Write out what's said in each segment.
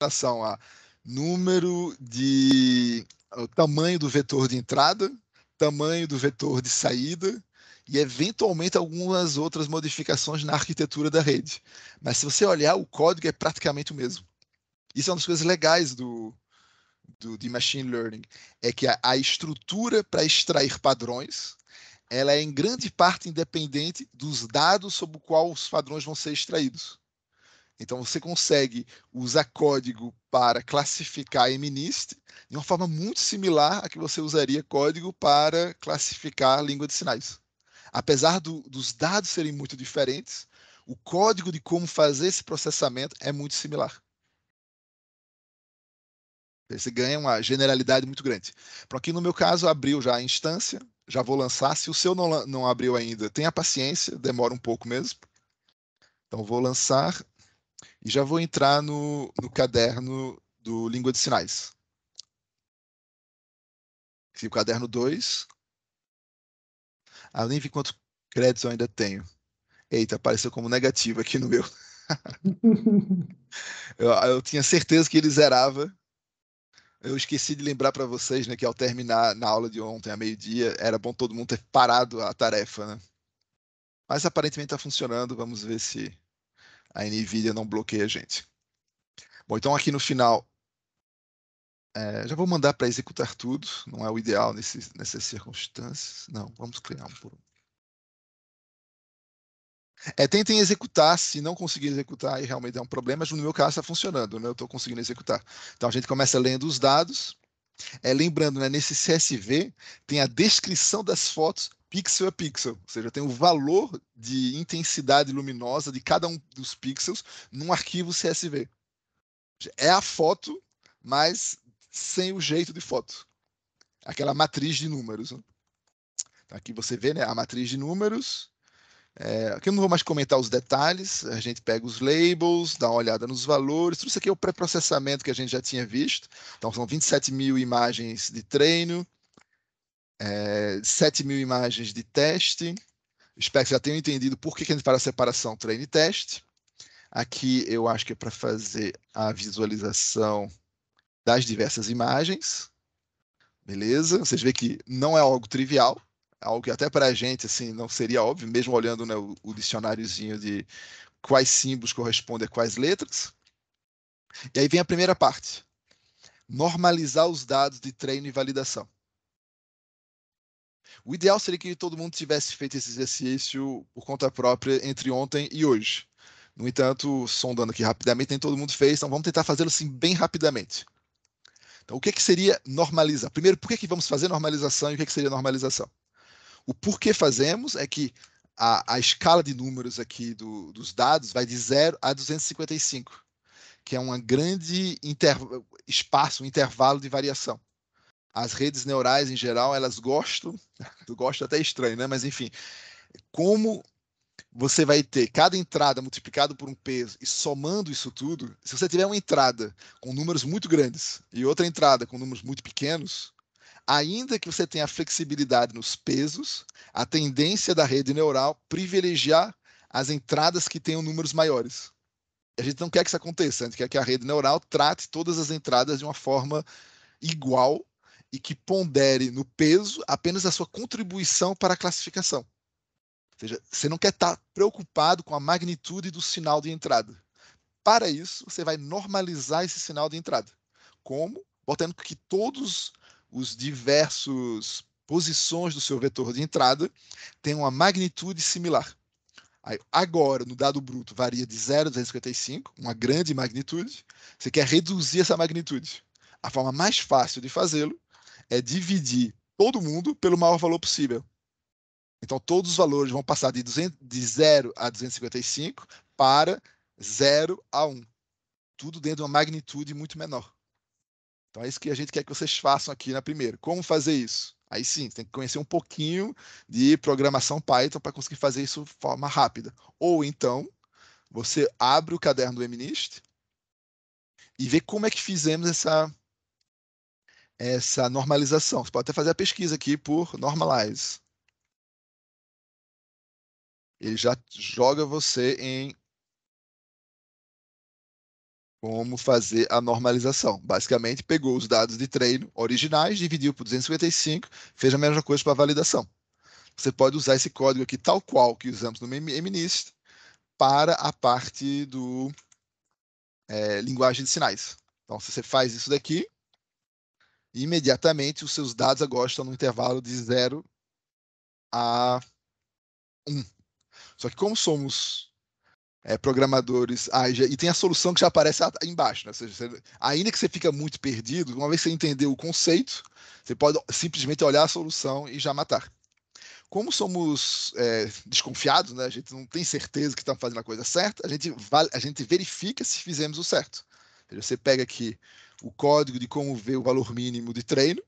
relação a número de o tamanho do vetor de entrada, tamanho do vetor de saída e eventualmente algumas outras modificações na arquitetura da rede. Mas se você olhar, o código é praticamente o mesmo. Isso é uma das coisas legais do, do de machine learning, é que a, a estrutura para extrair padrões, ela é em grande parte independente dos dados sob os quais os padrões vão ser extraídos. Então você consegue usar código para classificar MNIST de uma forma muito similar à que você usaria código para classificar língua de sinais. Apesar do, dos dados serem muito diferentes, o código de como fazer esse processamento é muito similar. Você ganha uma generalidade muito grande. Por aqui no meu caso abriu já a instância, já vou lançar. Se o seu não, não abriu ainda, tenha paciência, demora um pouco mesmo. Então vou lançar e já vou entrar no, no caderno do Língua de Sinais. Aqui o caderno 2. Ah, nem vi quantos créditos eu ainda tenho. Eita, apareceu como negativo aqui no meu. eu, eu, tinha certeza que ele zerava. Eu esqueci de lembrar para vocês né, que ao terminar na aula de ontem, a meio-dia, era bom todo mundo ter parado a tarefa. Né? Mas aparentemente está funcionando. Vamos ver se a NVIDIA não bloqueia a gente. Bom, então aqui no final, é, já vou mandar para executar tudo, não é o ideal nesse, nessas circunstâncias. Não, vamos criar um por um. É, tentem executar, se não conseguir executar, aí realmente é um problema, mas no meu caso está funcionando, né? eu estou conseguindo executar. Então a gente começa lendo os dados, é, lembrando, né, nesse CSV tem a descrição das fotos pixel a pixel, ou seja, tem o valor de intensidade luminosa de cada um dos pixels num arquivo CSV. É a foto, mas sem o jeito de foto. Aquela matriz de números. Então, aqui você vê né, a matriz de números é, aqui eu não vou mais comentar os detalhes, a gente pega os labels, dá uma olhada nos valores, tudo isso aqui é o pré-processamento que a gente já tinha visto. Então são 27 mil imagens de treino, é, 7 mil imagens de teste. Espero que já tenham entendido por que, que a gente faz a separação treino e teste. Aqui eu acho que é para fazer a visualização das diversas imagens. Beleza? Vocês veem que não é algo trivial algo que até para a gente assim não seria óbvio, mesmo olhando né, o, o dicionáriozinho de quais símbolos correspondem a quais letras. E aí vem a primeira parte: normalizar os dados de treino e validação. O ideal seria que todo mundo tivesse feito esse exercício por conta própria entre ontem e hoje. No entanto, sondando aqui rapidamente, nem todo mundo fez, então vamos tentar fazê-lo assim bem rapidamente. Então, o que, que seria normalizar? Primeiro, por que, que vamos fazer normalização e o que, que seria normalização? O porquê fazemos é que a, a escala de números aqui do, dos dados vai de 0 a 255, que é um grande inter, espaço, um intervalo de variação. As redes neurais, em geral, elas gostam, gosto até estranho, né? Mas enfim, como você vai ter cada entrada multiplicado por um peso e somando isso tudo, se você tiver uma entrada com números muito grandes e outra entrada com números muito pequenos, ainda que você tenha flexibilidade nos pesos, a tendência da rede neural privilegiar as entradas que tenham números maiores. A gente não quer que isso aconteça, a gente quer que a rede neural trate todas as entradas de uma forma igual e que pondere no peso apenas a sua contribuição para a classificação. Ou seja, você não quer estar preocupado com a magnitude do sinal de entrada. Para isso, você vai normalizar esse sinal de entrada. Como? Botando que todos os diversos posições do seu vetor de entrada têm uma magnitude similar. Aí, agora, no dado bruto, varia de 0 a 255, uma grande magnitude. Você quer reduzir essa magnitude. A forma mais fácil de fazê-lo é dividir todo mundo pelo maior valor possível. Então, todos os valores vão passar de, 200, de 0 a 255 para 0 a 1. Tudo dentro de uma magnitude muito menor. Então é isso que a gente quer que vocês façam aqui na primeira. Como fazer isso? Aí sim, você tem que conhecer um pouquinho de programação Python para conseguir fazer isso de forma rápida. Ou então, você abre o caderno do MNIST e vê como é que fizemos essa, essa normalização. Você pode até fazer a pesquisa aqui por normalize. Ele já joga você em como fazer a normalização. Basicamente, pegou os dados de treino originais, dividiu por 255, fez a mesma coisa para validação. Você pode usar esse código aqui, tal qual que usamos no MNIST, para a parte do é, linguagem de sinais. Então, se você faz isso daqui, imediatamente os seus dados agora estão no intervalo de 0 a 1. Só que como somos é, programadores. Ah, e, tem a solução que já aparece embaixo. Né? Ou seja, você, ainda que você fica muito perdido, uma vez que você entendeu o conceito, você pode simplesmente olhar a solução e já matar. Como somos é, desconfiados, né? a gente não tem certeza que estamos tá fazendo a coisa certa, a gente, a gente verifica se fizemos o certo. você pega aqui o código de como ver o valor mínimo de treino,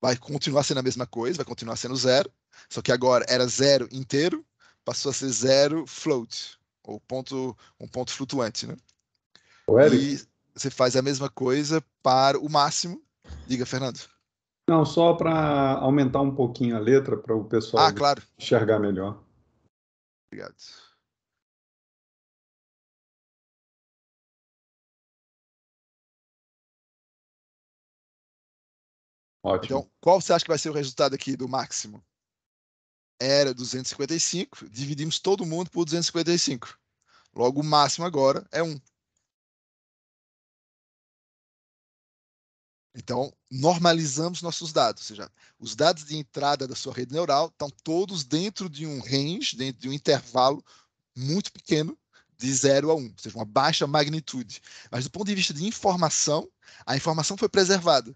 vai continuar sendo a mesma coisa, vai continuar sendo zero, só que agora era zero inteiro, passou a ser zero float, ou ponto, um ponto flutuante, né? O Eric. E você faz a mesma coisa para o máximo. Diga, Fernando. Não, só para aumentar um pouquinho a letra para o pessoal ah, claro. enxergar melhor. Obrigado. Ótimo. Então, qual você acha que vai ser o resultado aqui do máximo? era 255, dividimos todo mundo por 255. Logo, o máximo agora é 1. Então, normalizamos nossos dados, ou seja, os dados de entrada da sua rede neural estão todos dentro de um range, dentro de um intervalo muito pequeno, de 0 a 1, um, ou seja, uma baixa magnitude. Mas do ponto de vista de informação, a informação foi preservada.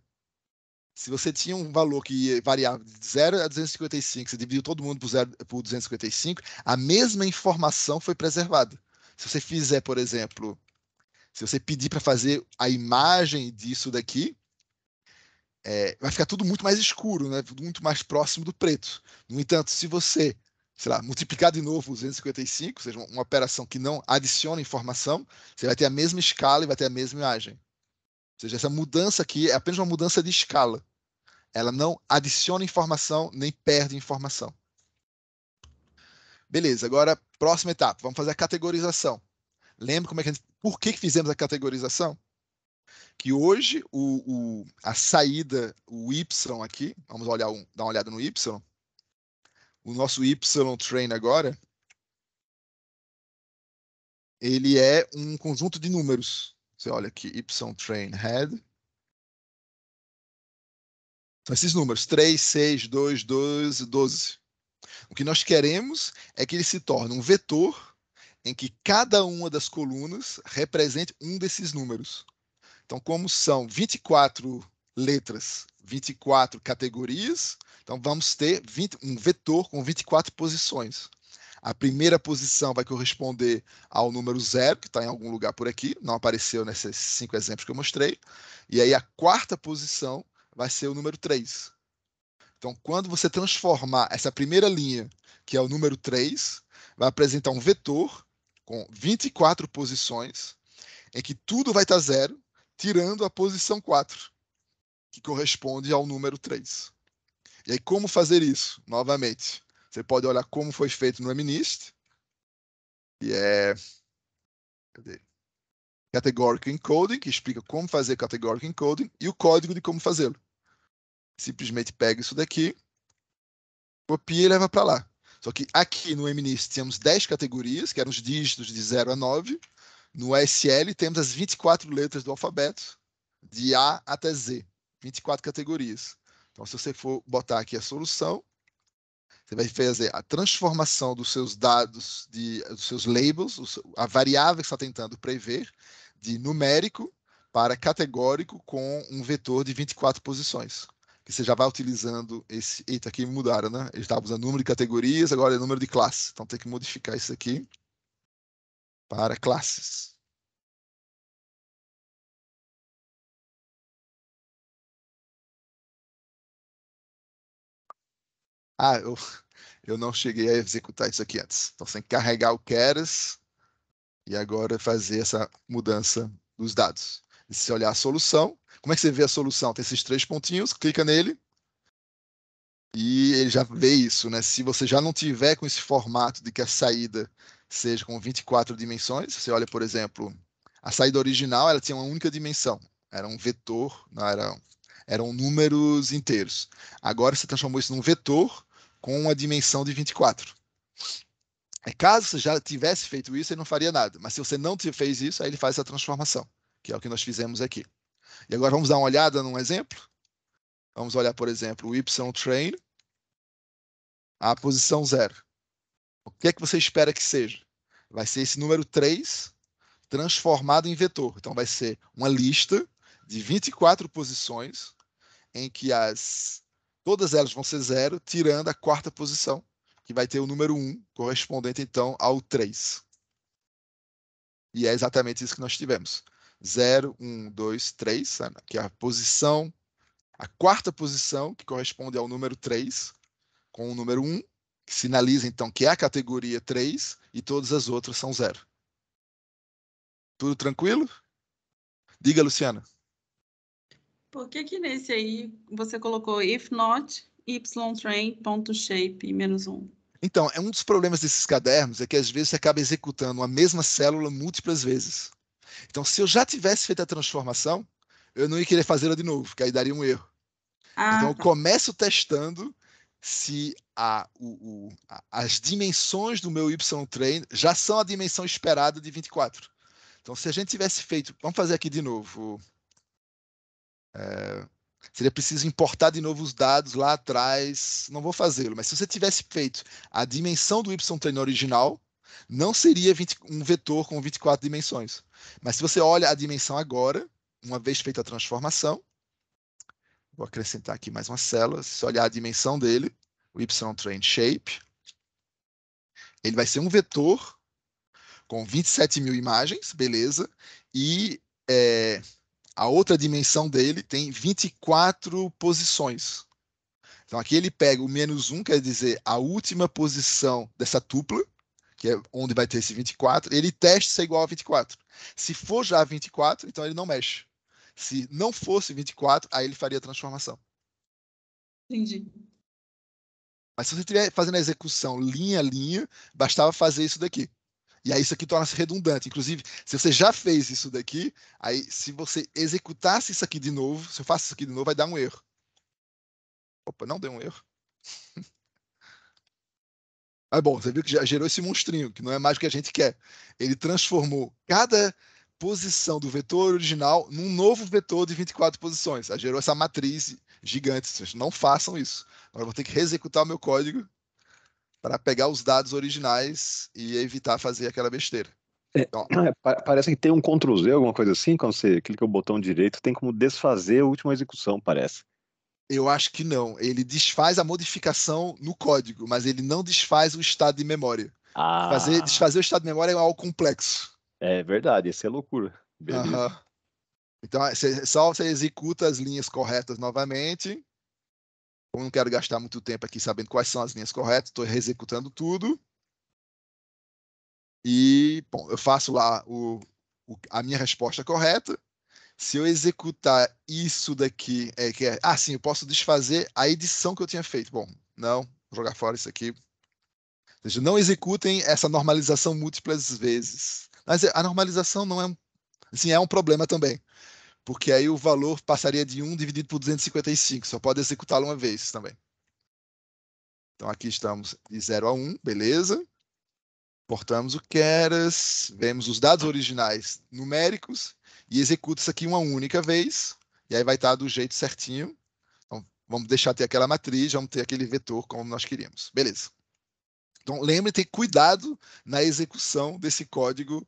Se você tinha um valor que variava de 0 a 255, você dividiu todo mundo por, por 255, a mesma informação foi preservada. Se você fizer, por exemplo, se você pedir para fazer a imagem disso daqui, é, vai ficar tudo muito mais escuro, né? muito mais próximo do preto. No entanto, se você, sei lá, multiplicar de novo os 255, ou seja, uma operação que não adiciona informação, você vai ter a mesma escala e vai ter a mesma imagem. Ou seja, essa mudança aqui é apenas uma mudança de escala. Ela não adiciona informação nem perde informação. Beleza, agora próxima etapa, vamos fazer a categorização. Lembra como é que gente, por que, que fizemos a categorização? Que hoje o, o, a saída, o Y aqui, vamos olhar um, dar uma olhada no Y. O nosso Y train agora, ele é um conjunto de números. Você olha aqui, Y train head. São então, esses números, 3, 6, 2, 12, 12. O que nós queremos é que ele se torne um vetor em que cada uma das colunas represente um desses números. Então, como são 24 letras, 24 categorias, então vamos ter 20, um vetor com 24 posições. A primeira posição vai corresponder ao número zero, que está em algum lugar por aqui, não apareceu nesses cinco exemplos que eu mostrei. E aí a quarta posição vai ser o número 3. Então, quando você transformar essa primeira linha, que é o número 3, vai apresentar um vetor com 24 posições, em que tudo vai estar tá zero, tirando a posição 4, que corresponde ao número 3. E aí, como fazer isso? Novamente, você pode olhar como foi feito no MNIST, e é cadê? Categorical Encoding, que explica como fazer Categorical Encoding, e o código de como fazê-lo. Simplesmente pega isso daqui, copia e leva para lá. Só que aqui no MNIST tínhamos 10 categorias, que eram os dígitos de 0 a 9. No SL temos as 24 letras do alfabeto, de A até Z. 24 categorias. Então, se você for botar aqui a solução, você vai fazer a transformação dos seus dados, de, dos seus labels, a variável que está tentando prever, de numérico para categórico com um vetor de 24 posições. Que você já vai utilizando esse. Eita, aqui mudaram, né? Eles estavam usando número de categorias, agora é número de classes. Então tem que modificar isso aqui para classes. Ah, eu, eu não cheguei a executar isso aqui antes. Então, você tem que carregar o Keras e agora fazer essa mudança dos dados. E se olhar a solução, como é que você vê a solução? Tem esses três pontinhos, clica nele e ele já vê isso, né? Se você já não tiver com esse formato de que a saída seja com 24 dimensões, você olha, por exemplo, a saída original, ela tinha uma única dimensão, era um vetor, não era eram números inteiros. Agora você transformou isso num vetor com uma dimensão de 24. E é, caso você já tivesse feito isso, ele não faria nada. Mas se você não fez isso, aí ele faz a transformação, que é o que nós fizemos aqui. E agora vamos dar uma olhada num exemplo? Vamos olhar, por exemplo, o Y train, a posição 0. O que é que você espera que seja? Vai ser esse número 3 transformado em vetor. Então, vai ser uma lista de 24 posições em que as Todas elas vão ser zero, tirando a quarta posição, que vai ter o número 1, correspondente então ao 3. E é exatamente isso que nós tivemos. 0, 1, 2, 3, que é a posição, a quarta posição, que corresponde ao número 3, com o número 1, que sinaliza então que é a categoria 3 e todas as outras são zero. Tudo tranquilo? Diga, Luciana. Por que que nesse aí você colocou if not ytrain.shape-1? Então, é um dos problemas desses cadernos é que às vezes você acaba executando a mesma célula múltiplas vezes. Então, se eu já tivesse feito a transformação, eu não ia querer fazê-la de novo, porque aí daria um erro. Ah, então, eu tá. começo testando se a, o, o, a, as dimensões do meu Y train já são a dimensão esperada de 24. Então, se a gente tivesse feito, vamos fazer aqui de novo, é, seria preciso importar de novo os dados lá atrás. Não vou fazê-lo, mas se você tivesse feito a dimensão do y train original, não seria 20, um vetor com 24 dimensões. Mas se você olha a dimensão agora, uma vez feita a transformação, vou acrescentar aqui mais uma célula, se olhar a dimensão dele, o y train shape, ele vai ser um vetor com 27 mil imagens, beleza, e é, a outra dimensão dele tem 24 posições. Então aqui ele pega o menos 1, quer dizer, a última posição dessa tupla, que é onde vai ter esse 24, ele testa se é igual a 24. Se for já 24, então ele não mexe. Se não fosse 24, aí ele faria a transformação. Entendi. Mas se você estiver fazendo a execução linha a linha, bastava fazer isso daqui. E aí isso aqui torna-se redundante. Inclusive, se você já fez isso daqui, aí se você executasse isso aqui de novo, se eu faço isso aqui de novo, vai dar um erro. Opa, não deu um erro. Mas bom, você viu que já gerou esse monstrinho, que não é mais o que a gente quer. Ele transformou cada posição do vetor original num novo vetor de 24 posições. Já gerou essa matriz gigante. Vocês não façam isso. Agora eu vou ter que reexecutar o meu código para pegar os dados originais e evitar fazer aquela besteira. É, então, ah, é, parece que tem um Ctrl Z, alguma coisa assim, quando você clica o botão direito, tem como desfazer a última execução, parece. Eu acho que não. Ele desfaz a modificação no código, mas ele não desfaz o estado de memória. Ah. Fazer, desfazer o estado de memória é algo complexo. É verdade, isso é loucura. Beleza. Então, é, só você executa as linhas corretas novamente como não quero gastar muito tempo aqui sabendo quais são as linhas corretas, estou executando tudo. E, bom, eu faço lá o, o, a minha resposta correta. Se eu executar isso daqui, é, que é, ah, sim, eu posso desfazer a edição que eu tinha feito. Bom, não, vou jogar fora isso aqui. Ou seja, não executem essa normalização múltiplas vezes. Mas a normalização não é assim, é um problema também porque aí o valor passaria de 1 dividido por 255, só pode executá-lo uma vez também. Então aqui estamos de 0 a 1, beleza. Portamos o Keras, vemos os dados originais numéricos e executa isso aqui uma única vez, e aí vai estar do jeito certinho. Então, vamos deixar ter aquela matriz, vamos ter aquele vetor como nós queríamos. Beleza. Então, lembre se ter cuidado na execução desse código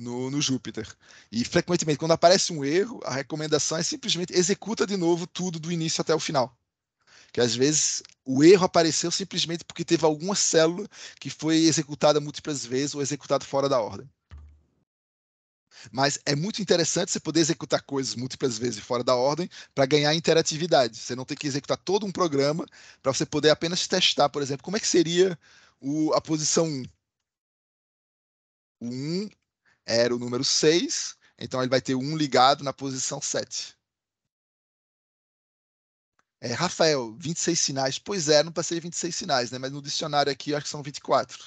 no, no Júpiter. E frequentemente, quando aparece um erro, a recomendação é simplesmente executa de novo tudo do início até o final. Que às vezes o erro apareceu simplesmente porque teve alguma célula que foi executada múltiplas vezes ou executada fora da ordem. Mas é muito interessante você poder executar coisas múltiplas vezes fora da ordem para ganhar interatividade. Você não tem que executar todo um programa para você poder apenas testar, por exemplo, como é que seria o, a posição 1. O 1 era o número 6, então ele vai ter um ligado na posição 7. É, Rafael, 26 sinais. Pois é, não passei 26 sinais, né? Mas no dicionário aqui eu acho que são 24.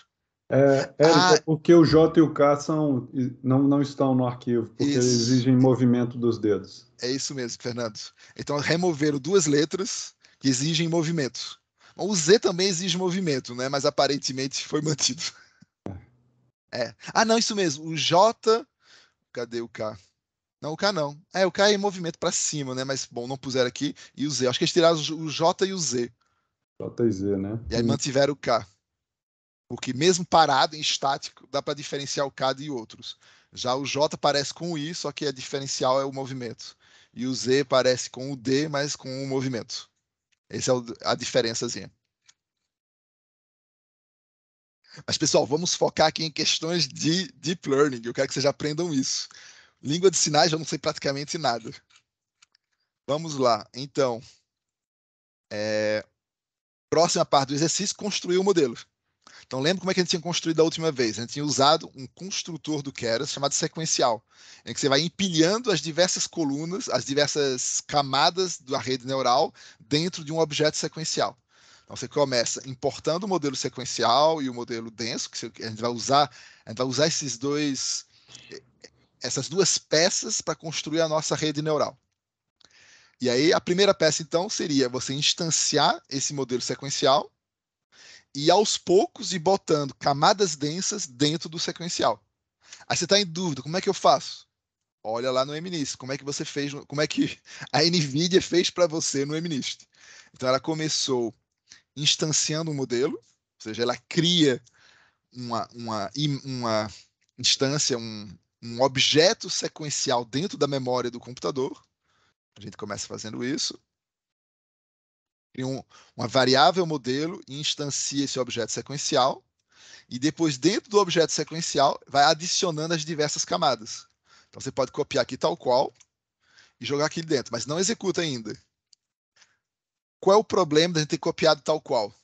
É, Érica, ah, é. porque o J e o K são, não, não estão no arquivo, porque isso. exigem movimento dos dedos. É isso mesmo, Fernando. Então removeram duas letras que exigem movimento. o Z também exige movimento, né? mas aparentemente foi mantido. É. Ah, não, isso mesmo. O J. Cadê o K? Não, o K não. É, o K é em movimento para cima, né? Mas, bom, não puseram aqui. E o Z. Acho que eles tiraram o J e o Z. J e Z, né? E aí mantiveram o K. Porque mesmo parado, em estático, dá para diferenciar o K de outros. Já o J parece com o I, só que a é diferencial é o movimento. E o Z parece com o D, mas com o movimento. Essa é a diferençazinha. Mas, pessoal, vamos focar aqui em questões de deep learning. Eu quero que vocês aprendam isso. Língua de sinais, eu não sei praticamente nada. Vamos lá. Então, é... próxima parte do exercício, construir o modelo. Então, lembra como é que a gente tinha construído da última vez? A gente tinha usado um construtor do Keras chamado sequencial, em que você vai empilhando as diversas colunas, as diversas camadas da rede neural dentro de um objeto sequencial. Então você começa importando o modelo sequencial e o modelo denso, que a gente vai usar, a gente vai usar esses dois eh, essas duas peças para construir a nossa rede neural. E aí a primeira peça então seria você instanciar esse modelo sequencial e aos poucos ir botando camadas densas dentro do sequencial. Aí você está em dúvida, como é que eu faço? Olha lá no MNIST, como é que você fez, como é que a NVIDIA fez para você no MNIST. Então ela começou instanciando um modelo, ou seja, ela cria uma, uma, uma instância, um, um objeto sequencial dentro da memória do computador. A gente começa fazendo isso. Cria um, uma variável modelo e instancia esse objeto sequencial. E depois, dentro do objeto sequencial, vai adicionando as diversas camadas. Então, você pode copiar aqui tal qual e jogar aqui dentro, mas não executa ainda. Qual é o problema da gente ter copiado tal qual?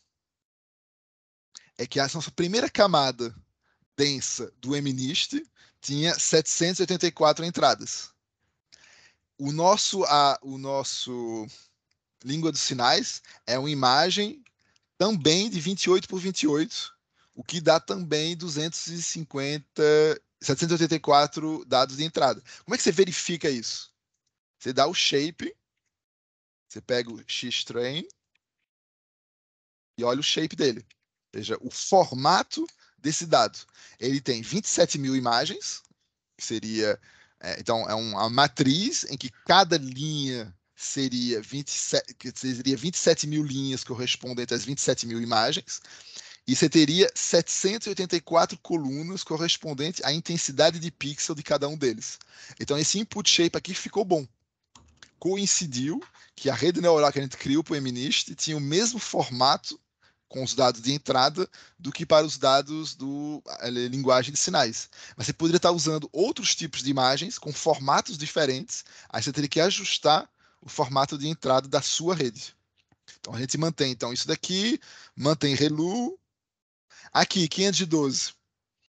É que a nossa primeira camada densa do MNIST tinha 784 entradas. O nosso, a, o nosso língua dos sinais é uma imagem também de 28 por 28, o que dá também 250, 784 dados de entrada. Como é que você verifica isso? Você dá o shape você pega o X-Train e olha o shape dele. Ou seja, o formato desse dado. Ele tem 27 mil imagens, que seria. É, então, é uma matriz em que cada linha seria 27, seria 27 mil linhas correspondentes às 27 mil imagens. E você teria 784 colunas correspondentes à intensidade de pixel de cada um deles. Então, esse input shape aqui ficou bom coincidiu que a rede neural que a gente criou para o MNIST tinha o mesmo formato com os dados de entrada do que para os dados do eh, linguagem de sinais. Mas você poderia estar usando outros tipos de imagens com formatos diferentes, aí você teria que ajustar o formato de entrada da sua rede. Então a gente mantém então isso daqui, mantém relu. Aqui, 512.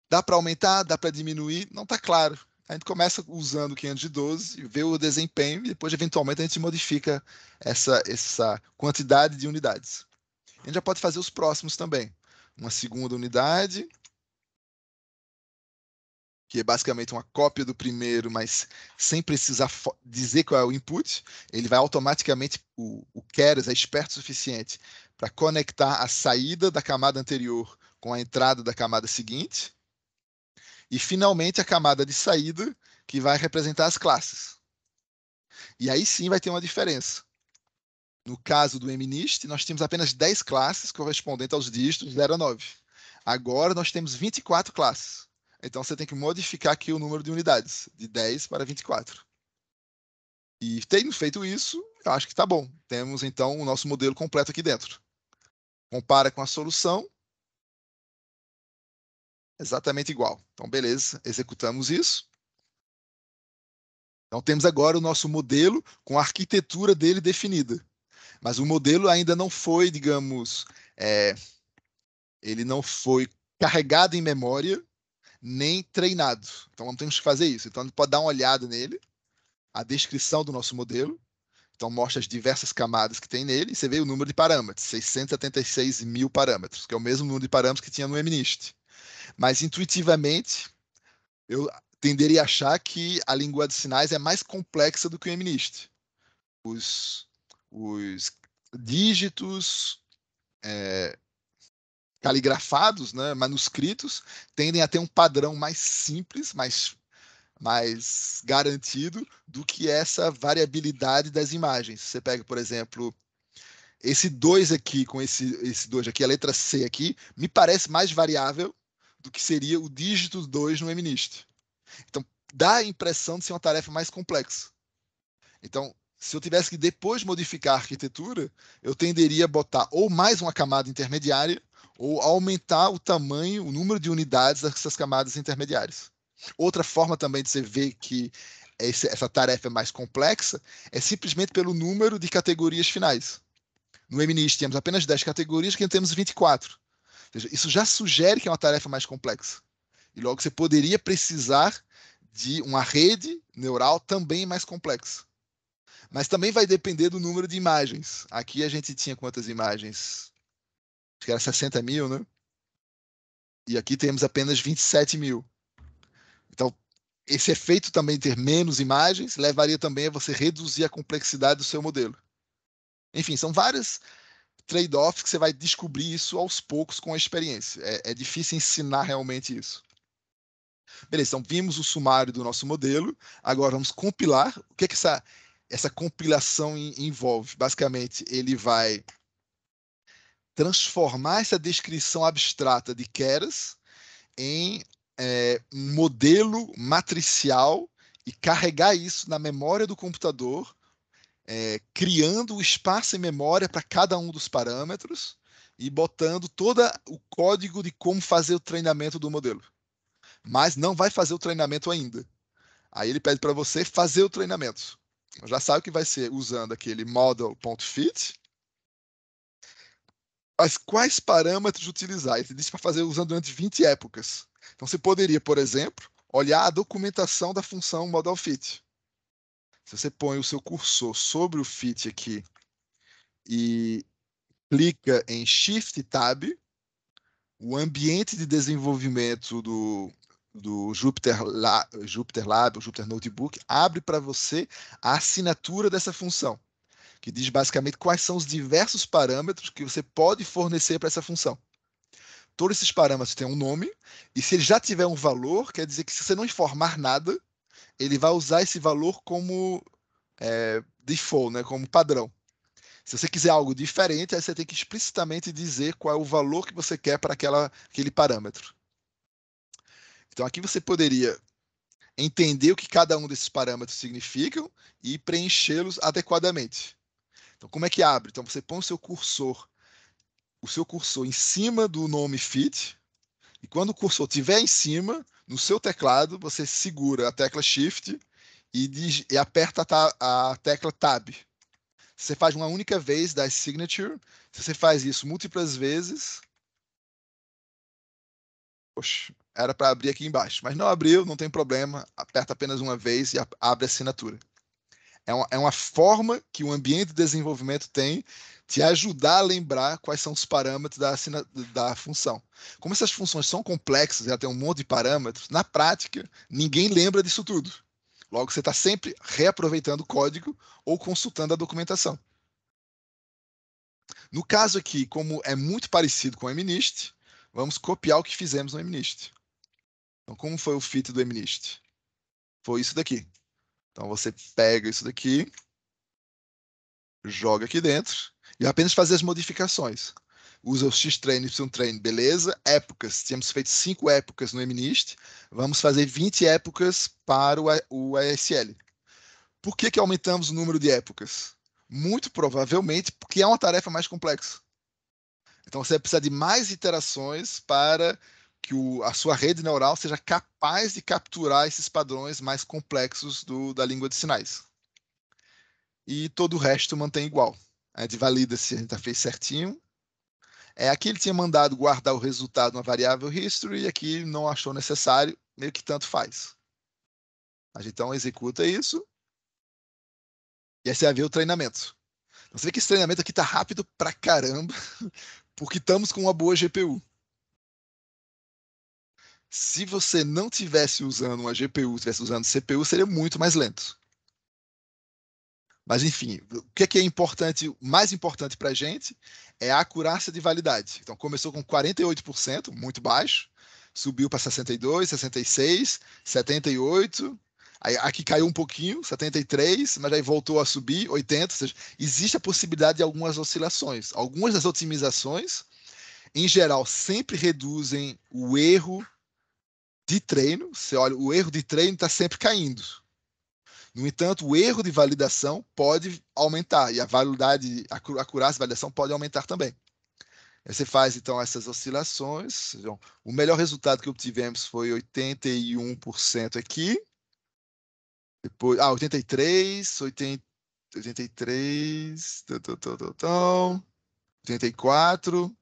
Dá para aumentar, dá para diminuir, não está claro. A gente começa usando 512, vê o desempenho e depois, eventualmente, a gente modifica essa, essa quantidade de unidades. A gente já pode fazer os próximos também. Uma segunda unidade, que é basicamente uma cópia do primeiro, mas sem precisar dizer qual é o input, ele vai automaticamente, o, o Keras é esperto o suficiente para conectar a saída da camada anterior com a entrada da camada seguinte, e finalmente a camada de saída, que vai representar as classes. E aí sim vai ter uma diferença. No caso do MNIST, nós tínhamos apenas 10 classes correspondentes aos dígitos 0 a 9. Agora nós temos 24 classes. Então você tem que modificar aqui o número de unidades, de 10 para 24. E tendo feito isso, eu acho que está bom. Temos então o nosso modelo completo aqui dentro. Compara com a solução exatamente igual. Então, beleza, executamos isso. Então, temos agora o nosso modelo com a arquitetura dele definida. Mas o modelo ainda não foi, digamos, é, ele não foi carregado em memória nem treinado. Então, não temos que fazer isso. Então, a gente pode dar uma olhada nele, a descrição do nosso modelo. Então, mostra as diversas camadas que tem nele. E você vê o número de parâmetros, 676 mil parâmetros, que é o mesmo número de parâmetros que tinha no MNIST. Mas intuitivamente, eu tenderia a achar que a língua de sinais é mais complexa do que o MNIST. Os, os dígitos é, caligrafados, né, manuscritos, tendem a ter um padrão mais simples, mais, mais garantido do que essa variabilidade das imagens. Você pega, por exemplo, esse 2 aqui com esse, esse 2 aqui, a letra C aqui, me parece mais variável do que seria o dígito 2 no MNIST. Então, dá a impressão de ser uma tarefa mais complexa. Então, se eu tivesse que depois modificar a arquitetura, eu tenderia a botar ou mais uma camada intermediária, ou aumentar o tamanho, o número de unidades dessas camadas intermediárias. Outra forma também de você ver que essa tarefa é mais complexa é simplesmente pelo número de categorias finais. No MNIS temos apenas 10 categorias, aqui temos 24 seja, isso já sugere que é uma tarefa mais complexa. E logo você poderia precisar de uma rede neural também mais complexa. Mas também vai depender do número de imagens. Aqui a gente tinha quantas imagens? Acho que era 60 mil, né? E aqui temos apenas 27 mil. Então, esse efeito também de ter menos imagens levaria também a você reduzir a complexidade do seu modelo. Enfim, são várias trade-off que você vai descobrir isso aos poucos com a experiência. É, é difícil ensinar realmente isso. Beleza, então vimos o sumário do nosso modelo, agora vamos compilar. O que, é que essa, essa compilação envolve? Basicamente, ele vai transformar essa descrição abstrata de Keras em é, um modelo matricial e carregar isso na memória do computador é, criando espaço e memória para cada um dos parâmetros e botando todo o código de como fazer o treinamento do modelo. Mas não vai fazer o treinamento ainda. Aí ele pede para você fazer o treinamento. Então, já sabe que vai ser usando aquele model.fit. Mas quais parâmetros utilizar? Ele diz para fazer usando durante 20 épocas. Então você poderia, por exemplo, olhar a documentação da função model.fit. Se você põe o seu cursor sobre o Fit aqui e clica em Shift Tab, o ambiente de desenvolvimento do, do Jupyter, La, Jupyter Lab, o Jupyter Notebook, abre para você a assinatura dessa função, que diz basicamente quais são os diversos parâmetros que você pode fornecer para essa função. Todos esses parâmetros têm um nome, e se ele já tiver um valor, quer dizer que se você não informar nada, ele vai usar esse valor como é, default, né, como padrão. Se você quiser algo diferente, aí você tem que explicitamente dizer qual é o valor que você quer para aquela, aquele parâmetro. Então aqui você poderia entender o que cada um desses parâmetros significam e preenchê-los adequadamente. Então como é que abre? Então você põe o seu cursor, o seu cursor em cima do nome fit, e quando o cursor estiver em cima, no seu teclado, você segura a tecla Shift e, e aperta a, a tecla Tab. Você faz uma única vez da signature. Se você faz isso múltiplas vezes. Poxa, era para abrir aqui embaixo, mas não abriu, não tem problema. Aperta apenas uma vez e abre a assinatura. É uma, é uma forma que o ambiente de desenvolvimento tem te ajudar a lembrar quais são os parâmetros da, assina, da função. Como essas funções são complexas, ela tem um monte de parâmetros, na prática, ninguém lembra disso tudo. Logo, você está sempre reaproveitando o código ou consultando a documentação. No caso aqui, como é muito parecido com o MNIST, vamos copiar o que fizemos no MNIST. Então, como foi o fit do MNIST? Foi isso daqui. Então, você pega isso daqui, joga aqui dentro, e apenas fazer as modificações. Usa o X-Train, Y-Train, beleza. Épocas, tínhamos feito cinco épocas no MNIST, vamos fazer 20 épocas para o ASL. Por que, que aumentamos o número de épocas? Muito provavelmente porque é uma tarefa mais complexa. Então você vai precisar de mais iterações para que o, a sua rede neural seja capaz de capturar esses padrões mais complexos do, da língua de sinais. E todo o resto mantém igual. A é, gente valida se a gente tá fez certinho. É, aqui ele tinha mandado guardar o resultado na variável history e aqui não achou necessário, meio que tanto faz. A gente então executa isso e aí você vai ver o treinamento. Então, você vê que esse treinamento aqui está rápido pra caramba, porque estamos com uma boa GPU. Se você não tivesse usando uma GPU, estivesse usando CPU, seria muito mais lento. Mas, enfim, o que é, que é importante, mais importante para a gente é a acurácia de validade. Então, começou com 48%, muito baixo, subiu para 62, 66, 78, aqui caiu um pouquinho, 73, mas aí voltou a subir, 80. Ou seja, existe a possibilidade de algumas oscilações. Algumas das otimizações, em geral, sempre reduzem o erro de treino. Você olha, o erro de treino está sempre caindo no entanto, o erro de validação pode aumentar e a validade, a acurácia de validação pode aumentar também. Você faz então essas oscilações. O melhor resultado que obtivemos foi 81% aqui. Depois, ah, 83, 80, 83, tão, tão, tão, 84.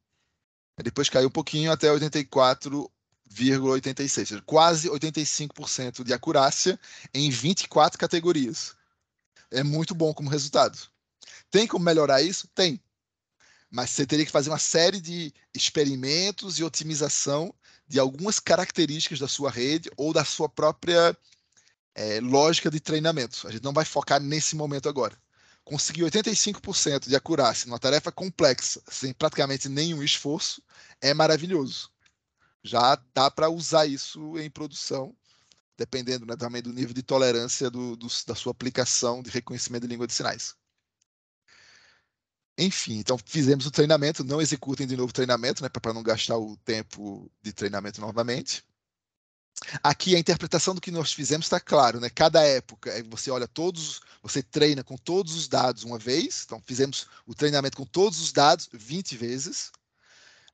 Depois caiu um pouquinho até 84, seja, quase 85% de acurácia em 24 categorias. É muito bom como resultado. Tem como melhorar isso? Tem. Mas você teria que fazer uma série de experimentos e otimização de algumas características da sua rede ou da sua própria é, lógica de treinamento. A gente não vai focar nesse momento agora. Conseguir 85% de acurácia numa tarefa complexa, sem praticamente nenhum esforço, é maravilhoso já dá para usar isso em produção, dependendo né, também do nível de tolerância do, do, da sua aplicação de reconhecimento de língua de sinais. Enfim, então fizemos o treinamento, não executem de novo o treinamento, né, para não gastar o tempo de treinamento novamente. Aqui a interpretação do que nós fizemos está claro, né? Cada época você olha todos, você treina com todos os dados uma vez. Então fizemos o treinamento com todos os dados 20 vezes.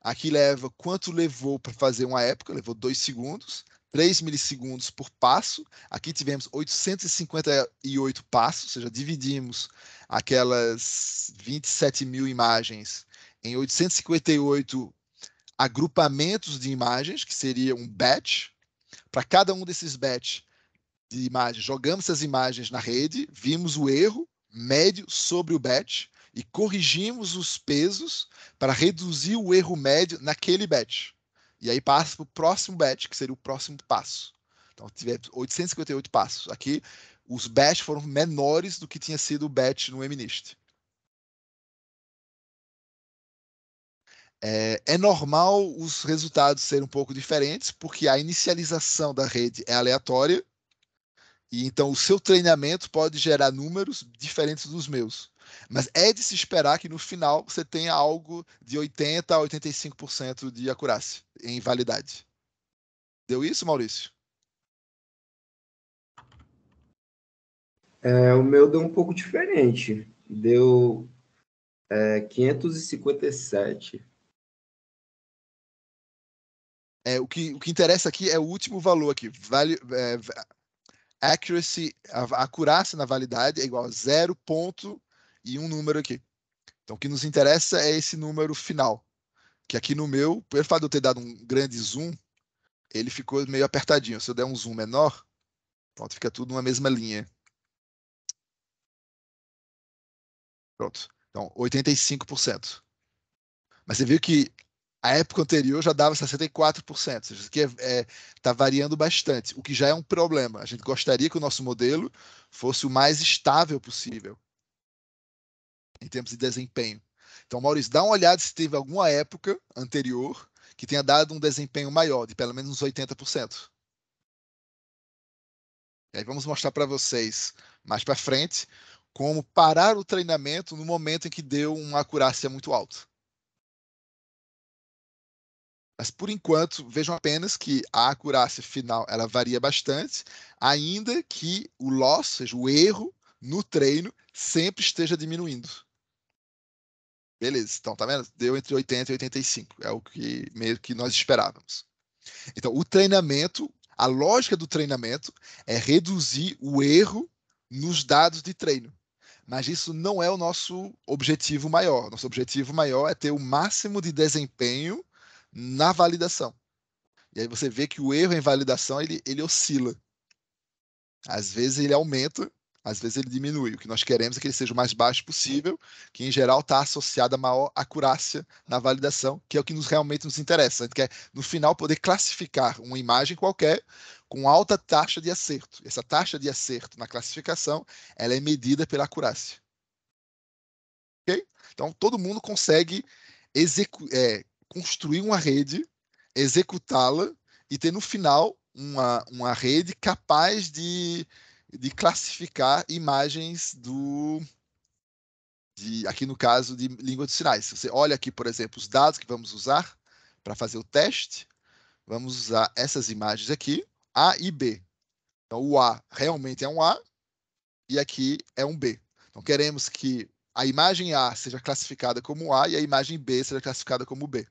Aqui leva quanto levou para fazer uma época, levou 2 segundos, 3 milissegundos por passo. Aqui tivemos 858 passos, ou seja, dividimos aquelas 27 mil imagens em 858 agrupamentos de imagens, que seria um batch. Para cada um desses batch de imagens, jogamos essas imagens na rede, vimos o erro médio sobre o batch e corrigimos os pesos para reduzir o erro médio naquele batch. E aí passa para o próximo batch, que seria o próximo passo. Então, tiver 858 passos. Aqui, os batch foram menores do que tinha sido o batch no MNIST. É, é, normal os resultados serem um pouco diferentes, porque a inicialização da rede é aleatória, e então o seu treinamento pode gerar números diferentes dos meus. Mas é de se esperar que no final você tenha algo de 80% a 85% de acurácia em validade. Deu isso, Maurício? É, o meu deu um pouco diferente. Deu é, 557. É, o, que, o que interessa aqui é o último valor aqui. Vale, é, accuracy, a, acurácia na validade é igual a 0.5 e um número aqui. Então, o que nos interessa é esse número final, que aqui no meu, por fato de eu ter dado um grande zoom, ele ficou meio apertadinho. Se eu der um zoom menor, pronto, fica tudo numa mesma linha. Pronto. Então, 85%. Mas você viu que a época anterior já dava 64%. Ou seja, isso aqui está é, é, tá variando bastante, o que já é um problema. A gente gostaria que o nosso modelo fosse o mais estável possível em termos de desempenho. Então, Maurício, dá uma olhada se teve alguma época anterior que tenha dado um desempenho maior, de pelo menos uns 80%. E aí vamos mostrar para vocês mais para frente como parar o treinamento no momento em que deu uma acurácia muito alta. Mas por enquanto, vejam apenas que a acurácia final ela varia bastante, ainda que o loss, ou seja, o erro no treino sempre esteja diminuindo. Beleza, então tá vendo? Deu entre 80 e 85, é o que meio que nós esperávamos. Então, o treinamento, a lógica do treinamento é reduzir o erro nos dados de treino. Mas isso não é o nosso objetivo maior. Nosso objetivo maior é ter o máximo de desempenho na validação. E aí você vê que o erro em validação ele, ele oscila. Às vezes ele aumenta, às vezes ele diminui. O que nós queremos é que ele seja o mais baixo possível, que em geral está associado a maior acurácia na validação, que é o que nos, realmente nos interessa. A gente quer, no final, poder classificar uma imagem qualquer com alta taxa de acerto. Essa taxa de acerto na classificação ela é medida pela acurácia. ok Então, todo mundo consegue é, construir uma rede, executá-la e ter no final uma, uma rede capaz de de classificar imagens do. De, aqui no caso de língua de sinais. Você olha aqui, por exemplo, os dados que vamos usar para fazer o teste. Vamos usar essas imagens aqui, A e B. Então, o A realmente é um A e aqui é um B. Então, queremos que a imagem A seja classificada como A e a imagem B seja classificada como B.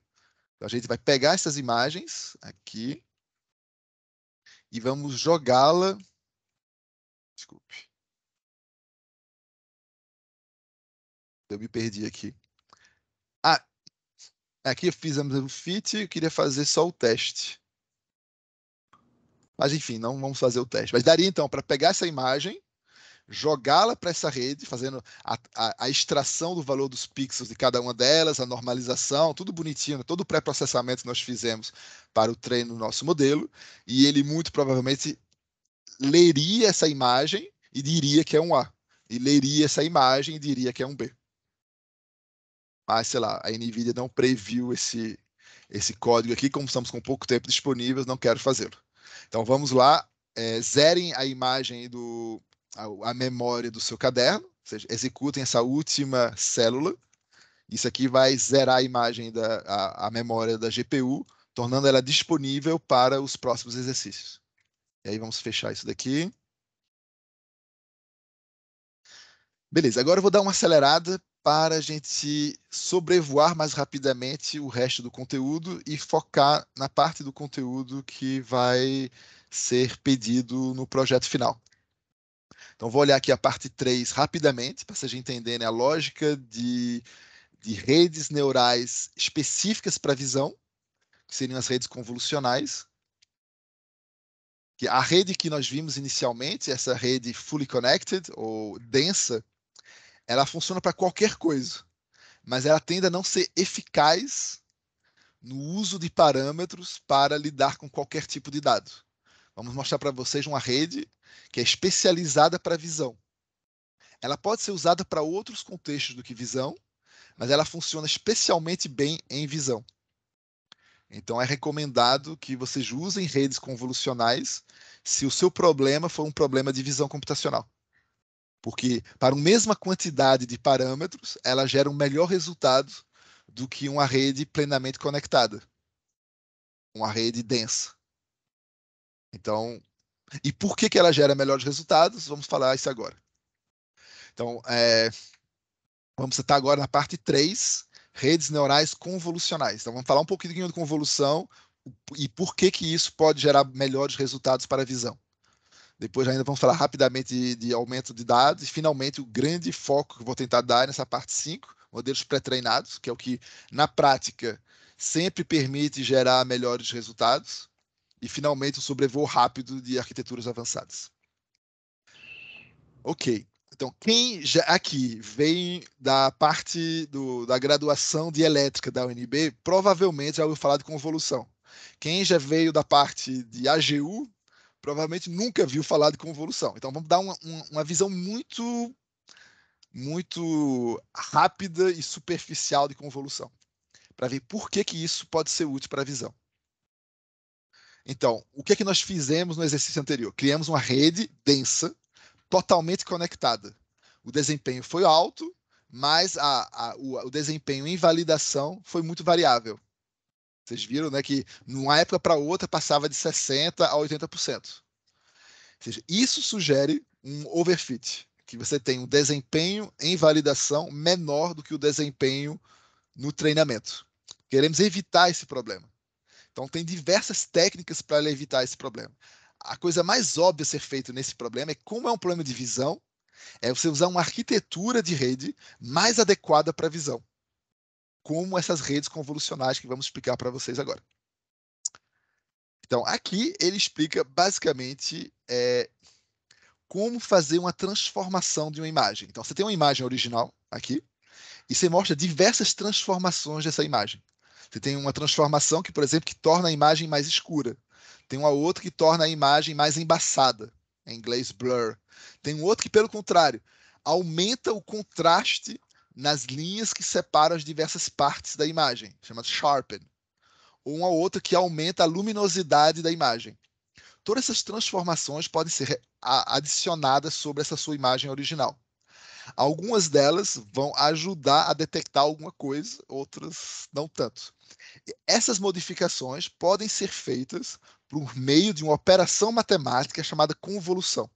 Então, a gente vai pegar essas imagens aqui e vamos jogá-la Desculpe. Eu me perdi aqui. Ah, aqui fizemos um fit e queria fazer só o teste. Mas enfim, não vamos fazer o teste. Mas daria então para pegar essa imagem, jogá-la para essa rede, fazendo a, a, a, extração do valor dos pixels de cada uma delas, a normalização, tudo bonitinho, todo o pré-processamento que nós fizemos para o treino do nosso modelo, e ele muito provavelmente leria essa imagem e diria que é um A. E leria essa imagem e diria que é um B. Mas, sei lá, a NVIDIA não previu esse, esse código aqui, como estamos com pouco tempo disponível, não quero fazê-lo. Então, vamos lá. É, zerem a imagem do... A, a memória do seu caderno, ou seja, executem essa última célula. Isso aqui vai zerar a imagem da a, a memória da GPU, tornando ela disponível para os próximos exercícios. E aí vamos fechar isso daqui. Beleza, agora eu vou dar uma acelerada para a gente sobrevoar mais rapidamente o resto do conteúdo e focar na parte do conteúdo que vai ser pedido no projeto final. Então, vou olhar aqui a parte 3 rapidamente, para vocês entenderem a lógica de, de redes neurais específicas para visão, que seriam as redes convolucionais que a rede que nós vimos inicialmente, essa rede fully connected ou densa, ela funciona para qualquer coisa, mas ela tende a não ser eficaz no uso de parâmetros para lidar com qualquer tipo de dado. Vamos mostrar para vocês uma rede que é especializada para visão. Ela pode ser usada para outros contextos do que visão, mas ela funciona especialmente bem em visão. Então é recomendado que vocês usem redes convolucionais se o seu problema for um problema de visão computacional. Porque para a mesma quantidade de parâmetros, ela gera um melhor resultado do que uma rede plenamente conectada. Uma rede densa. Então, e por que, que ela gera melhores resultados? Vamos falar isso agora. Então, é, vamos estar agora na parte 3, redes neurais convolucionais. Então vamos falar um pouquinho de convolução e por que que isso pode gerar melhores resultados para a visão. Depois ainda vamos falar rapidamente de, de aumento de dados e finalmente o grande foco que vou tentar dar é nessa parte 5, modelos pré-treinados, que é o que na prática sempre permite gerar melhores resultados e finalmente o sobrevoo rápido de arquiteturas avançadas. Ok, então, quem já aqui vem da parte do, da graduação de elétrica da UNB, provavelmente já ouviu falar de convolução. Quem já veio da parte de AGU, provavelmente nunca viu falar de convolução. Então, vamos dar uma, uma, uma visão muito, muito rápida e superficial de convolução, para ver por que, que isso pode ser útil para a visão. Então, o que é que nós fizemos no exercício anterior? Criamos uma rede densa totalmente conectada. O desempenho foi alto, mas a, a, o, o, desempenho em validação foi muito variável. Vocês viram né, que numa época para outra passava de 60% a 80%. Ou seja, isso sugere um overfit, que você tem um desempenho em validação menor do que o desempenho no treinamento. Queremos evitar esse problema. Então, tem diversas técnicas para evitar esse problema a coisa mais óbvia a ser feita nesse problema é como é um problema de visão, é você usar uma arquitetura de rede mais adequada para a visão, como essas redes convolucionais que vamos explicar para vocês agora. Então, aqui ele explica basicamente é, como fazer uma transformação de uma imagem. Então, você tem uma imagem original aqui e você mostra diversas transformações dessa imagem. Você tem uma transformação que, por exemplo, que torna a imagem mais escura. Tem uma outra que torna a imagem mais embaçada, em inglês blur. Tem um outro que, pelo contrário, aumenta o contraste nas linhas que separam as diversas partes da imagem, chamado sharpen. Ou uma outra que aumenta a luminosidade da imagem. Todas essas transformações podem ser adicionadas sobre essa sua imagem original. Algumas delas vão ajudar a detectar alguma coisa, outras não tanto. Essas modificações podem ser feitas por meio de uma operação matemática chamada convolução.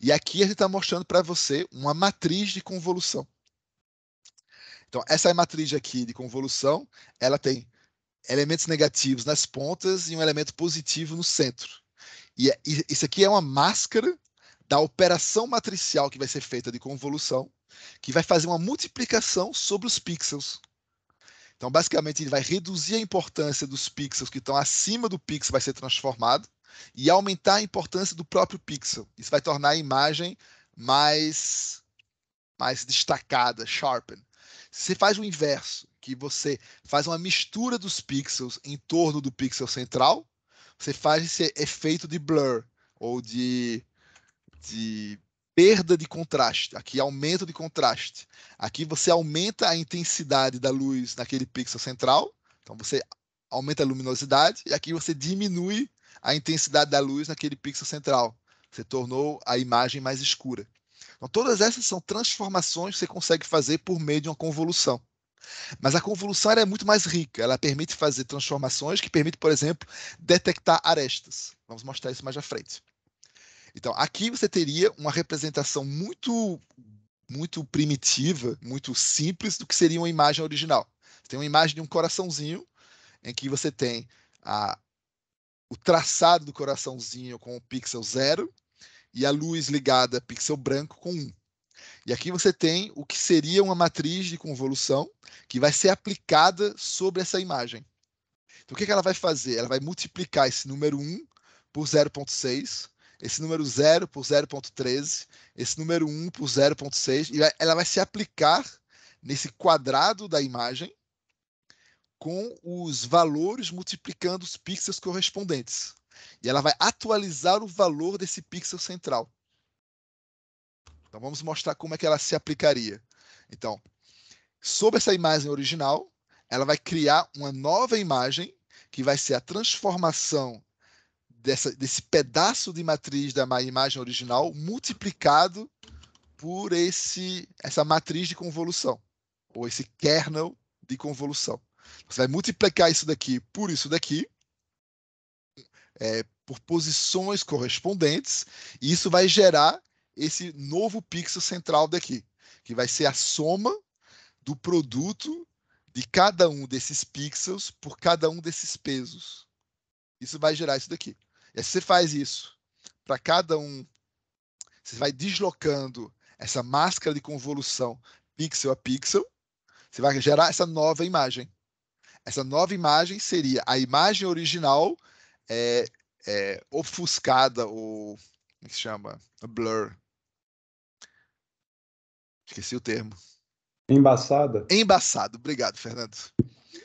E aqui a gente está mostrando para você uma matriz de convolução. Então, essa matriz aqui de convolução, ela tem elementos negativos nas pontas e um elemento positivo no centro. E é, isso aqui é uma máscara da operação matricial que vai ser feita de convolução, que vai fazer uma multiplicação sobre os pixels. Então, basicamente, ele vai reduzir a importância dos pixels que estão acima do pixel, vai ser transformado, e aumentar a importância do próprio pixel. Isso vai tornar a imagem mais, mais destacada, sharpen. Se você faz o inverso, que você faz uma mistura dos pixels em torno do pixel central, você faz esse efeito de blur ou de, de perda de contraste, aqui aumento de contraste. Aqui você aumenta a intensidade da luz naquele pixel central, então você aumenta a luminosidade, e aqui você diminui a intensidade da luz naquele pixel central. Você tornou a imagem mais escura. Então, todas essas são transformações que você consegue fazer por meio de uma convolução. Mas a convolução é muito mais rica, ela permite fazer transformações que permite, por exemplo, detectar arestas. Vamos mostrar isso mais à frente. Então, aqui você teria uma representação muito muito primitiva, muito simples do que seria uma imagem original. Você tem uma imagem de um coraçãozinho em que você tem a, o traçado do coraçãozinho com o pixel 0 e a luz ligada pixel branco com 1. Um. E aqui você tem o que seria uma matriz de convolução que vai ser aplicada sobre essa imagem. Então, o que, que ela vai fazer? Ela vai multiplicar esse número 1 por 0.6 esse número 0 por 0.13, esse número 1 um por 0.6, e ela vai se aplicar nesse quadrado da imagem com os valores multiplicando os pixels correspondentes. E ela vai atualizar o valor desse pixel central. Então vamos mostrar como é que ela se aplicaria. Então, sobre essa imagem original, ela vai criar uma nova imagem que vai ser a transformação dessa, desse pedaço de matriz da imagem original multiplicado por esse essa matriz de convolução, ou esse kernel de convolução. Você vai multiplicar isso daqui por isso daqui, é, por posições correspondentes, e isso vai gerar esse novo pixel central daqui, que vai ser a soma do produto de cada um desses pixels por cada um desses pesos. Isso vai gerar isso daqui. E é, você faz isso para cada um, você vai deslocando essa máscara de convolução pixel a pixel, você vai gerar essa nova imagem. Essa nova imagem seria a imagem original é, é, ofuscada, ou como é se chama? Blur. Esqueci o termo. Embaçada. Embaçado. obrigado, Fernando.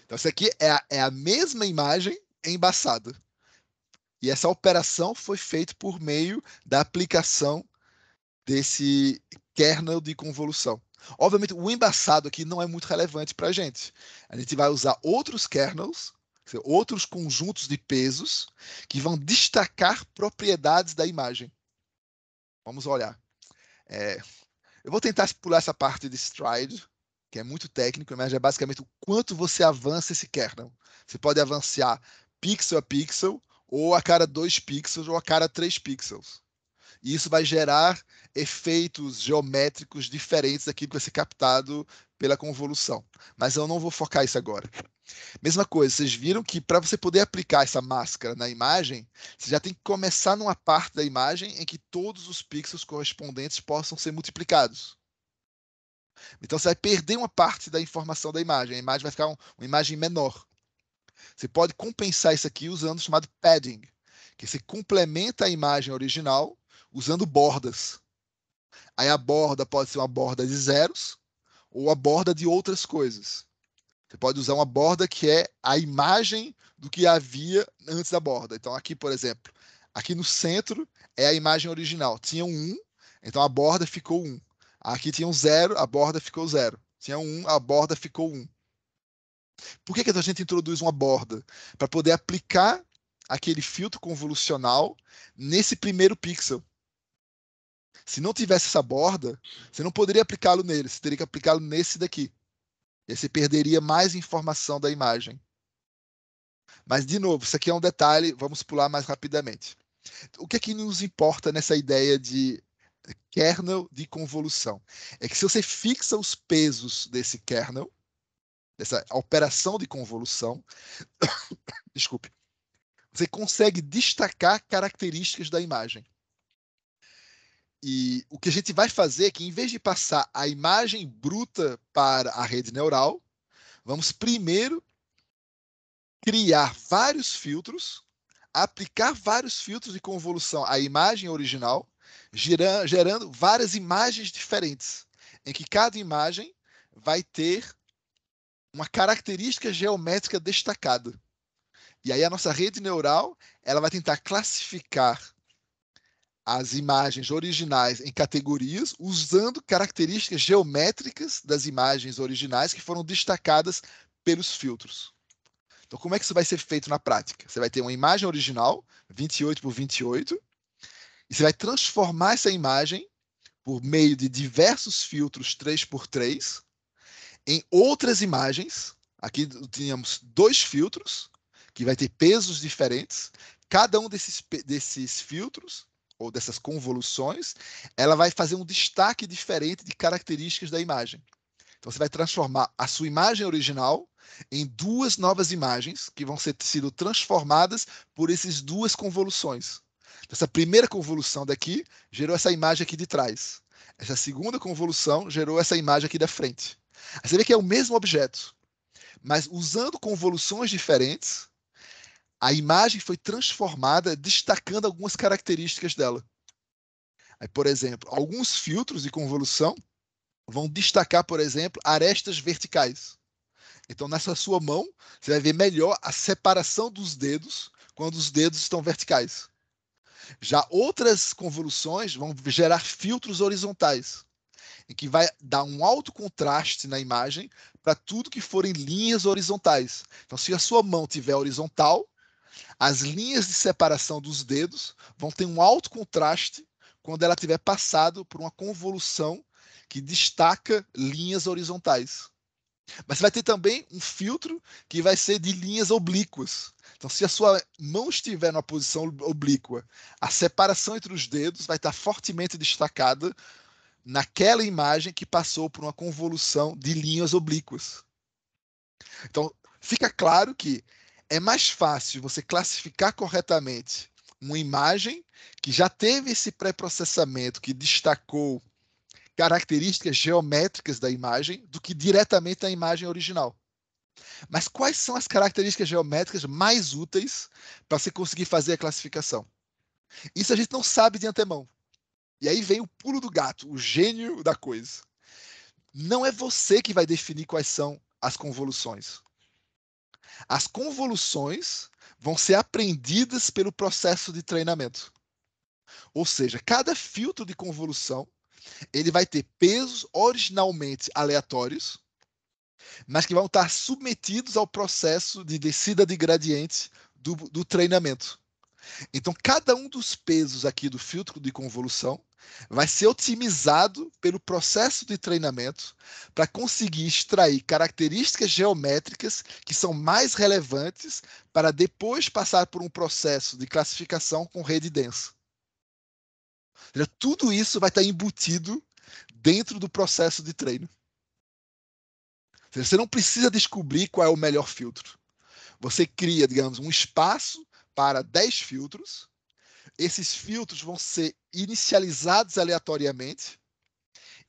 Então, isso aqui é a, é a mesma imagem embaçada. E essa operação foi feita por meio da aplicação desse kernel de convolução. Obviamente, o embaçado aqui não é muito relevante para a gente. A gente vai usar outros kernels, outros conjuntos de pesos, que vão destacar propriedades da imagem. Vamos olhar. É, eu vou tentar pular essa parte de stride, que é muito técnico, mas é basicamente o quanto você avança esse kernel. Você pode avançar pixel a pixel ou a cada 2 pixels, ou a cada 3 pixels. E isso vai gerar efeitos geométricos diferentes daquilo que vai ser captado pela convolução. Mas eu não vou focar isso agora. Mesma coisa, vocês viram que para você poder aplicar essa máscara na imagem, você já tem que começar numa parte da imagem em que todos os pixels correspondentes possam ser multiplicados. Então você vai perder uma parte da informação da imagem, a imagem vai ficar um, uma imagem menor. Você pode compensar isso aqui usando o chamado padding, que se complementa a imagem original usando bordas. Aí a borda pode ser uma borda de zeros ou a borda de outras coisas. Você pode usar uma borda que é a imagem do que havia antes da borda. Então aqui, por exemplo, aqui no centro é a imagem original. Tinha um 1, então a borda ficou 1. Aqui tinha um 0, a borda ficou 0. Tinha um 1, a borda ficou 1. Por que, que a gente introduz uma borda? Para poder aplicar aquele filtro convolucional nesse primeiro pixel. Se não tivesse essa borda, você não poderia aplicá-lo nele, você teria que aplicá-lo nesse daqui. E aí você perderia mais informação da imagem. Mas, de novo, isso aqui é um detalhe, vamos pular mais rapidamente. O que é que nos importa nessa ideia de kernel de convolução? É que se você fixa os pesos desse kernel, dessa operação de convolução, desculpe, você consegue destacar características da imagem. E o que a gente vai fazer é que, em vez de passar a imagem bruta para a rede neural, vamos primeiro criar vários filtros, aplicar vários filtros de convolução à imagem original, gerando várias imagens diferentes, em que cada imagem vai ter uma característica geométrica destacada. E aí a nossa rede neural ela vai tentar classificar as imagens originais em categorias usando características geométricas das imagens originais que foram destacadas pelos filtros. Então, como é que isso vai ser feito na prática? Você vai ter uma imagem original, 28 por 28, e você vai transformar essa imagem por meio de diversos filtros 3 por 3 em outras imagens. Aqui tínhamos dois filtros, que vai ter pesos diferentes. Cada um desses, desses filtros, ou dessas convoluções, ela vai fazer um destaque diferente de características da imagem. Então você vai transformar a sua imagem original em duas novas imagens que vão ser sido transformadas por essas duas convoluções. Essa primeira convolução daqui gerou essa imagem aqui de trás. Essa segunda convolução gerou essa imagem aqui da frente você vê que é o mesmo objeto, mas usando convoluções diferentes, a imagem foi transformada destacando algumas características dela. Aí, por exemplo, alguns filtros de convolução vão destacar, por exemplo, arestas verticais. Então, nessa sua mão, você vai ver melhor a separação dos dedos quando os dedos estão verticais. Já outras convoluções vão gerar filtros horizontais e que vai dar um alto contraste na imagem para tudo que forem linhas horizontais. Então, se a sua mão tiver horizontal, as linhas de separação dos dedos vão ter um alto contraste quando ela tiver passado por uma convolução que destaca linhas horizontais. Mas vai ter também um filtro que vai ser de linhas oblíquas. Então, se a sua mão estiver numa posição oblíqua, a separação entre os dedos vai estar fortemente destacada naquela imagem que passou por uma convolução de linhas oblíquas. Então, fica claro que é mais fácil você classificar corretamente uma imagem que já teve esse pré-processamento que destacou características geométricas da imagem do que diretamente a imagem original. Mas quais são as características geométricas mais úteis para você conseguir fazer a classificação? Isso a gente não sabe de antemão. E aí vem o pulo do gato, o gênio da coisa. Não é você que vai definir quais são as convoluções. As convoluções vão ser aprendidas pelo processo de treinamento. Ou seja, cada filtro de convolução ele vai ter pesos originalmente aleatórios, mas que vão estar submetidos ao processo de descida de gradiente do, do treinamento. Então, cada um dos pesos aqui do filtro de convolução vai ser otimizado pelo processo de treinamento para conseguir extrair características geométricas que são mais relevantes para depois passar por um processo de classificação com rede densa. tudo isso vai estar embutido dentro do processo de treino. você não precisa descobrir qual é o melhor filtro. Você cria, digamos, um espaço para 10 filtros. Esses filtros vão ser inicializados aleatoriamente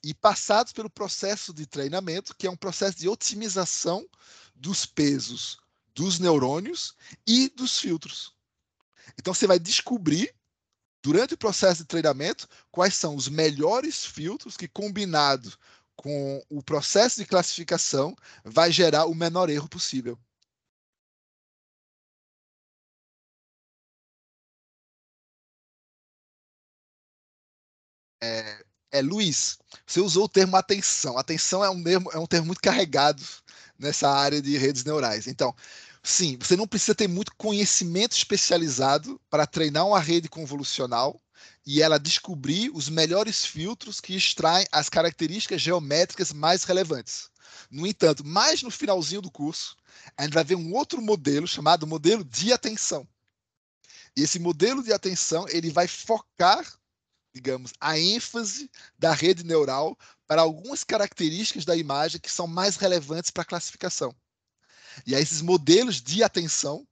e passados pelo processo de treinamento, que é um processo de otimização dos pesos dos neurônios e dos filtros. Então você vai descobrir durante o processo de treinamento quais são os melhores filtros que combinado com o processo de classificação vai gerar o menor erro possível. é, é, Luiz, você usou o termo atenção. Atenção é um termo, é um termo muito carregado nessa área de redes neurais. Então, sim, você não precisa ter muito conhecimento especializado para treinar uma rede convolucional e ela descobrir os melhores filtros que extraem as características geométricas mais relevantes. No entanto, mais no finalzinho do curso, a gente vai ver um outro modelo chamado modelo de atenção. E esse modelo de atenção ele vai focar digamos, a ênfase da rede neural para algumas características da imagem que são mais relevantes para a classificação. E aí, esses modelos de atenção,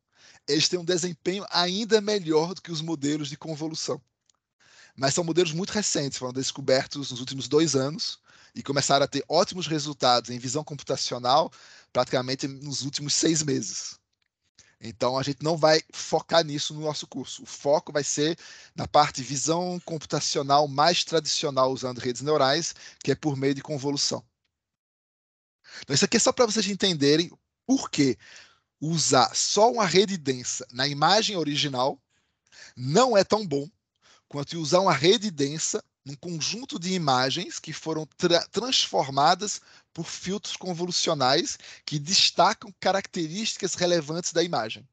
eles têm um desempenho ainda melhor do que os modelos de convolução. Mas são modelos muito recentes, foram descobertos nos últimos dois anos e começaram a ter ótimos resultados em visão computacional praticamente nos últimos seis meses. Então a gente não vai focar nisso no nosso curso. O foco vai ser na parte visão computacional mais tradicional usando redes neurais, que é por meio de convolução. Então isso aqui é só para vocês entenderem por que usar só uma rede densa na imagem original não é tão bom quanto usar uma rede densa num conjunto de imagens que foram tra transformadas por filtros convolucionais que destacam características relevantes da imagem.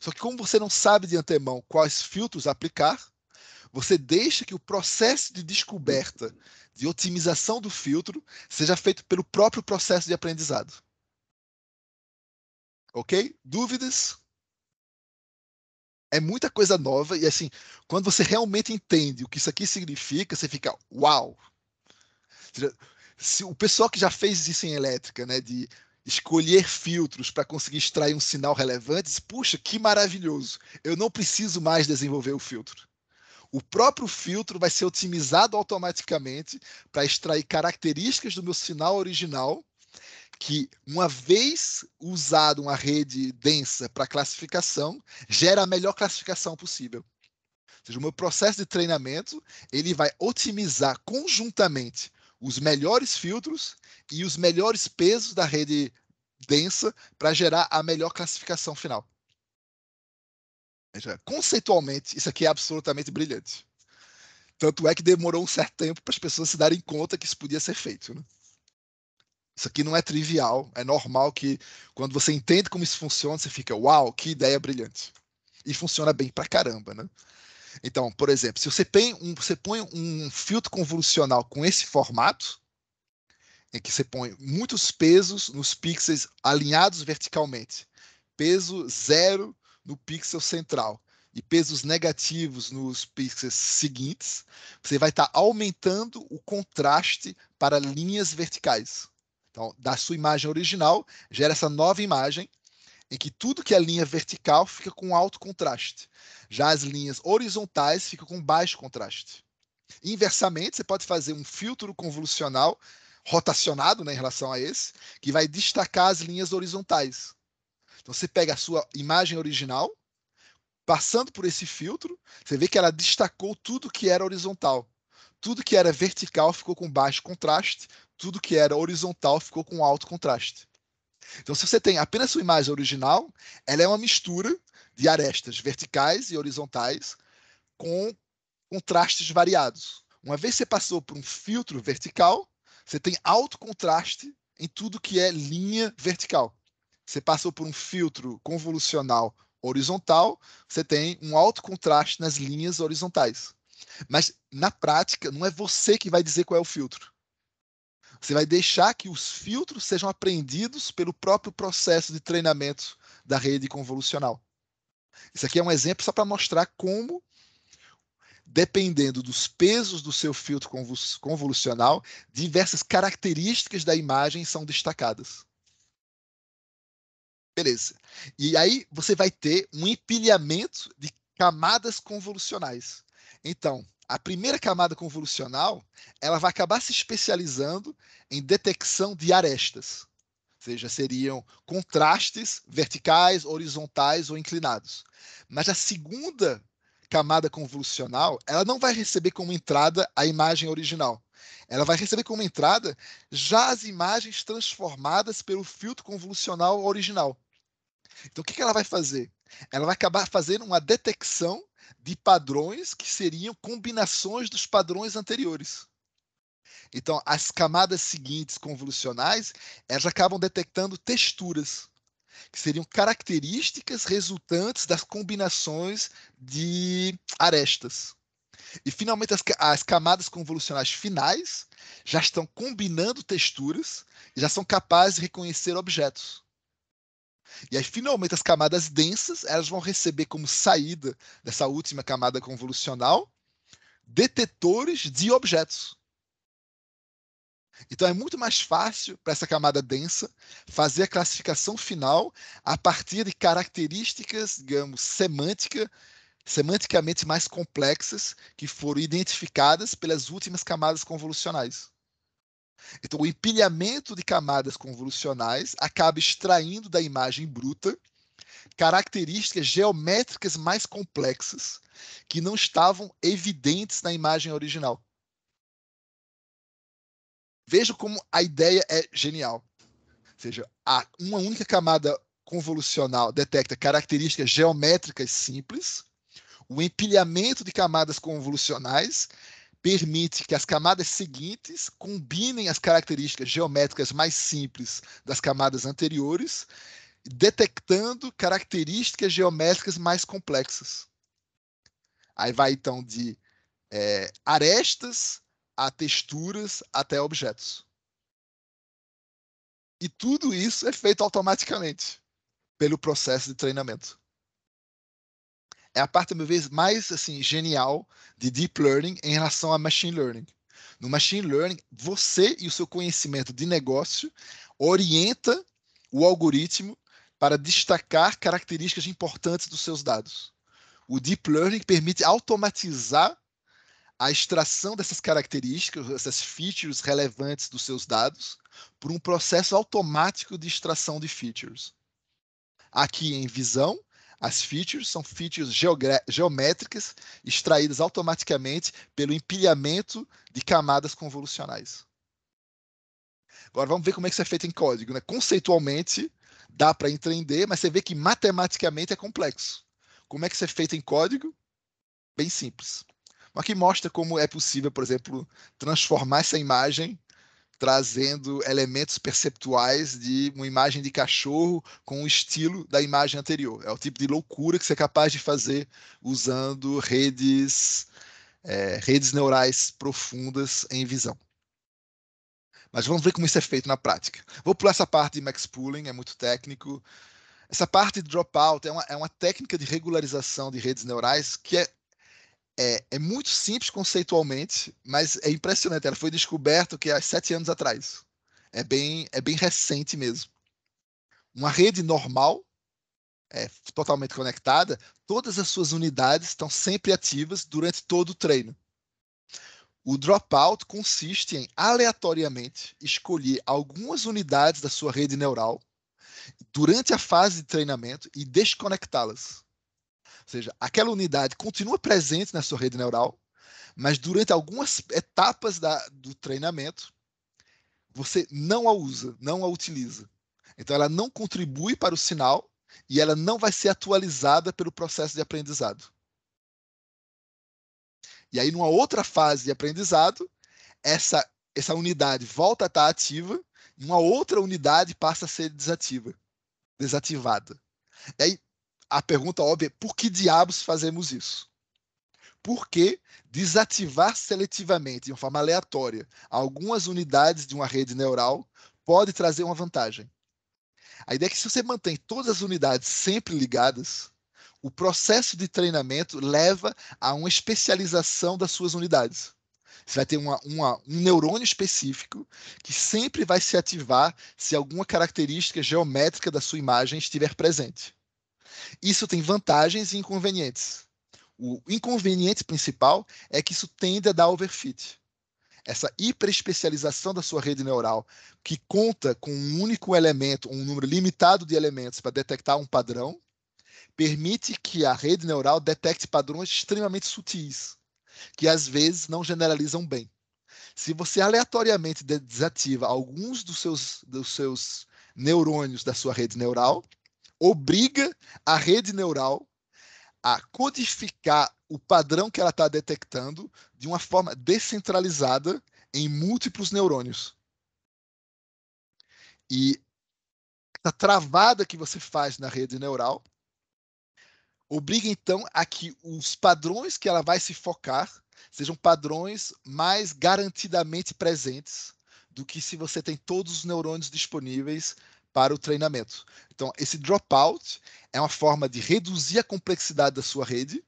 Só que como você não sabe de antemão quais filtros aplicar, você deixa que o processo de descoberta, de otimização do filtro, seja feito pelo próprio processo de aprendizado. Ok? Dúvidas? é muita coisa nova e assim, quando você realmente entende o que isso aqui significa, você fica uau. se o pessoal que já fez isso em elétrica, né, de escolher filtros para conseguir extrair um sinal relevante, diz, puxa, que maravilhoso. Eu não preciso mais desenvolver o filtro. O próprio filtro vai ser otimizado automaticamente para extrair características do meu sinal original que, uma vez usado uma rede densa para classificação, gera a melhor classificação possível. Ou seja, o meu processo de treinamento ele vai otimizar conjuntamente os melhores filtros e os melhores pesos da rede densa para gerar a melhor classificação final. Conceitualmente, isso aqui é absolutamente brilhante. Tanto é que demorou um certo tempo para as pessoas se darem conta que isso podia ser feito. Né? Isso aqui não é trivial. É normal que quando você entende como isso funciona, você fica, uau, que ideia brilhante. E funciona bem pra caramba, né? Então, por exemplo, se você, tem um, você põe um filtro convolucional com esse formato, em que você põe muitos pesos nos pixels alinhados verticalmente, peso zero no pixel central e pesos negativos nos pixels seguintes, você vai estar tá aumentando o contraste para linhas verticais. Então, da sua imagem original, gera essa nova imagem em que tudo que é linha vertical fica com alto contraste. Já as linhas horizontais ficam com baixo contraste. Inversamente, você pode fazer um filtro convolucional rotacionado né, em relação a esse, que vai destacar as linhas horizontais. Então, você pega a sua imagem original, passando por esse filtro, você vê que ela destacou tudo que era horizontal. Tudo que era vertical ficou com baixo contraste, tudo que era horizontal ficou com alto contraste. Então, se você tem apenas sua imagem original, ela é uma mistura de arestas verticais e horizontais com contrastes variados. Uma vez que você passou por um filtro vertical, você tem alto contraste em tudo que é linha vertical. Você passou por um filtro convolucional horizontal, você tem um alto contraste nas linhas horizontais. Mas na prática, não é você que vai dizer qual é o filtro. Você vai deixar que os filtros sejam aprendidos pelo próprio processo de treinamento da rede convolucional. Isso aqui é um exemplo só para mostrar como, dependendo dos pesos do seu filtro convolucional, diversas características da imagem são destacadas. Beleza. E aí você vai ter um empilhamento de camadas convolucionais. Então, a primeira camada convolucional ela vai acabar se especializando em detecção de arestas, ou seja, seriam contrastes verticais, horizontais ou inclinados. Mas a segunda camada convolucional ela não vai receber como entrada a imagem original. Ela vai receber como entrada já as imagens transformadas pelo filtro convolucional original. Então, o que ela vai fazer? Ela vai acabar fazendo uma detecção de padrões que seriam combinações dos padrões anteriores. Então, as camadas seguintes convolucionais, elas acabam detectando texturas, que seriam características resultantes das combinações de arestas. E, finalmente, as, as camadas convolucionais finais já estão combinando texturas e já são capazes de reconhecer objetos. E aí, finalmente, as camadas densas elas vão receber como saída dessa última camada convolucional detetores de objetos. Então, é muito mais fácil para essa camada densa fazer a classificação final a partir de características, digamos, semântica, semanticamente mais complexas que foram identificadas pelas últimas camadas convolucionais. Então, o empilhamento de camadas convolucionais acaba extraindo da imagem bruta características geométricas mais complexas que não estavam evidentes na imagem original. Veja como a ideia é genial. Ou seja, uma única camada convolucional detecta características geométricas simples, o empilhamento de camadas convolucionais permite que as camadas seguintes combinem as características geométricas mais simples das camadas anteriores, detectando características geométricas mais complexas. Aí vai então de é, arestas a texturas até objetos. E tudo isso é feito automaticamente pelo processo de treinamento é a parte, a vez, mais assim, genial de deep learning em relação a machine learning. No machine learning, você e o seu conhecimento de negócio orienta o algoritmo para destacar características importantes dos seus dados. O deep learning permite automatizar a extração dessas características, essas features relevantes dos seus dados, por um processo automático de extração de features. Aqui em visão, as features são features geométricas extraídas automaticamente pelo empilhamento de camadas convolucionais. Agora vamos ver como é que isso é feito em código. Né? Conceitualmente dá para entender, mas você vê que matematicamente é complexo. Como é que isso é feito em código? Bem simples. Aqui que mostra como é possível, por exemplo, transformar essa imagem trazendo elementos perceptuais de uma imagem de cachorro com o estilo da imagem anterior. É o tipo de loucura que você é capaz de fazer usando redes, é, redes neurais profundas em visão. Mas vamos ver como isso é feito na prática. Vou pular essa parte de max pooling, é muito técnico. Essa parte de dropout é uma, é uma técnica de regularização de redes neurais que é é, é muito simples conceitualmente, mas é impressionante. Ela foi descoberta que há sete anos atrás. É bem, é bem recente mesmo. Uma rede normal, é, totalmente conectada, todas as suas unidades estão sempre ativas durante todo o treino. O dropout consiste em aleatoriamente escolher algumas unidades da sua rede neural durante a fase de treinamento e desconectá-las. Ou seja, aquela unidade continua presente na sua rede neural, mas durante algumas etapas da, do treinamento, você não a usa, não a utiliza. Então, ela não contribui para o sinal e ela não vai ser atualizada pelo processo de aprendizado. E aí, numa outra fase de aprendizado, essa, essa unidade volta a estar ativa e uma outra unidade passa a ser desativa, desativada. E aí, a pergunta óbvia é por que diabos fazemos isso? Por que desativar seletivamente, de uma forma aleatória, algumas unidades de uma rede neural pode trazer uma vantagem? A ideia é que se você mantém todas as unidades sempre ligadas, o processo de treinamento leva a uma especialização das suas unidades. Você vai ter uma, uma, um neurônio específico que sempre vai se ativar se alguma característica geométrica da sua imagem estiver presente. Isso tem vantagens e inconvenientes. O inconveniente principal é que isso tende a dar overfit. Essa hiperespecialização da sua rede neural, que conta com um único elemento, um número limitado de elementos para detectar um padrão, permite que a rede neural detecte padrões extremamente sutis, que às vezes não generalizam bem. Se você aleatoriamente desativa alguns dos seus, dos seus neurônios da sua rede neural, obriga a rede neural a codificar o padrão que ela está detectando de uma forma descentralizada em múltiplos neurônios. E a travada que você faz na rede neural obriga então a que os padrões que ela vai se focar sejam padrões mais garantidamente presentes do que se você tem todos os neurônios disponíveis para o treinamento. Então, esse dropout é uma forma de reduzir a complexidade da sua rede,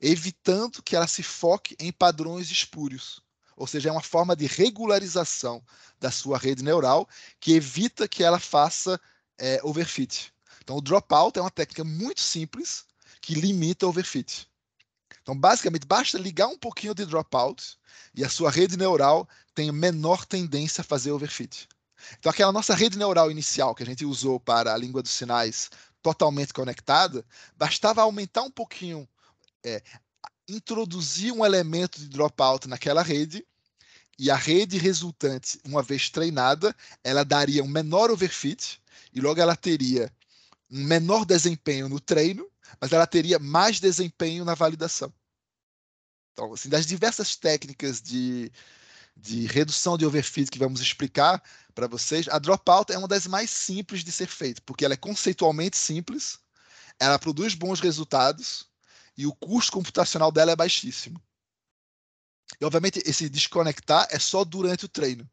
evitando que ela se foque em padrões espúrios. Ou seja, é uma forma de regularização da sua rede neural que evita que ela faça é, overfit. Então, o dropout é uma técnica muito simples que limita o overfit. Então, basicamente, basta ligar um pouquinho de dropout e a sua rede neural tem menor tendência a fazer overfit. Então, aquela nossa rede neural inicial que a gente usou para a língua dos sinais totalmente conectada, bastava aumentar um pouquinho, é, introduzir um elemento de dropout naquela rede, e a rede resultante, uma vez treinada, ela daria um menor overfit, e logo ela teria um menor desempenho no treino, mas ela teria mais desempenho na validação. Então, assim, das diversas técnicas de de redução de overfit que vamos explicar para vocês. A dropout é uma das mais simples de ser feita, porque ela é conceitualmente simples, ela produz bons resultados e o custo computacional dela é baixíssimo. E, obviamente, esse desconectar é só durante o treino.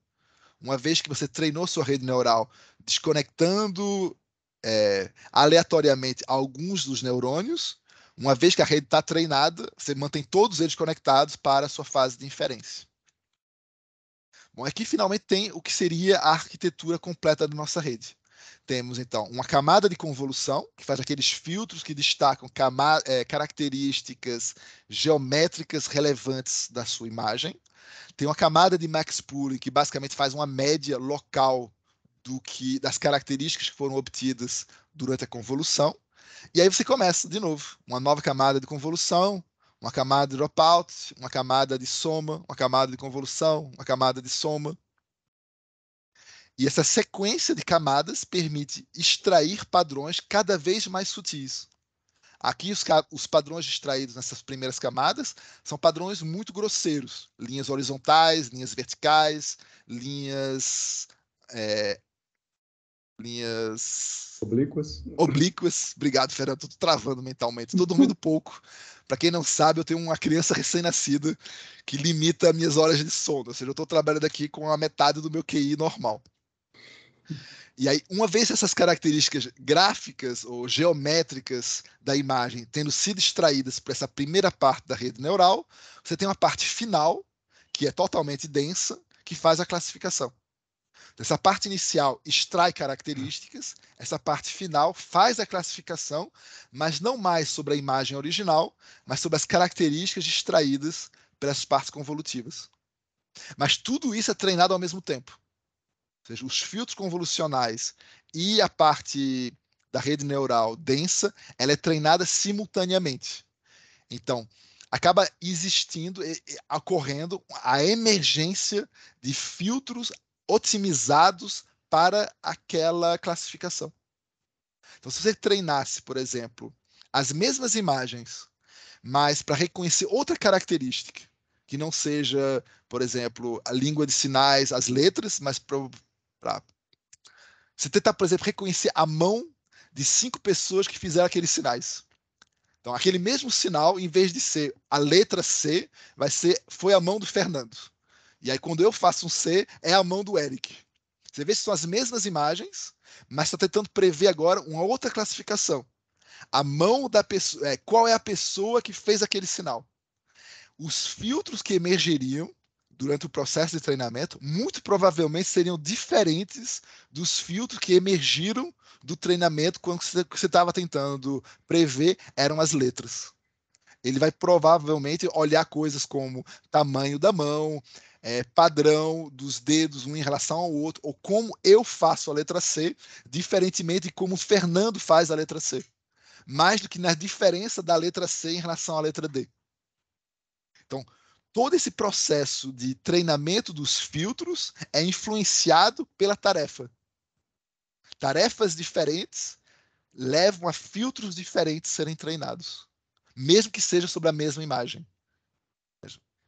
Uma vez que você treinou sua rede neural desconectando é, aleatoriamente alguns dos neurônios, uma vez que a rede está treinada, você mantém todos eles conectados para a sua fase de inferência. Bom, aqui finalmente tem o que seria a arquitetura completa da nossa rede. Temos então uma camada de convolução, que faz aqueles filtros que destacam é, características geométricas relevantes da sua imagem. Tem uma camada de max pooling, que basicamente faz uma média local do que das características que foram obtidas durante a convolução. E aí você começa de novo, uma nova camada de convolução, uma camada de dropout, uma camada de soma, uma camada de convolução, uma camada de soma. E essa sequência de camadas permite extrair padrões cada vez mais sutis. Aqui, os, os padrões extraídos nessas primeiras camadas são padrões muito grosseiros: linhas horizontais, linhas verticais, linhas. É, linhas. Oblíquas. Oblíquas. Obrigado, Fernando. Estou travando mentalmente. Tudo muito pouco. Para quem não sabe, eu tenho uma criança recém-nascida que limita as minhas horas de sono. Ou seja, eu estou trabalhando aqui com a metade do meu QI normal. E aí, uma vez essas características gráficas ou geométricas da imagem tendo sido extraídas para essa primeira parte da rede neural, você tem uma parte final, que é totalmente densa, que faz a classificação. Então, essa parte inicial extrai características, essa parte final faz a classificação, mas não mais sobre a imagem original, mas sobre as características extraídas pelas partes convolutivas. Mas tudo isso é treinado ao mesmo tempo. Ou seja, os filtros convolucionais e a parte da rede neural densa, ela é treinada simultaneamente. Então, acaba existindo, ocorrendo a emergência de filtros otimizados para aquela classificação. Então, se você treinasse, por exemplo, as mesmas imagens, mas para reconhecer outra característica, que não seja, por exemplo, a língua de sinais, as letras, mas para. Você tentar, por exemplo, reconhecer a mão de cinco pessoas que fizeram aqueles sinais. Então, aquele mesmo sinal, em vez de ser a letra C, vai ser foi a mão do Fernando. E aí, quando eu faço um C, é a mão do Eric. Você vê se são as mesmas imagens, mas está tentando prever agora uma outra classificação. A mão da pessoa. É, qual é a pessoa que fez aquele sinal? Os filtros que emergeriam durante o processo de treinamento muito provavelmente seriam diferentes dos filtros que emergiram do treinamento quando você estava tentando prever eram as letras. Ele vai provavelmente olhar coisas como tamanho da mão, é, padrão dos dedos um em relação ao outro, ou como eu faço a letra C, diferentemente de como Fernando faz a letra C. Mais do que na diferença da letra C em relação à letra D. Então, todo esse processo de treinamento dos filtros é influenciado pela tarefa. Tarefas diferentes levam a filtros diferentes serem treinados, mesmo que seja sobre a mesma imagem.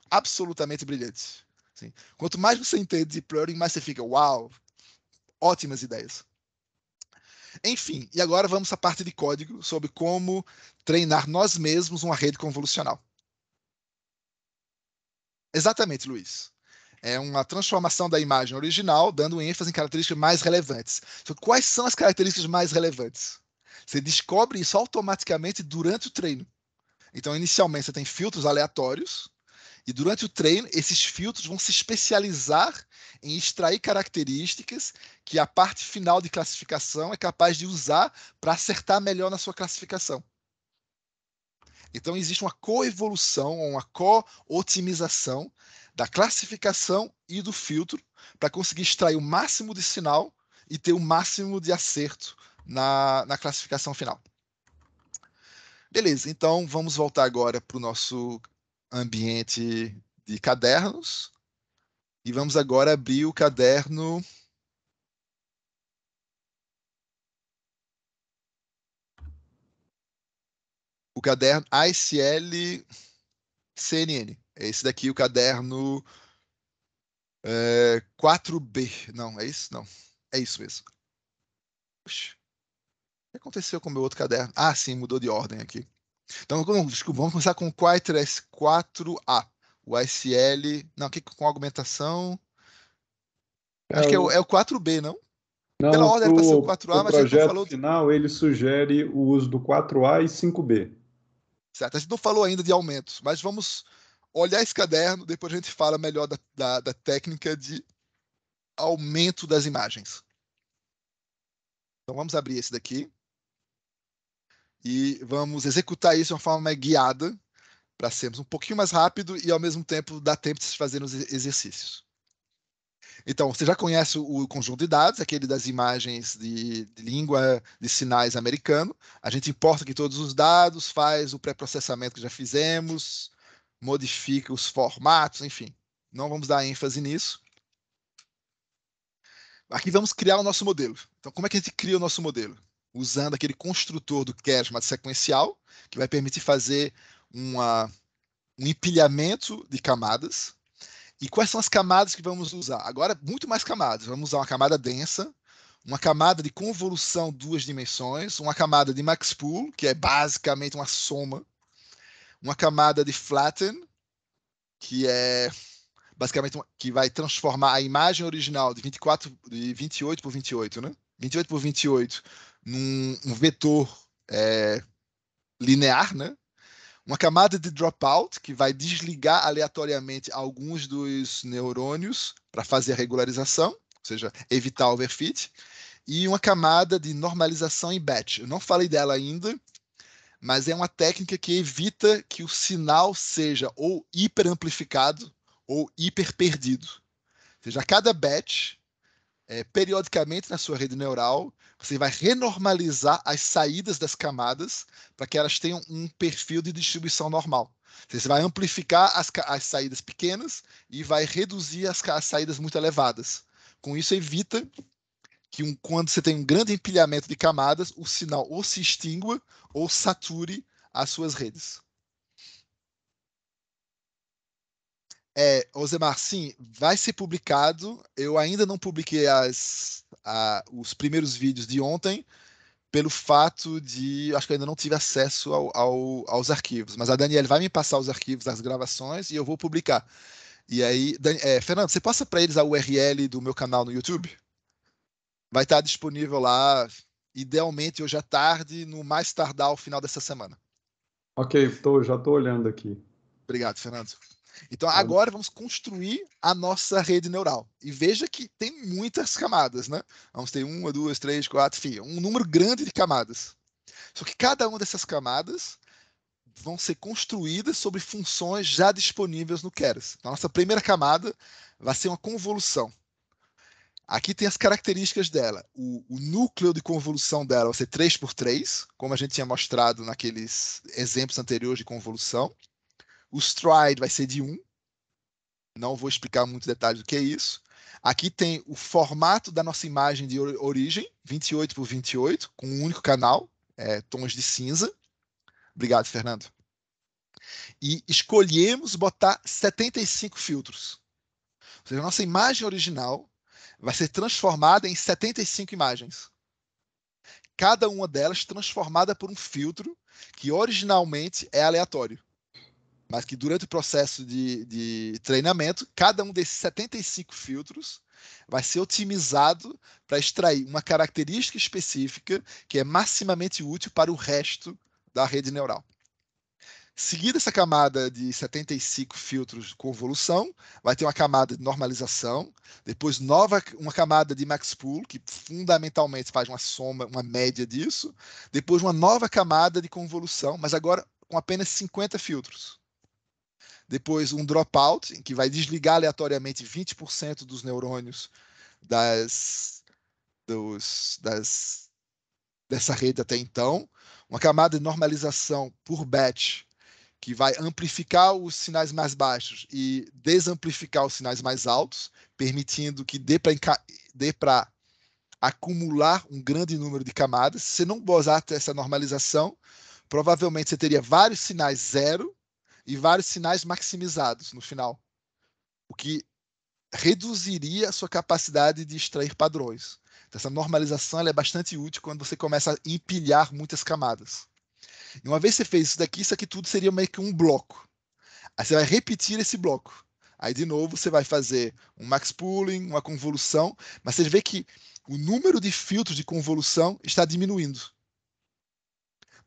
Absolutamente brilhante. Assim, quanto mais você entende de Pleuring, mais você fica, uau, ótimas ideias. Enfim, e agora vamos à parte de código sobre como treinar nós mesmos uma rede convolucional. Exatamente, Luiz. É uma transformação da imagem original, dando ênfase em características mais relevantes. Então, quais são as características mais relevantes? Você descobre isso automaticamente durante o treino. Então, inicialmente, você tem filtros aleatórios, e durante o treino, esses filtros vão se especializar em extrair características que a parte final de classificação é capaz de usar para acertar melhor na sua classificação. Então existe uma coevolução, uma co-otimização da classificação e do filtro para conseguir extrair o máximo de sinal e ter o máximo de acerto na, na classificação final. Beleza, então vamos voltar agora para o nosso ambiente de cadernos. E vamos agora abrir o caderno. O caderno ICL CNN. É esse daqui, o caderno é, 4B. Não, é isso? Não. É isso mesmo. Puxa. O que aconteceu com o meu outro caderno? Ah, sim, mudou de ordem aqui. Então vamos começar com o S 4A. O SL. Não, que com argumentação. É Acho o... que é o, é o 4B, não? Não, Pela ordem pro, era ser o 4A, mas projeto não falou. final ele sugere o uso do 4A e 5B. Certo, a gente não falou ainda de aumentos, mas vamos olhar esse caderno, depois a gente fala melhor da, da, da técnica de aumento das imagens. Então vamos abrir esse daqui e vamos executar isso de uma forma mais guiada para sermos um pouquinho mais rápido e ao mesmo tempo dar tempo de se fazer os exercícios. Então, você já conhece o conjunto de dados, aquele das imagens de, de língua de sinais americano. A gente importa aqui todos os dados, faz o pré-processamento que já fizemos, modifica os formatos, enfim. Não vamos dar ênfase nisso. Aqui vamos criar o nosso modelo. Então, como é que a gente cria o nosso modelo? usando aquele construtor do Kershma sequencial, que vai permitir fazer uma, um empilhamento de camadas. E quais são as camadas que vamos usar? Agora, muito mais camadas. Vamos usar uma camada densa, uma camada de convolução duas dimensões, uma camada de max pool, que é basicamente uma soma, uma camada de flatten, que é basicamente uma, que vai transformar a imagem original de 24 de 28 por 28, né? 28 por 28 num um vetor é, linear, né? Uma camada de dropout que vai desligar aleatoriamente alguns dos neurônios para fazer a regularização, ou seja, evitar overfit, e uma camada de normalização em batch. Eu não falei dela ainda, mas é uma técnica que evita que o sinal seja ou hiperamplificado ou hiperperdido. Ou seja, a cada batch, é, periodicamente na sua rede neural, você vai renormalizar as saídas das camadas para que elas tenham um perfil de distribuição normal. Você vai amplificar as, as saídas pequenas e vai reduzir as, as saídas muito elevadas. Com isso, evita que um, quando você tem um grande empilhamento de camadas, o sinal ou se extingua ou sature as suas redes. É, Osemar, sim, vai ser publicado. Eu ainda não publiquei as, a, os primeiros vídeos de ontem pelo fato de. Acho que eu ainda não tive acesso ao, ao, aos arquivos, mas a Daniela vai me passar os arquivos das gravações e eu vou publicar. E aí, Dan, é, Fernando, você passa para eles a URL do meu canal no YouTube? Vai estar tá disponível lá, idealmente hoje à tarde, no mais tardar ao final dessa semana. Ok, tô, já estou olhando aqui. Obrigado, Fernando. Então agora vamos construir a nossa rede neural. E veja que tem muitas camadas, né? Vamos ter uma, duas, três, quatro, enfim, um número grande de camadas. Só que cada uma dessas camadas vão ser construídas sobre funções já disponíveis no Keras. Então, a nossa primeira camada vai ser uma convolução. Aqui tem as características dela. O, o, núcleo de convolução dela vai ser 3 por 3, como a gente tinha mostrado naqueles exemplos anteriores de convolução. O stride vai ser de 1. Não vou explicar muitos detalhes do que é isso. Aqui tem o formato da nossa imagem de origem, 28 por 28, com um único canal, é, tons de cinza. Obrigado, Fernando. E escolhemos botar 75 filtros. Ou seja, a nossa imagem original vai ser transformada em 75 imagens. Cada uma delas transformada por um filtro que originalmente é aleatório mas que durante o processo de, de treinamento, cada um desses 75 filtros vai ser otimizado para extrair uma característica específica que é maximamente útil para o resto da rede neural. Seguida essa camada de 75 filtros de convolução, vai ter uma camada de normalização, depois nova uma camada de max pool, que fundamentalmente faz uma soma, uma média disso, depois uma nova camada de convolução, mas agora com apenas 50 filtros depois um dropout, que vai desligar aleatoriamente 20% dos neurônios das, dos, das, dessa rede até então, uma camada de normalização por batch, que vai amplificar os sinais mais baixos e desamplificar os sinais mais altos, permitindo que dê para acumular um grande número de camadas. Se não até essa normalização, provavelmente você teria vários sinais zero e vários sinais maximizados no final, o que reduziria a sua capacidade de extrair padrões. Então, essa normalização é bastante útil quando você começa a empilhar muitas camadas. E uma vez que você fez isso daqui, isso aqui tudo seria meio que um bloco. Aí você vai repetir esse bloco. Aí, de novo, você vai fazer um max pooling, uma convolução, mas você vê que o número de filtros de convolução está diminuindo.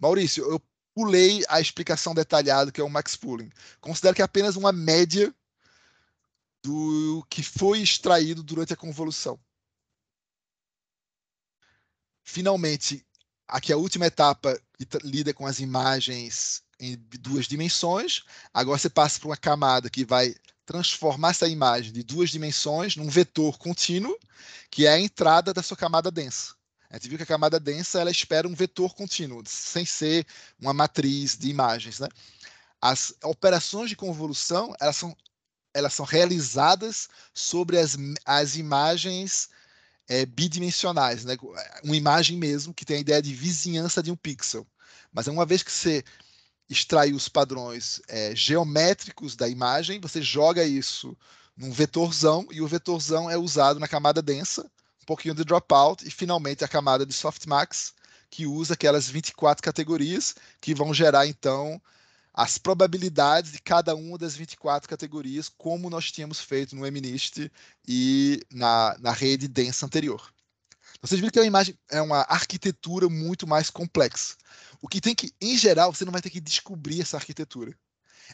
Maurício, eu pulei a explicação detalhada que é o Max pooling Considero que é apenas uma média do que foi extraído durante a convolução. Finalmente, aqui é a última etapa que lida com as imagens em duas dimensões. Agora você passa para uma camada que vai transformar essa imagem de duas dimensões num vetor contínuo, que é a entrada da sua camada densa. A é, gente viu que a camada densa ela espera um vetor contínuo, sem ser uma matriz de imagens. Né? As operações de convolução elas são, elas são realizadas sobre as, as imagens é, bidimensionais, né? uma imagem mesmo que tem a ideia de vizinhança de um pixel. Mas uma vez que você extrai os padrões é, geométricos da imagem, você joga isso num vetorzão e o vetorzão é usado na camada densa pouquinho de dropout e finalmente a camada de softmax, que usa aquelas 24 categorias que vão gerar então as probabilidades de cada uma das 24 categorias, como nós tínhamos feito no MNIST e na, na rede densa anterior. Vocês viram que é uma imagem, é uma arquitetura muito mais complexa. O que tem que, em geral, você não vai ter que descobrir essa arquitetura.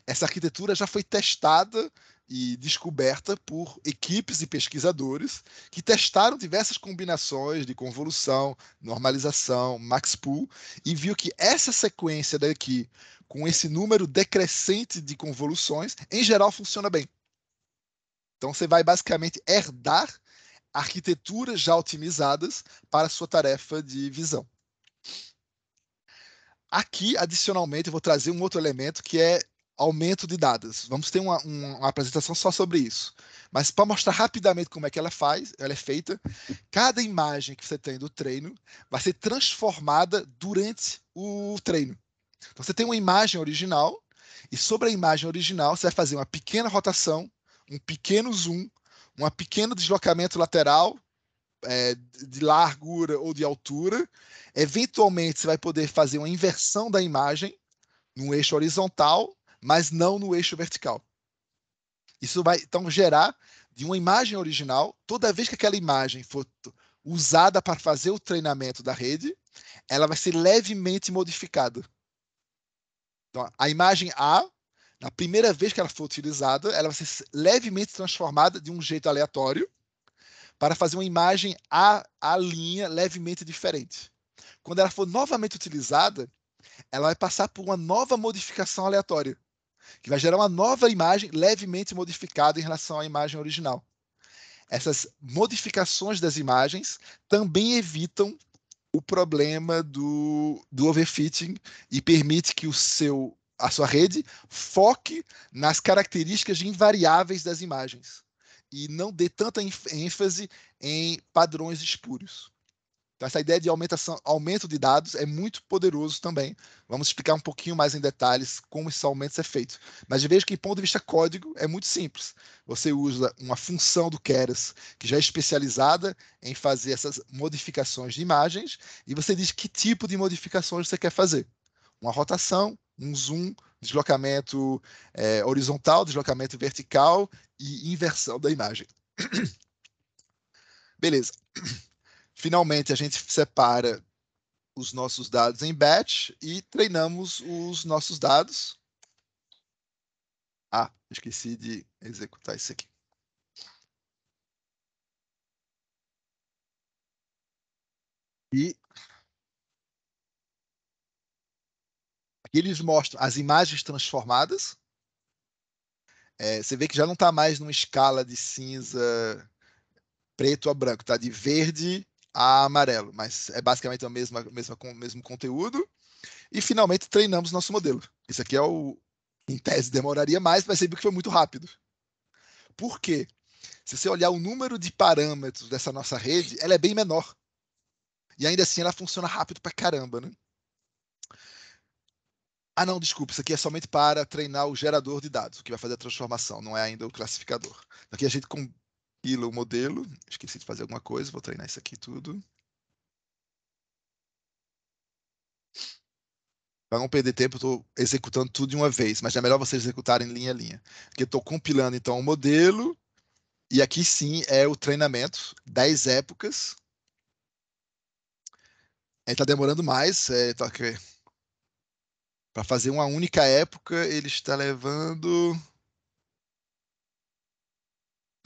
Essa arquitetura já foi testada e descoberta por equipes e pesquisadores que testaram diversas combinações de convolução, normalização, max pool e viu que essa sequência daqui com esse número decrescente de convoluções em geral funciona bem. Então você vai basicamente herdar arquiteturas já otimizadas para a sua tarefa de visão. Aqui, adicionalmente, eu vou trazer um outro elemento que é aumento de dados. Vamos ter uma, uma, uma apresentação só sobre isso. Mas para mostrar rapidamente como é que ela faz, ela é feita, cada imagem que você tem do treino vai ser transformada durante o treino. Então, você tem uma imagem original e sobre a imagem original você vai fazer uma pequena rotação, um pequeno zoom, um pequeno deslocamento lateral é, de largura ou de altura. Eventualmente você vai poder fazer uma inversão da imagem num eixo horizontal mas não no eixo vertical. Isso vai então gerar de uma imagem original, toda vez que aquela imagem for usada para fazer o treinamento da rede, ela vai ser levemente modificada. Então, a imagem A, na primeira vez que ela for utilizada, ela vai ser levemente transformada de um jeito aleatório para fazer uma imagem A, a linha levemente diferente. Quando ela for novamente utilizada, ela vai passar por uma nova modificação aleatória que vai gerar uma nova imagem levemente modificada em relação à imagem original. Essas modificações das imagens também evitam o problema do, do overfitting e permite que o seu a sua rede foque nas características invariáveis das imagens e não dê tanta ênfase em padrões espúrios. Então, essa ideia de aumentação, aumento de dados é muito poderoso também. Vamos explicar um pouquinho mais em detalhes como esse aumento é feito. Mas veja que, do ponto de vista código, é muito simples. Você usa uma função do Keras, que já é especializada em fazer essas modificações de imagens, e você diz que tipo de modificações você quer fazer. Uma rotação, um zoom, deslocamento é, horizontal, deslocamento vertical e inversão da imagem. Beleza. Finalmente, a gente separa os nossos dados em batch e treinamos os nossos dados. Ah, esqueci de executar isso aqui. E aqui eles mostram as imagens transformadas. É, você vê que já não está mais numa escala de cinza preto a branco, está de verde a amarelo, mas é basicamente o mesmo, mesmo, mesmo conteúdo. E finalmente treinamos nosso modelo. Isso aqui é o. Em tese demoraria mais, mas sempre que foi muito rápido. Por quê? Se você olhar o número de parâmetros dessa nossa rede, ela é bem menor. E ainda assim ela funciona rápido pra caramba, né? Ah, não, desculpa, isso aqui é somente para treinar o gerador de dados, que vai fazer a transformação, não é ainda o classificador. Aqui a gente compila o modelo. Esqueci de fazer alguma coisa, vou treinar isso aqui tudo. Para não perder tempo, estou executando tudo de uma vez, mas é melhor vocês executarem linha a linha. Porque estou compilando então o um modelo, e aqui sim é o treinamento, 10 épocas. Está é, demorando mais, é, tá, para fazer uma única época, ele está levando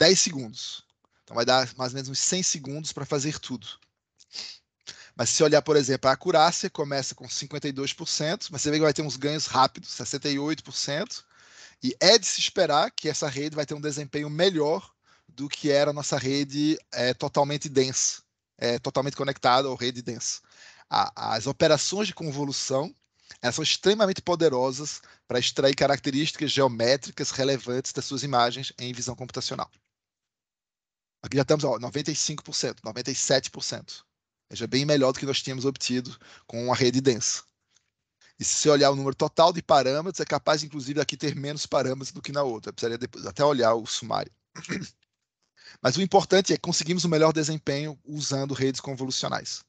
10 segundos. Então vai dar mais ou menos uns 100 segundos para fazer tudo. Mas se olhar, por exemplo, a acurácia começa com 52%, mas você vê que vai ter uns ganhos rápidos, 68%. E é de se esperar que essa rede vai ter um desempenho melhor do que era a nossa rede é, totalmente densa, é, totalmente conectada ou rede densa. A, as operações de convolução elas são extremamente poderosas para extrair características geométricas relevantes das suas imagens em visão computacional. Aqui já estamos ó, 95%, 97%. Já é bem melhor do que nós tínhamos obtido com uma rede densa. E se você olhar o número total de parâmetros, é capaz, inclusive, aqui ter menos parâmetros do que na outra. Eu precisaria depois, até olhar o sumário. Mas o importante é que conseguimos o um melhor desempenho usando redes convolucionais.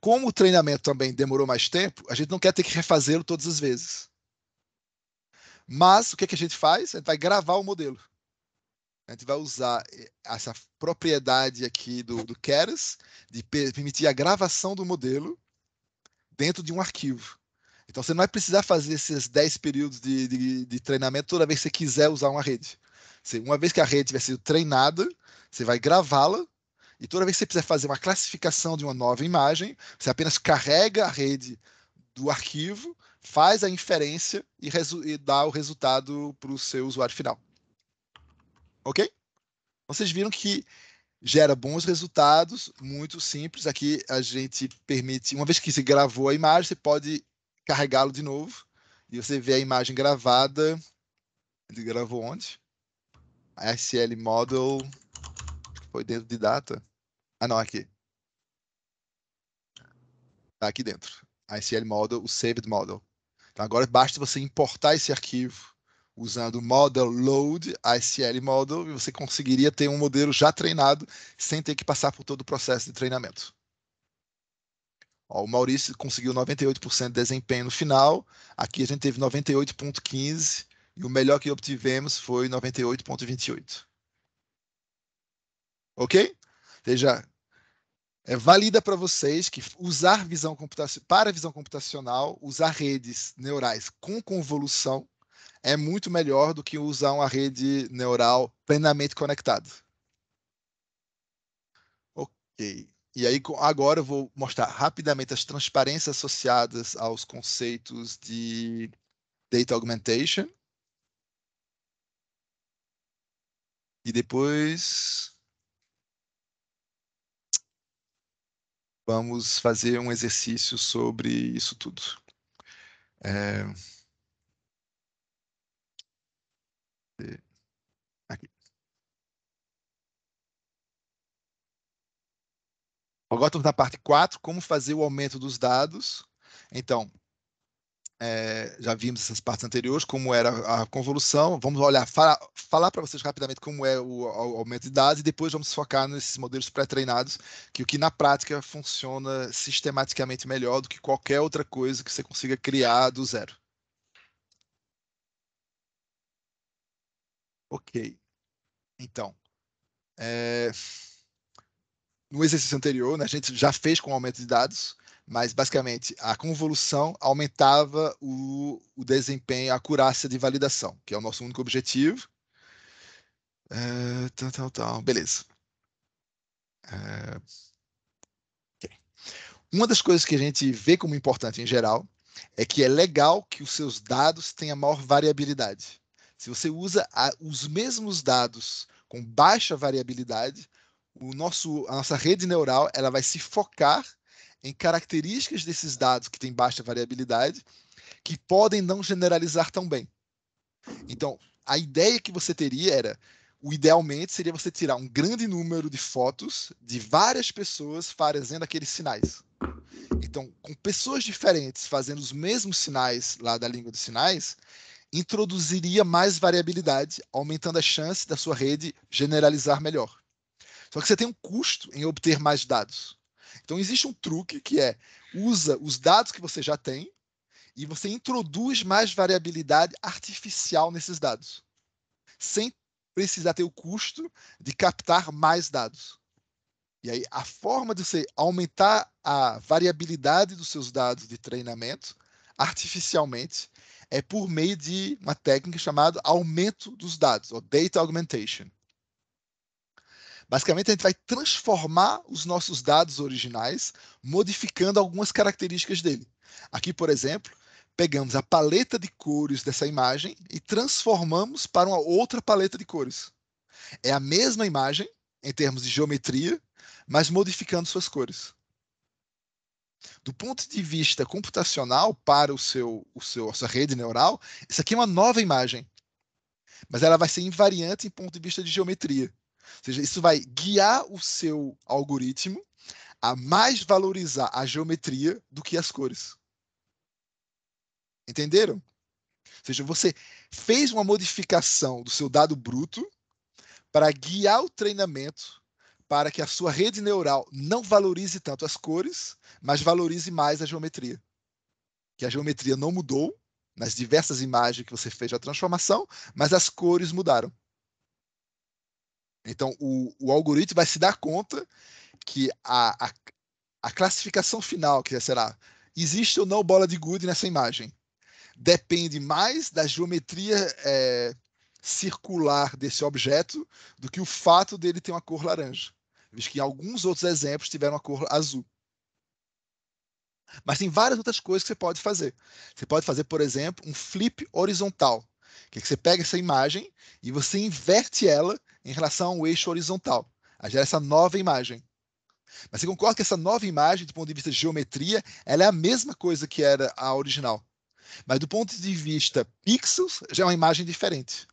Como o treinamento também demorou mais tempo, a gente não quer ter que refazê-lo todas as vezes. Mas o que, é que a gente faz? A gente vai gravar o modelo. A gente vai usar eh, essa propriedade aqui do, do Keras de permitir a gravação do modelo dentro de um arquivo. Então você não vai precisar fazer esses 10 períodos de, de, de, treinamento toda vez que você quiser usar uma rede. Você, uma vez que a rede tiver sido treinada, você vai gravá-la e toda vez que você quiser fazer uma classificação de uma nova imagem, você apenas carrega a rede do arquivo, faz a inferência e, e dá o resultado para o seu usuário final. Ok? Vocês viram que gera bons resultados, muito simples. Aqui a gente permite, uma vez que você gravou a imagem, você pode carregá-lo de novo e você vê a imagem gravada. Ele gravou onde? A SL Model foi dentro de data. Ah, não, aqui. Está aqui dentro. A SL Model, o Saved Model. Então agora basta você importar esse arquivo usando o model load, ASL model, e você conseguiria ter um modelo já treinado sem ter que passar por todo o processo de treinamento. Ó, o Maurício conseguiu 98% de desempenho no final, aqui a gente teve 98.15 e o melhor que obtivemos foi 98.28. Ok? Veja, é válida para vocês que usar visão computacional, para visão computacional, usar redes neurais com convolução é muito melhor do que usar uma rede neural plenamente conectada. Ok. E aí agora eu vou mostrar rapidamente as transparências associadas aos conceitos de data augmentation. E depois vamos fazer um exercício sobre isso tudo. É... Agora estamos na parte 4, como fazer o aumento dos dados. Então, é, já vimos essas partes anteriores, como era a convolução. Vamos olhar, fala, falar para vocês rapidamente como é o, o, aumento de dados e depois vamos focar nesses modelos pré-treinados, que o que na prática funciona sistematicamente melhor do que qualquer outra coisa que você consiga criar do zero. Ok. Então, é, no exercício anterior, né, a gente já fez com aumento de dados, mas basicamente a convolução aumentava o, o desempenho, a acurácia de validação, que é o nosso único objetivo. É, tal, Beleza. É, okay. Uma das coisas que a gente vê como importante em geral é que é legal que os seus dados tenham maior variabilidade. Se você usa a, os mesmos dados com baixa variabilidade, o nosso, a nossa rede neural ela vai se focar em características desses dados que têm baixa variabilidade, que podem não generalizar tão bem. Então, a ideia que você teria era, o idealmente seria você tirar um grande número de fotos de várias pessoas fazendo aqueles sinais. Então, com pessoas diferentes fazendo os mesmos sinais lá da língua dos sinais, introduziria mais variabilidade, aumentando a chance da sua rede generalizar melhor. Só que você tem um custo em obter mais dados. Então existe um truque que é usa os dados que você já tem e você introduz mais variabilidade artificial nesses dados, sem precisar ter o custo de captar mais dados. E aí a forma de você aumentar a variabilidade dos seus dados de treinamento artificialmente é por meio de uma técnica chamada aumento dos dados, ou data augmentation. Basicamente, a gente vai transformar os nossos dados originais, modificando algumas características dele. Aqui, por exemplo, pegamos a paleta de cores dessa imagem e transformamos para uma outra paleta de cores. É a mesma imagem, em termos de geometria, mas modificando suas cores. Do ponto de vista computacional para o seu, o seu, a sua rede neural, isso aqui é uma nova imagem, mas ela vai ser invariante em ponto de vista de geometria. Ou seja, isso vai guiar o seu algoritmo a mais valorizar a geometria do que as cores. Entenderam? Ou seja, você fez uma modificação do seu dado bruto para guiar o treinamento para que a sua rede neural não valorize tanto as cores, mas valorize mais a geometria. Que a geometria não mudou nas diversas imagens que você fez a transformação, mas as cores mudaram. Então, o, o algoritmo vai se dar conta que a, a, a classificação final, que é, será existe ou não bola de gude nessa imagem, depende mais da geometria é, circular desse objeto do que o fato dele ter uma cor laranja, visto que alguns outros exemplos tiveram a cor azul. Mas tem várias outras coisas que você pode fazer. Você pode fazer, por exemplo, um flip horizontal, que, é que você pega essa imagem e você inverte ela em relação ao eixo horizontal, a gerar essa nova imagem. Mas você concorda que essa nova imagem, do ponto de vista de geometria, ela é a mesma coisa que era a original. Mas do ponto de vista pixels, já é uma imagem diferente.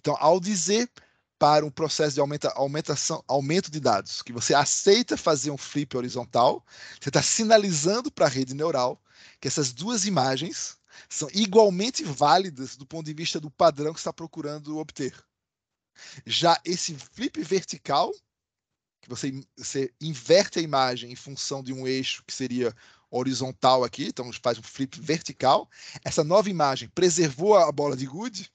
Então, ao dizer para um processo de aumenta, aumentação, aumento de dados, que você aceita fazer um flip horizontal, você está sinalizando para a rede neural que essas duas imagens são igualmente válidas do ponto de vista do padrão que está procurando obter. Já esse flip vertical, que você, você inverte a imagem em função de um eixo que seria horizontal aqui, então faz um flip vertical. Essa nova imagem preservou a bola de Good,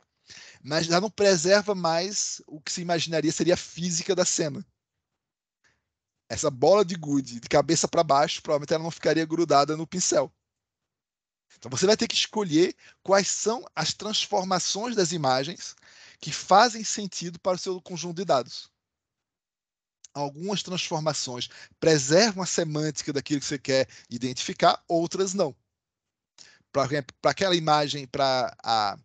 mas já não preserva mais o que se imaginaria seria a física da cena. Essa bola de Good de cabeça para baixo, provavelmente ela não ficaria grudada no pincel. Então você vai ter que escolher quais são as transformações das imagens que fazem sentido para o seu conjunto de dados. Algumas transformações preservam a semântica daquilo que você quer identificar, outras não. Para aquela imagem, para a,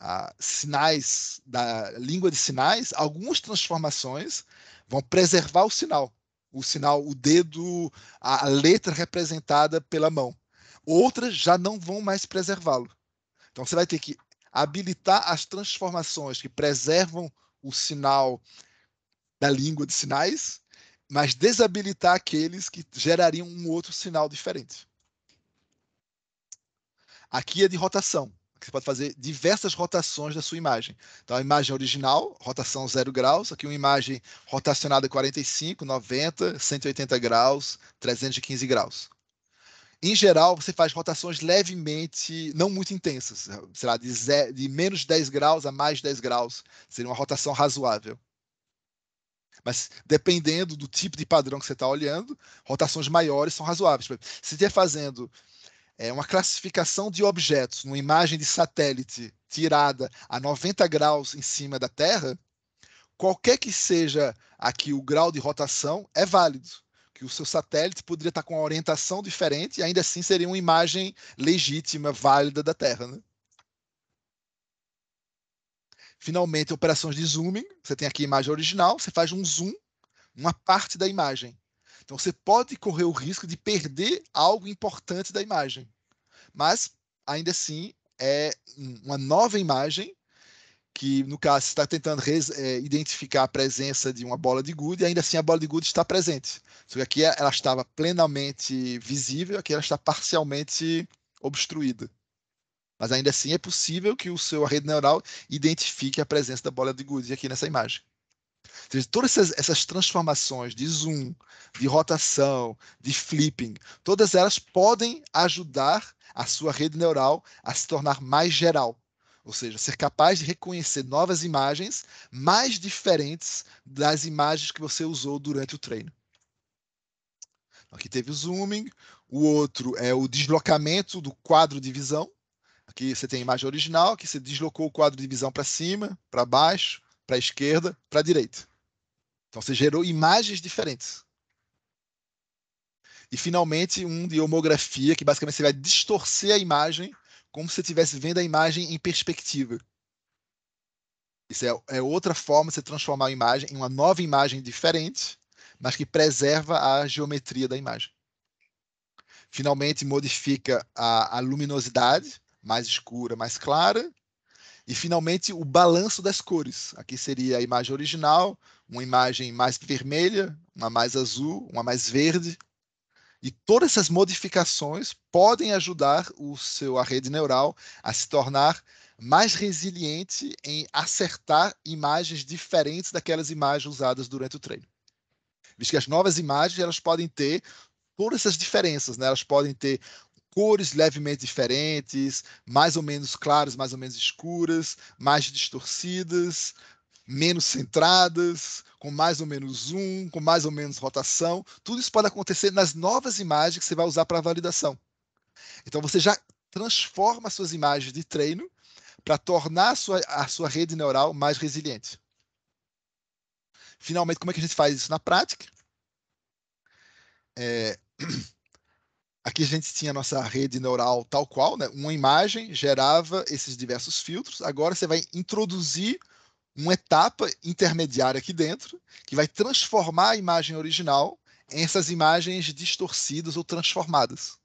a sinais da língua de sinais, algumas transformações vão preservar o sinal, o sinal, o dedo, a letra representada pela mão outras já não vão mais preservá-lo. Então você vai ter que habilitar as transformações que preservam o sinal da língua de sinais, mas desabilitar aqueles que gerariam um outro sinal diferente. Aqui é de rotação. Você pode fazer diversas rotações da sua imagem. Então, a imagem original, rotação 0 graus. Aqui, uma imagem rotacionada 45, 90, 180 graus, 315 graus em geral, você faz rotações levemente, não muito intensas, sei lá, de, zero, de menos 10 graus a mais 10 graus, seria uma rotação razoável. Mas dependendo do tipo de padrão que você está olhando, rotações maiores são razoáveis. Se estiver tá fazendo é, uma classificação de objetos numa imagem de satélite tirada a 90 graus em cima da Terra, qualquer que seja aqui o grau de rotação é válido que o seu satélite poderia estar com uma orientação diferente e ainda assim seria uma imagem legítima, válida da Terra. Né? Finalmente, operações de zooming. Você tem aqui a imagem original, você faz um zoom, uma parte da imagem. Então você pode correr o risco de perder algo importante da imagem. Mas, ainda assim, é uma nova imagem que no caso está tentando é, identificar a presença de uma bola de gude, e ainda assim a bola de gude está presente. Só que aqui é, ela estava plenamente visível, aqui ela está parcialmente obstruída. Mas ainda assim é possível que o seu rede neural identifique a presença da bola de gude aqui nessa imagem. Ou seja, todas essas, essas transformações de zoom, de rotação, de flipping, todas elas podem ajudar a sua rede neural a se tornar mais geral ou seja, ser capaz de reconhecer novas imagens mais diferentes das imagens que você usou durante o treino. Aqui teve o zooming, o outro é o deslocamento do quadro de visão. Aqui você tem a imagem original, que você deslocou o quadro de visão para cima, para baixo, para a esquerda, para a direita. Então você gerou imagens diferentes. E finalmente um de homografia, que basicamente você vai distorcer a imagem como se você estivesse vendo a imagem em perspectiva. Isso é, é outra forma de você transformar a imagem em uma nova imagem diferente, mas que preserva a geometria da imagem. Finalmente, modifica a, a luminosidade, mais escura, mais clara, e finalmente o balanço das cores. Aqui seria a imagem original, uma imagem mais vermelha, uma mais azul, uma mais verde, e todas essas modificações podem ajudar o seu a rede neural a se tornar mais resiliente em acertar imagens diferentes daquelas imagens usadas durante o treino. Visto que as novas imagens elas podem ter todas essas diferenças, né? Elas podem ter cores levemente diferentes, mais ou menos claras, mais ou menos escuras, mais distorcidas, menos centradas, com mais ou menos zoom, com mais ou menos rotação. Tudo isso pode acontecer nas novas imagens que você vai usar para validação. Então você já transforma suas imagens de treino para tornar a sua, a sua rede neural mais resiliente. Finalmente, como é que a gente faz isso na prática? É... Aqui a gente tinha a nossa rede neural tal qual, né? uma imagem gerava esses diversos filtros. Agora você vai introduzir uma etapa intermediária aqui dentro que vai transformar a imagem original em essas imagens distorcidas ou transformadas.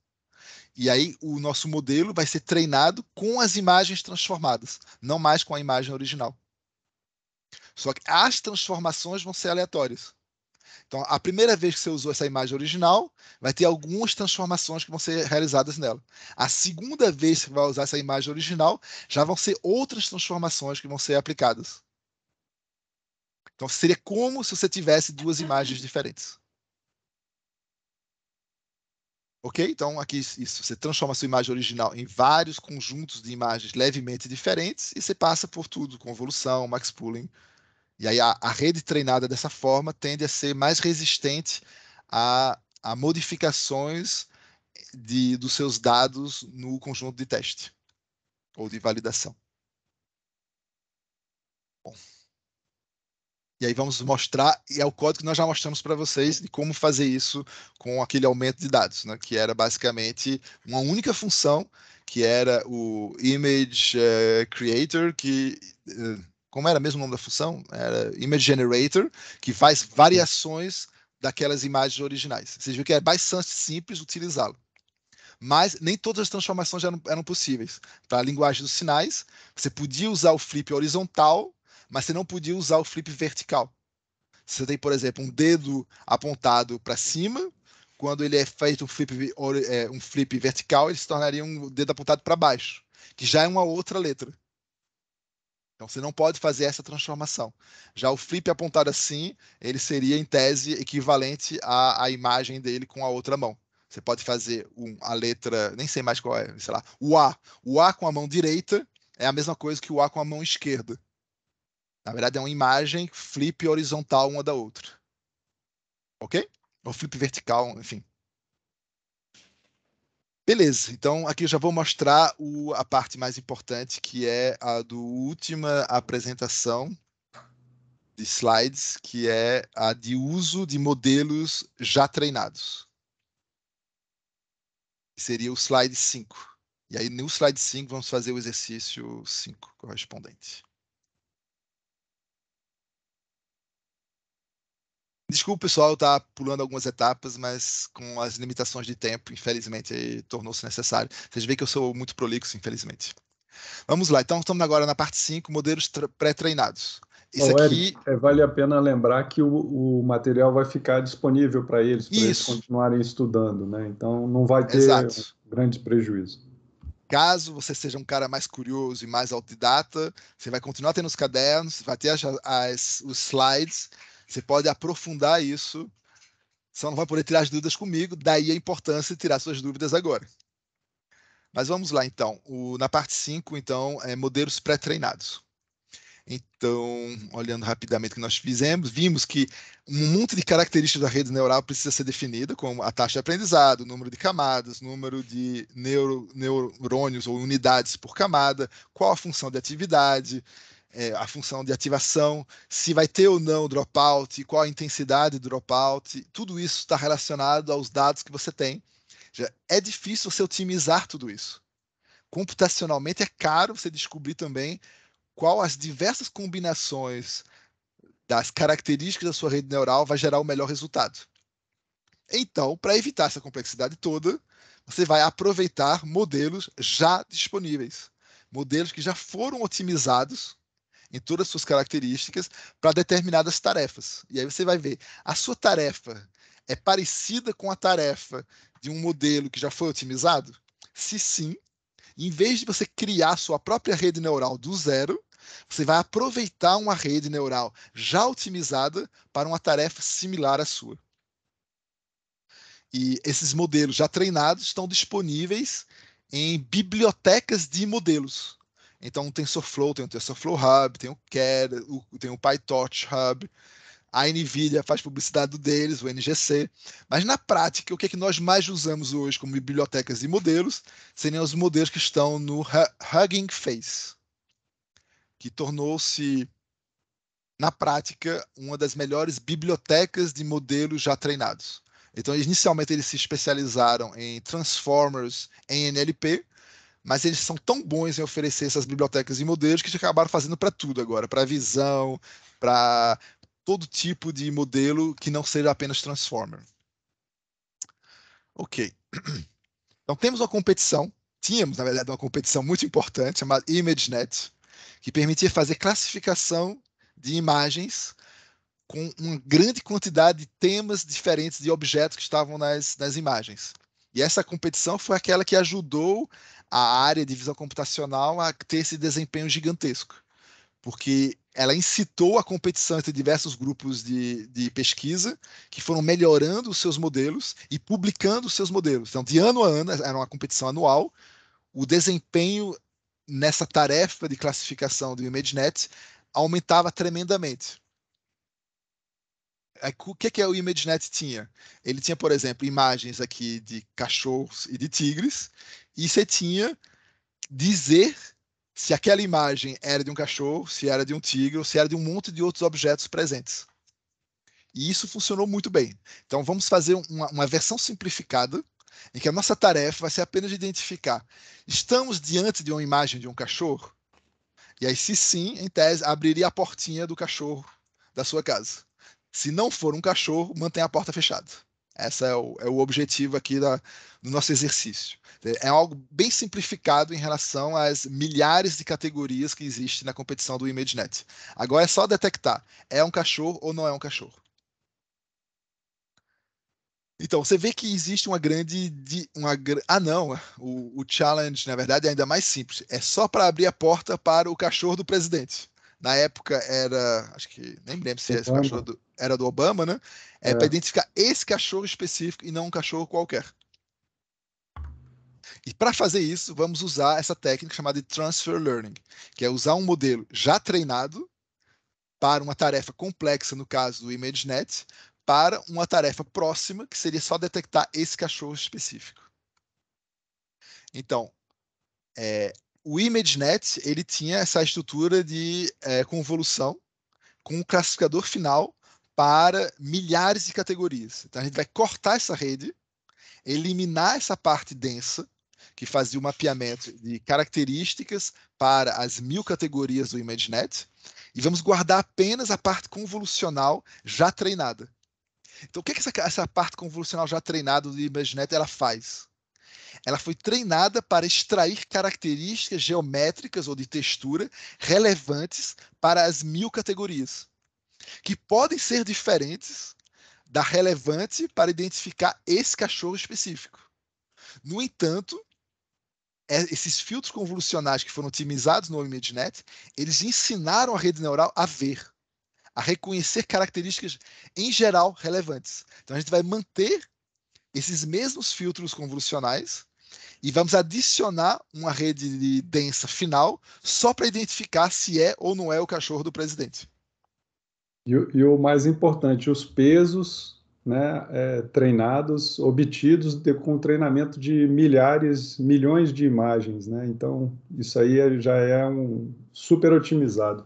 E aí o nosso modelo vai ser treinado com as imagens transformadas, não mais com a imagem original. Só que as transformações vão ser aleatórias. Então, a primeira vez que você usou essa imagem original, vai ter algumas transformações que vão ser realizadas nela. A segunda vez que você vai usar essa imagem original, já vão ser outras transformações que vão ser aplicadas. Então seria como se você tivesse duas imagens diferentes. Ok? Então aqui isso, você transforma a sua imagem original em vários conjuntos de imagens levemente diferentes e você passa por tudo, convolução, max pooling. E aí a, a rede treinada dessa forma tende a ser mais resistente a, a modificações de, dos seus dados no conjunto de teste ou de validação. Bom. E aí vamos mostrar, e é o código que nós já mostramos para vocês de como fazer isso com aquele aumento de dados, né? que era basicamente uma única função, que era o image uh, creator, que uh, como era mesmo o nome da função? Era image generator, que faz variações daquelas imagens originais. Vocês viram que é bastante simples utilizá-lo mas nem todas as transformações eram, eram possíveis. Para a linguagem dos sinais, você podia usar o flip horizontal mas você não podia usar o flip vertical. Você tem, por exemplo, um dedo apontado para cima, quando ele é feito um flip, é, um flip vertical, ele se tornaria um dedo apontado para baixo, que já é uma outra letra. Então você não pode fazer essa transformação. Já o flip apontado assim, ele seria em tese equivalente à, à imagem dele com a outra mão. Você pode fazer um, a letra, nem sei mais qual é, sei lá, o A. O A com a mão direita é a mesma coisa que o A com a mão esquerda. Na verdade, é uma imagem flip horizontal uma da outra. Ok? Ou flip vertical, enfim. Beleza, então aqui eu já vou mostrar o, a parte mais importante, que é a do última apresentação de slides, que é a de uso de modelos já treinados. Seria o slide 5. E aí no slide 5 vamos fazer o exercício 5 correspondente. Desculpa, pessoal, tá pulando algumas etapas, mas com as limitações de tempo, infelizmente, tornou-se necessário. Vocês veem que eu sou muito prolixo, infelizmente. Vamos lá, então estamos agora na parte 5, modelos pré-treinados. Isso oh, aqui... é vale a pena lembrar que o, o material vai ficar disponível para eles, para eles continuarem estudando, né? Então não vai ter Exato. grande prejuízo. Caso você seja um cara mais curioso e mais autodidata, você vai continuar tendo os cadernos, vai ter as, as os slides, você pode aprofundar isso. Só não vai poder tirar as dúvidas comigo, daí a importância de tirar suas dúvidas agora. Mas vamos lá, então. O, na parte 5, então, é modelos pré-treinados. Então, olhando rapidamente o que nós fizemos, vimos que um monte de características da rede neural precisa ser definida, como a taxa de aprendizado, número de camadas, número de neuro, neurônios ou unidades por camada, qual a função de atividade, é, a função de ativação, se vai ter ou não dropout, qual a intensidade do dropout, tudo isso está relacionado aos dados que você tem. Já é difícil você otimizar tudo isso. Computacionalmente é caro você descobrir também qual as diversas combinações das características da sua rede neural vai gerar o melhor resultado. Então, para evitar essa complexidade toda, você vai aproveitar modelos já disponíveis, modelos que já foram otimizados em todas as suas características para determinadas tarefas. E aí você vai ver a sua tarefa é parecida com a tarefa de um modelo que já foi otimizado? Se sim, em vez de você criar sua própria rede neural do zero, você vai aproveitar uma rede neural já otimizada para uma tarefa similar à sua. E esses modelos já treinados estão disponíveis em bibliotecas de modelos. Então o TensorFlow, tem o TensorFlow Hub, tem o Keras, o, tem o PyTorch Hub. A NVIDIA faz publicidade deles, o NGC. Mas na prática, o que, é que nós mais usamos hoje como bibliotecas e modelos seriam os modelos que estão no Hugging Face, que tornou-se, na prática, uma das melhores bibliotecas de modelos já treinados. Então, inicialmente, eles se especializaram em Transformers em NLP, mas eles são tão bons em oferecer essas bibliotecas e modelos que acabaram fazendo para tudo agora, para visão, para todo tipo de modelo que não seja apenas transformer. Ok. Então temos uma competição, tínhamos na verdade uma competição muito importante chamada ImageNet, que permitia fazer classificação de imagens com uma grande quantidade de temas diferentes de objetos que estavam nas, nas imagens. E essa competição foi aquela que ajudou a área de visão computacional a ter esse desempenho gigantesco, porque ela incitou a competição entre diversos grupos de, de pesquisa que foram melhorando os seus modelos e publicando os seus modelos. Então, de ano a ano, era uma competição anual, o desempenho nessa tarefa de classificação do ImageNet aumentava tremendamente. É, o que, que é o ImageNet tinha? Ele tinha, por exemplo, imagens aqui de cachorros e de tigres, e você tinha dizer se aquela imagem era de um cachorro, se era de um tigre, ou se era de um monte de outros objetos presentes. E isso funcionou muito bem. Então vamos fazer uma, uma versão simplificada em que a nossa tarefa vai ser apenas identificar: estamos diante de uma imagem de um cachorro? E aí, se sim, em tese, abriria a portinha do cachorro da sua casa. Se não for um cachorro, mantenha a porta fechada. Esse é o, é o objetivo aqui da, do nosso exercício. É algo bem simplificado em relação às milhares de categorias que existem na competição do ImageNet. Agora é só detectar: é um cachorro ou não é um cachorro. Então, você vê que existe uma grande. De, uma, ah, não, o, o challenge, na verdade, é ainda mais simples. É só para abrir a porta para o cachorro do presidente na época era, acho que nem lembro se esse cachorro do, era do Obama, né? É, é. para identificar esse cachorro específico e não um cachorro qualquer. E para fazer isso, vamos usar essa técnica chamada de transfer learning, que é usar um modelo já treinado para uma tarefa complexa, no caso do ImageNet, para uma tarefa próxima, que seria só detectar esse cachorro específico. Então, é, o ImageNet ele tinha essa estrutura de é, convolução com um classificador final para milhares de categorias. Então a gente vai cortar essa rede, eliminar essa parte densa que fazia o mapeamento de características para as mil categorias do ImageNet e vamos guardar apenas a parte convolucional já treinada. Então o que, é que essa, essa parte convolucional já treinada do ImageNet ela faz? ela foi treinada para extrair características geométricas ou de textura relevantes para as mil categorias, que podem ser diferentes da relevante para identificar esse cachorro específico. No entanto, é, esses filtros convolucionais que foram otimizados no ImageNet, eles ensinaram a rede neural a ver, a reconhecer características em geral relevantes. Então a gente vai manter esses mesmos filtros convolucionais e vamos adicionar uma rede de densa final só para identificar se é ou não é o cachorro do presidente. E, e o mais importante, os pesos né, é, treinados, obtidos de, com treinamento de milhares, milhões de imagens. Né? Então, isso aí é, já é um super otimizado.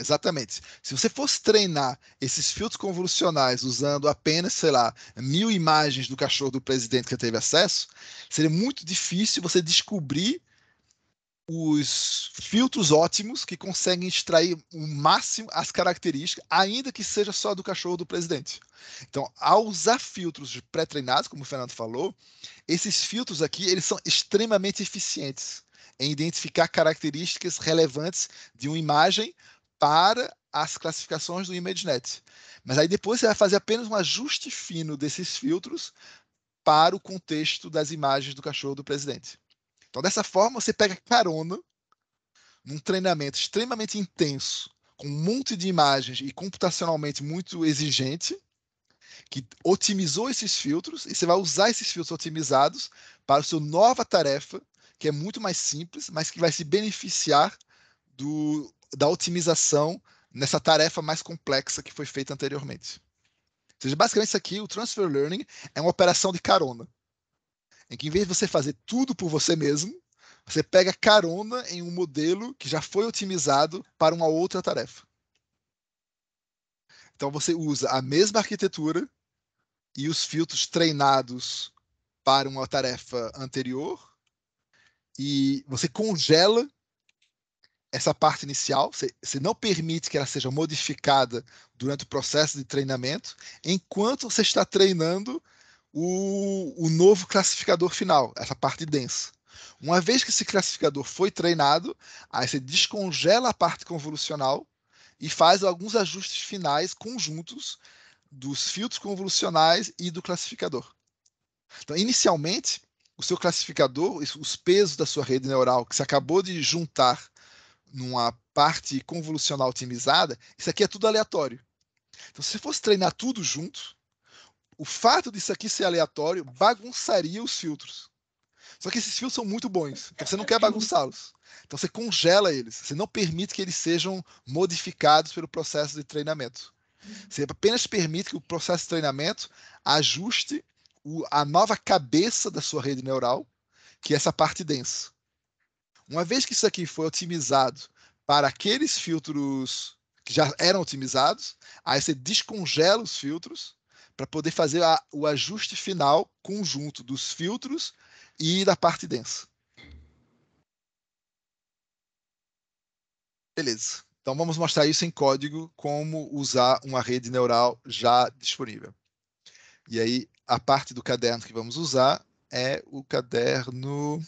Exatamente. Se você fosse treinar esses filtros convolucionais usando apenas, sei lá, mil imagens do cachorro do presidente que teve acesso, seria muito difícil você descobrir os filtros ótimos que conseguem extrair o máximo as características, ainda que seja só do cachorro do presidente. Então, ao usar filtros pré-treinados, como o Fernando falou, esses filtros aqui eles são extremamente eficientes em identificar características relevantes de uma imagem para as classificações do ImageNet. Mas aí depois você vai fazer apenas um ajuste fino desses filtros para o contexto das imagens do cachorro do presidente. Então, dessa forma, você pega carona num treinamento extremamente intenso, com um monte de imagens e computacionalmente muito exigente, que otimizou esses filtros, e você vai usar esses filtros otimizados para a sua nova tarefa, que é muito mais simples, mas que vai se beneficiar do da otimização nessa tarefa mais complexa que foi feita anteriormente. Ou seja, basicamente isso aqui, o Transfer Learning é uma operação de carona. Em que em vez de você fazer tudo por você mesmo, você pega carona em um modelo que já foi otimizado para uma outra tarefa. Então você usa a mesma arquitetura e os filtros treinados para uma tarefa anterior e você congela essa parte inicial, você não permite que ela seja modificada durante o processo de treinamento, enquanto você está treinando o, o novo classificador final, essa parte densa. Uma vez que esse classificador foi treinado, aí você descongela a parte convolucional e faz alguns ajustes finais conjuntos dos filtros convolucionais e do classificador. Então, inicialmente, o seu classificador, os pesos da sua rede neural que você acabou de juntar numa parte convolucional otimizada, isso aqui é tudo aleatório. Então, se você fosse treinar tudo junto, o fato disso aqui ser aleatório bagunçaria os filtros. Só que esses filtros são muito bons, então você não quer bagunçá-los. Então você congela eles, você não permite que eles sejam modificados pelo processo de treinamento. Você apenas permite que o processo de treinamento ajuste o, a nova cabeça da sua rede neural, que é essa parte densa. Uma vez que isso aqui foi otimizado para aqueles filtros que já eram otimizados, aí você descongela os filtros para poder fazer a, o ajuste final conjunto dos filtros e da parte densa. Beleza. Então vamos mostrar isso em código, como usar uma rede neural já disponível. E aí a parte do caderno que vamos usar é o caderno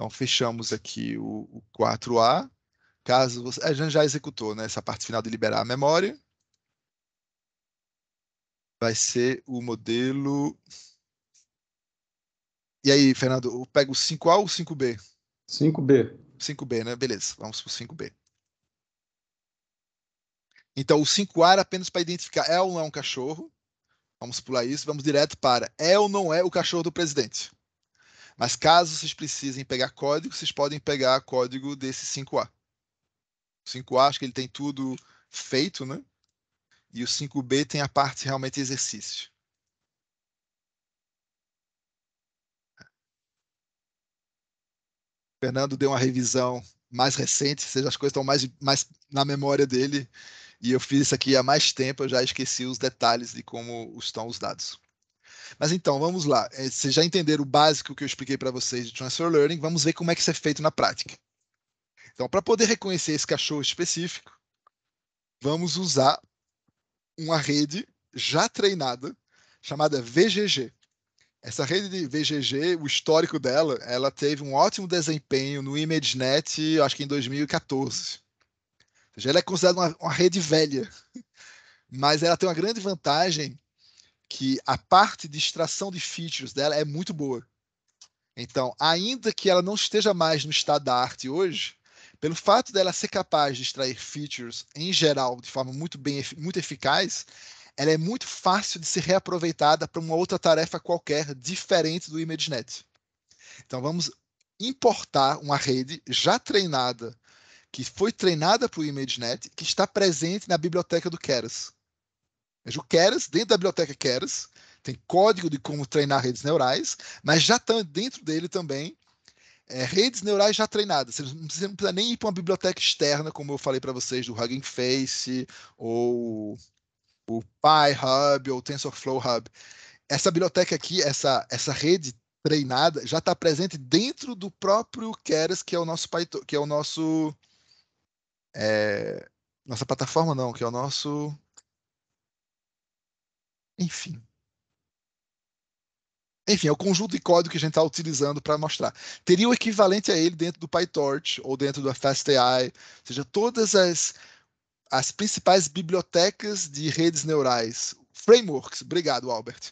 então, fechamos aqui o, o 4A. Caso você. A gente já executou né, essa parte final de liberar a memória. Vai ser o modelo. E aí, Fernando, eu pego o 5A ou o 5B? 5B. 5B, né? Beleza, vamos para o 5B. Então, o 5A era apenas para identificar é ou não é um cachorro. Vamos pular isso, vamos direto para é ou não é o cachorro do presidente. Mas caso vocês precisem pegar código, vocês podem pegar código desse 5A. O 5A acho que ele tem tudo feito, né? E o 5B tem a parte realmente exercício. O Fernando deu uma revisão mais recente, ou seja, as coisas estão mais, mais na memória dele. E eu fiz isso aqui há mais tempo, eu já esqueci os detalhes de como estão os dados. Mas então, vamos lá. É, vocês já entenderam o básico que eu expliquei para vocês de Transfer Learning, vamos ver como é que isso é feito na prática. Então, para poder reconhecer esse cachorro específico, vamos usar uma rede já treinada chamada VGG. Essa rede de VGG, o histórico dela, ela teve um ótimo desempenho no ImageNet, acho que em 2014. Ou seja, ela é considerada uma, uma rede velha, mas ela tem uma grande vantagem que a parte de extração de features dela é muito boa. Então, ainda que ela não esteja mais no estado da arte hoje, pelo fato dela ser capaz de extrair features em geral de forma muito bem, muito eficaz, ela é muito fácil de ser reaproveitada para uma outra tarefa qualquer diferente do ImageNet. Então vamos importar uma rede já treinada, que foi treinada para o ImageNet, que está presente na biblioteca do Keras. Mas é o Keras, dentro da biblioteca Keras, tem código de como treinar redes neurais, mas já está dentro dele também é, redes neurais já treinadas. Você não precisa, não precisa nem ir para uma biblioteca externa, como eu falei para vocês, do Hugging Face, ou o PyHub, ou o TensorFlow Hub. Essa biblioteca aqui, essa, essa rede treinada, já está presente dentro do próprio Keras, que é o nosso Python, que é o nosso. É, nossa plataforma, não, que é o nosso enfim. Enfim, é o conjunto de código que a gente está utilizando para mostrar. Teria o equivalente a ele dentro do PyTorch ou dentro do FastAI, ou seja, todas as, as principais bibliotecas de redes neurais. Frameworks, obrigado, Albert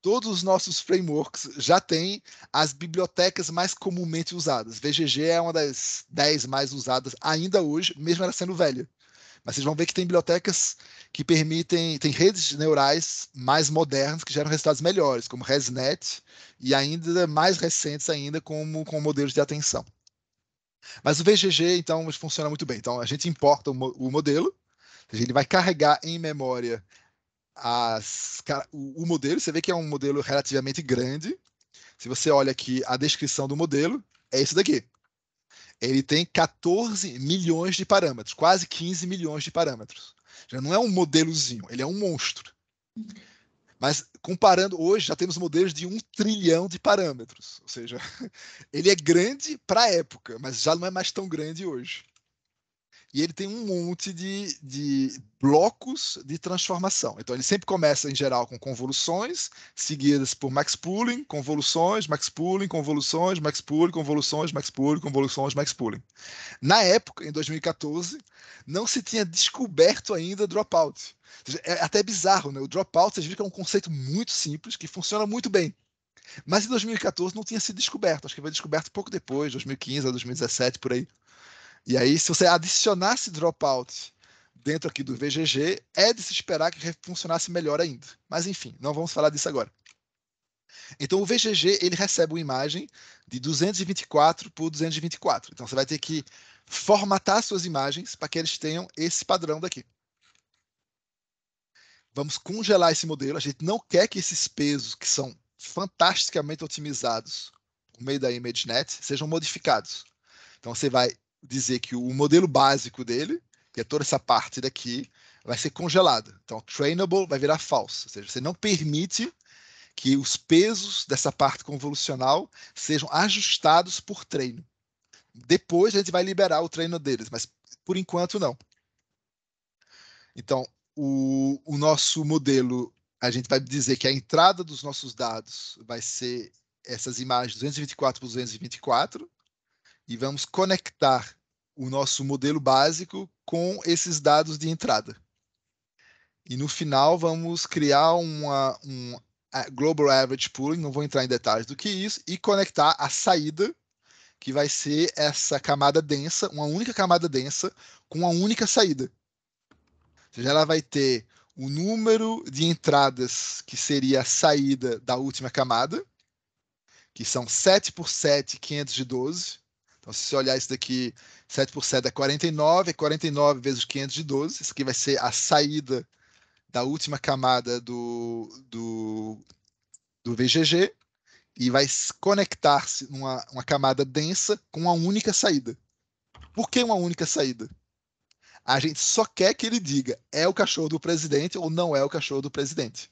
todos os nossos frameworks já têm as bibliotecas mais comumente usadas. VGG é uma das 10 mais usadas ainda hoje, mesmo ela sendo velha. Mas vocês vão ver que tem bibliotecas que permitem, tem redes neurais mais modernas que geram resultados melhores, como ResNet, e ainda mais recentes ainda, como com modelos de atenção. Mas o VGG, então, funciona muito bem. Então, a gente importa o, o modelo, ele vai carregar em memória as, o, o modelo. Você vê que é um modelo relativamente grande. Se você olha aqui a descrição do modelo, é isso daqui ele tem 14 milhões de parâmetros, quase 15 milhões de parâmetros. Já não é um modelozinho, ele é um monstro. Mas comparando hoje, já temos modelos de um trilhão de parâmetros. Ou seja, ele é grande para a época, mas já não é mais tão grande hoje e ele tem um monte de, de blocos de transformação. Então ele sempre começa, em geral, com convoluções, seguidas por max pooling, convoluções, max pooling, convoluções, max pooling, convoluções, max pooling, convoluções, max pooling. Na época, em 2014, não se tinha descoberto ainda dropout. É até bizarro, né? O dropout, vocês viram que é um conceito muito simples que funciona muito bem. Mas em 2014 não tinha sido descoberto, acho que foi descoberto pouco depois, 2015 a 2017, por aí. E aí, se você adicionasse dropouts dentro aqui do VGG, é de se esperar que funcionasse melhor ainda. Mas enfim, não vamos falar disso agora. Então o VGG ele recebe uma imagem de 224 por 224. Então você vai ter que formatar suas imagens para que eles tenham esse padrão daqui. Vamos congelar esse modelo. A gente não quer que esses pesos, que são fantasticamente otimizados por meio da ImageNet, sejam modificados. Então você vai dizer que o modelo básico dele, que é toda essa parte daqui, vai ser congelado. Então, trainable vai virar falso, ou seja, você não permite que os pesos dessa parte convolucional sejam ajustados por treino. Depois a gente vai liberar o treino deles, mas por enquanto não. Então, o, o nosso modelo, a gente vai dizer que a entrada dos nossos dados vai ser essas imagens 224 por 224, e vamos conectar o nosso modelo básico com esses dados de entrada. E no final vamos criar uma, um Global Average Pooling, não vou entrar em detalhes do que é isso, e conectar a saída, que vai ser essa camada densa, uma única camada densa, com uma única saída. Ou seja, ela vai ter o número de entradas, que seria a saída da última camada, que são 7 por 7, 512, então, se você olhar isso daqui, 7 por 7 é 49, 49 vezes 512, isso aqui vai ser a saída da última camada do, do, do VGG e vai conectar-se numa uma camada densa com uma única saída. Por que uma única saída? A gente só quer que ele diga é o cachorro do presidente ou não é o cachorro do presidente.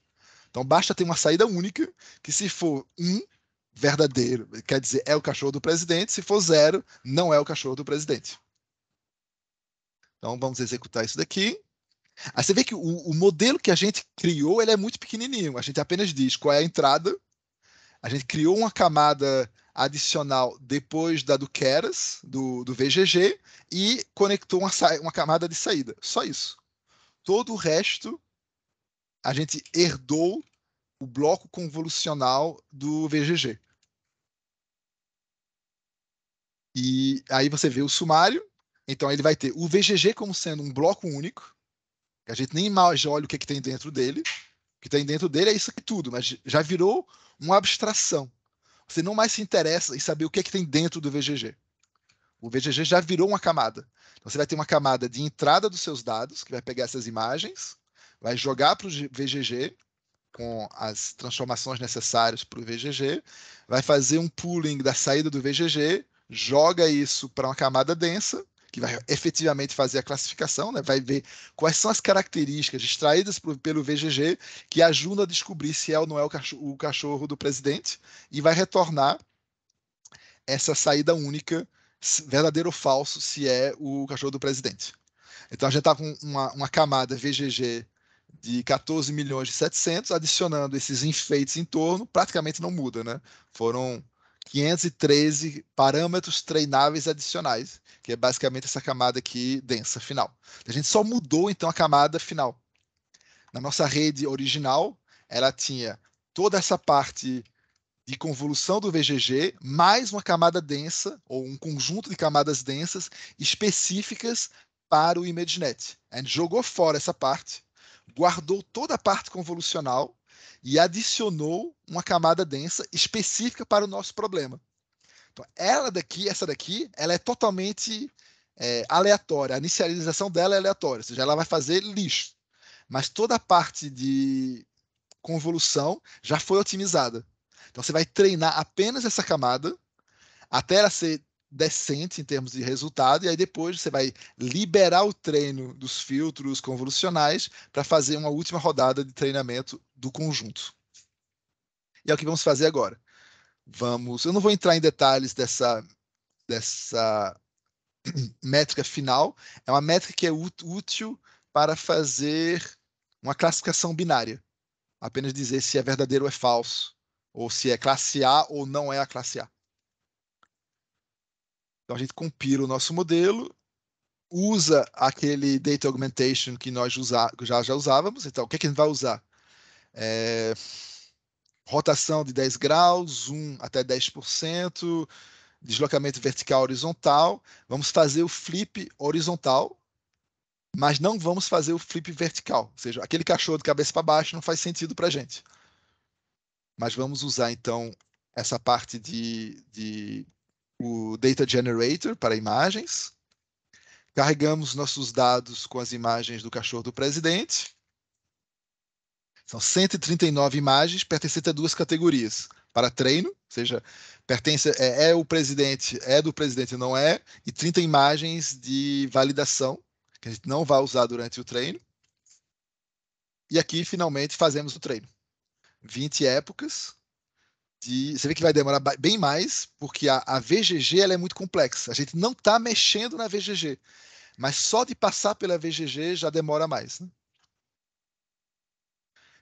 Então basta ter uma saída única, que se for um, verdadeiro. Quer dizer, é o cachorro do presidente. Se for zero, não é o cachorro do presidente. Então vamos executar isso daqui. Aí você vê que o, o, modelo que a gente criou ele é muito pequenininho. A gente apenas diz qual é a entrada. A gente criou uma camada adicional depois da do Keras, do, do VGG, e conectou uma, uma camada de saída. Só isso. Todo o resto a gente herdou o bloco convolucional do VGG. E aí você vê o sumário, então ele vai ter o VGG como sendo um bloco único, a gente nem mais olha o que, é que tem dentro dele, o que tem dentro dele é isso aqui tudo, mas já virou uma abstração. Você não mais se interessa em saber o que, é que tem dentro do VGG. O VGG já virou uma camada. Então você vai ter uma camada de entrada dos seus dados, que vai pegar essas imagens, vai jogar para o VGG, com as transformações necessárias para o VGG, vai fazer um pooling da saída do VGG, joga isso para uma camada densa, que vai efetivamente fazer a classificação, né? vai ver quais são as características extraídas pro, pelo VGG que ajudam a descobrir se é ou não é o cachorro, o cachorro do presidente, e vai retornar essa saída única, verdadeiro ou falso, se é o cachorro do presidente. Então a gente está com uma, uma camada VGG de 14 milhões e 700, adicionando esses enfeites em torno, praticamente não muda, né? Foram 513 parâmetros treináveis adicionais, que é basicamente essa camada aqui densa final. A gente só mudou então a camada final. Na nossa rede original, ela tinha toda essa parte de convolução do VGG, mais uma camada densa, ou um conjunto de camadas densas específicas para o ImageNet. A gente jogou fora essa parte guardou toda a parte convolucional e adicionou uma camada densa específica para o nosso problema. Então, ela daqui, essa daqui, ela é totalmente é, aleatória. A inicialização dela é aleatória, ou seja, ela vai fazer lixo. Mas toda a parte de convolução já foi otimizada. Então, você vai treinar apenas essa camada até ela ser decente em termos de resultado, e aí depois você vai liberar o treino dos filtros convolucionais para fazer uma última rodada de treinamento do conjunto. E é o que vamos fazer agora. Vamos, eu não vou entrar em detalhes dessa dessa métrica final, é uma métrica que é útil para fazer uma classificação binária. Apenas dizer se é verdadeiro ou é falso, ou se é classe A ou não é a classe A. Então a gente compila o nosso modelo, usa aquele data augmentation que nós já, já usávamos. Então, o que, é que a gente vai usar? É, rotação de 10 graus, zoom até 10%, deslocamento vertical horizontal. Vamos fazer o flip horizontal, mas não vamos fazer o flip vertical. Ou seja, aquele cachorro de cabeça para baixo não faz sentido para a gente. Mas vamos usar, então, essa parte de, de o Data Generator para imagens, carregamos nossos dados com as imagens do cachorro do presidente. São 139 imagens pertencentes a duas categorias. Para treino, ou seja, pertence, é, é o presidente, é do presidente, não é, e 30 imagens de validação, que a gente não vai usar durante o treino. E aqui, finalmente, fazemos o treino. 20 épocas, de, você vê que vai demorar bem mais, porque a, a VGG ela é muito complexa. A gente não está mexendo na VGG, mas só de passar pela VGG já demora mais. Né?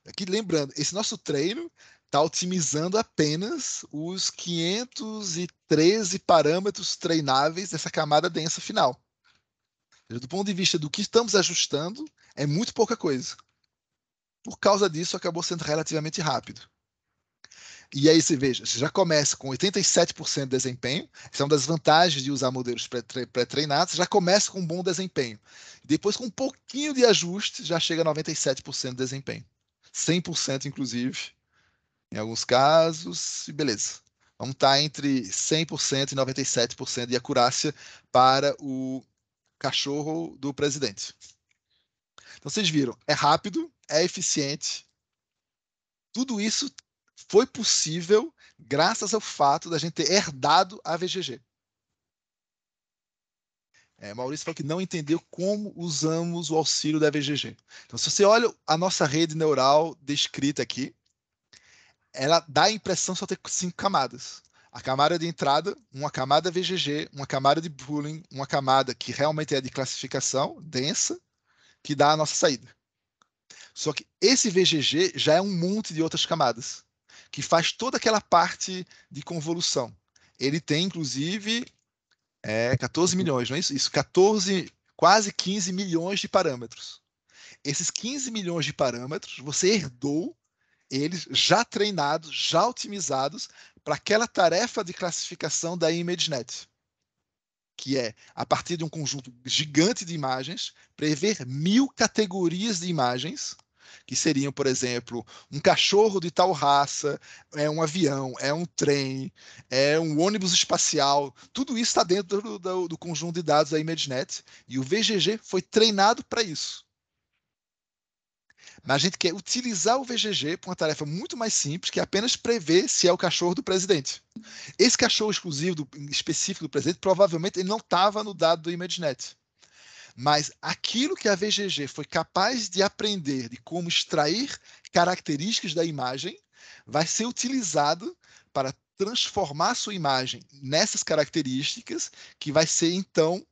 Aqui lembrando, esse nosso treino está otimizando apenas os 513 parâmetros treináveis dessa camada densa final. Do ponto de vista do que estamos ajustando, é muito pouca coisa. Por causa disso, acabou sendo relativamente rápido. E aí você veja, você já começa com 87% de desempenho, essa é uma das vantagens de usar modelos pré-treinados, já começa com um bom desempenho. Depois, com um pouquinho de ajuste, já chega a 97% de desempenho. 100%, inclusive, em alguns casos, e beleza. Vamos estar tá entre 100% e 97% de acurácia para o cachorro do presidente. Então, vocês viram, é rápido, é eficiente, tudo isso foi possível graças ao fato da gente ter herdado a VGG. É, Maurício falou que não entendeu como usamos o auxílio da VGG. Então, se você olha a nossa rede neural descrita aqui, ela dá a impressão só ter cinco camadas. A camada de entrada, uma camada VGG, uma camada de pooling, uma camada que realmente é de classificação densa, que dá a nossa saída. Só que esse VGG já é um monte de outras camadas que faz toda aquela parte de convolução. Ele tem, inclusive, é, 14 milhões, não é isso? Isso, 14, quase 15 milhões de parâmetros. Esses 15 milhões de parâmetros, você herdou eles já treinados, já otimizados para aquela tarefa de classificação da ImageNet, que é, a partir de um conjunto gigante de imagens, prever mil categorias de imagens que seriam, por exemplo, um cachorro de tal raça, é um avião, é um trem, é um ônibus espacial. Tudo isso está dentro do, do, do, conjunto de dados da ImageNet e o VGG foi treinado para isso. Mas a gente quer utilizar o VGG para uma tarefa muito mais simples, que é apenas prever se é o cachorro do presidente. Esse cachorro exclusivo, do, específico do presidente, provavelmente ele não estava no dado do ImageNet mas aquilo que a VGG foi capaz de aprender de como extrair características da imagem vai ser utilizado para transformar sua imagem nessas características, que vai ser então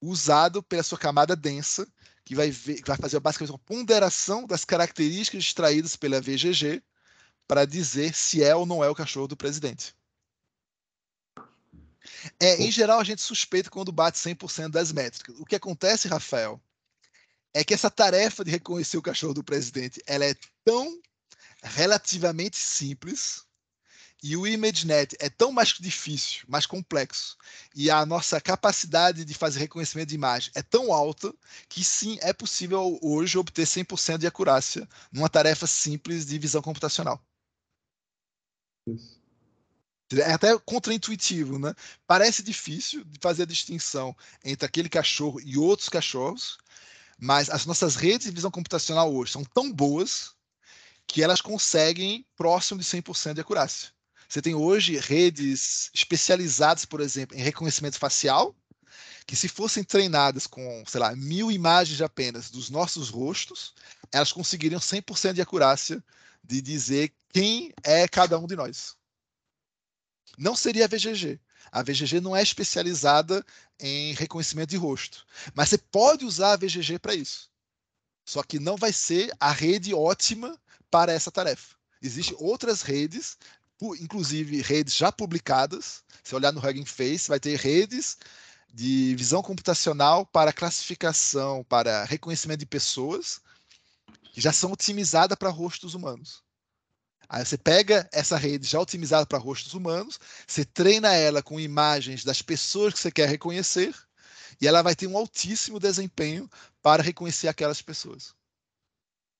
usado pela sua camada densa, que vai, ver, que vai fazer basicamente uma ponderação das características extraídas pela VGG para dizer se é ou não é o cachorro do presidente. É, em geral, a gente suspeita quando bate 100% das métricas. O que acontece, Rafael, é que essa tarefa de reconhecer o cachorro do presidente ela é tão relativamente simples e o ImageNet é tão mais difícil, mais complexo, e a nossa capacidade de fazer reconhecimento de imagem é tão alta que sim, é possível hoje obter 100% de acurácia numa tarefa simples de visão computacional. Isso. É até contraintuitivo, né? Parece difícil de fazer a distinção entre aquele cachorro e outros cachorros, mas as nossas redes de visão computacional hoje são tão boas que elas conseguem próximo de 100% de acurácia. Você tem hoje redes especializadas, por exemplo, em reconhecimento facial, que se fossem treinadas com, sei lá, mil imagens apenas dos nossos rostos, elas conseguiriam 100% de acurácia de dizer quem é cada um de nós. Não seria a VGG. A VGG não é especializada em reconhecimento de rosto, mas você pode usar a VGG para isso. Só que não vai ser a rede ótima para essa tarefa. Existem outras redes, inclusive redes já publicadas. Se olhar no Hugging Face, vai ter redes de visão computacional para classificação, para reconhecimento de pessoas, que já são otimizadas para rostos humanos. Aí você pega essa rede já otimizada para rostos humanos, você treina ela com imagens das pessoas que você quer reconhecer, e ela vai ter um altíssimo desempenho para reconhecer aquelas pessoas.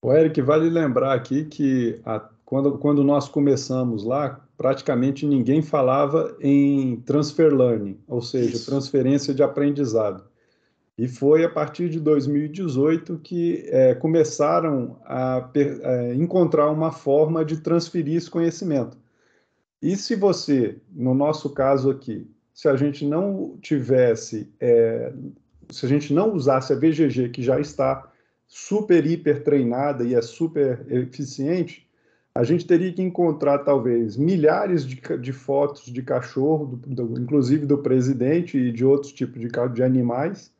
O Eric, vale lembrar aqui que a, quando, quando nós começamos lá, praticamente ninguém falava em transfer learning, ou seja, Isso. transferência de aprendizado. E foi a partir de 2018 que é, começaram a, a é, encontrar uma forma de transferir esse conhecimento. E se você, no nosso caso aqui, se a gente não tivesse, é, se a gente não usasse a VGG, que já está super, hiper treinada e é super eficiente, a gente teria que encontrar talvez milhares de, de fotos de cachorro, do, do, inclusive do presidente e de outros tipos de, de animais,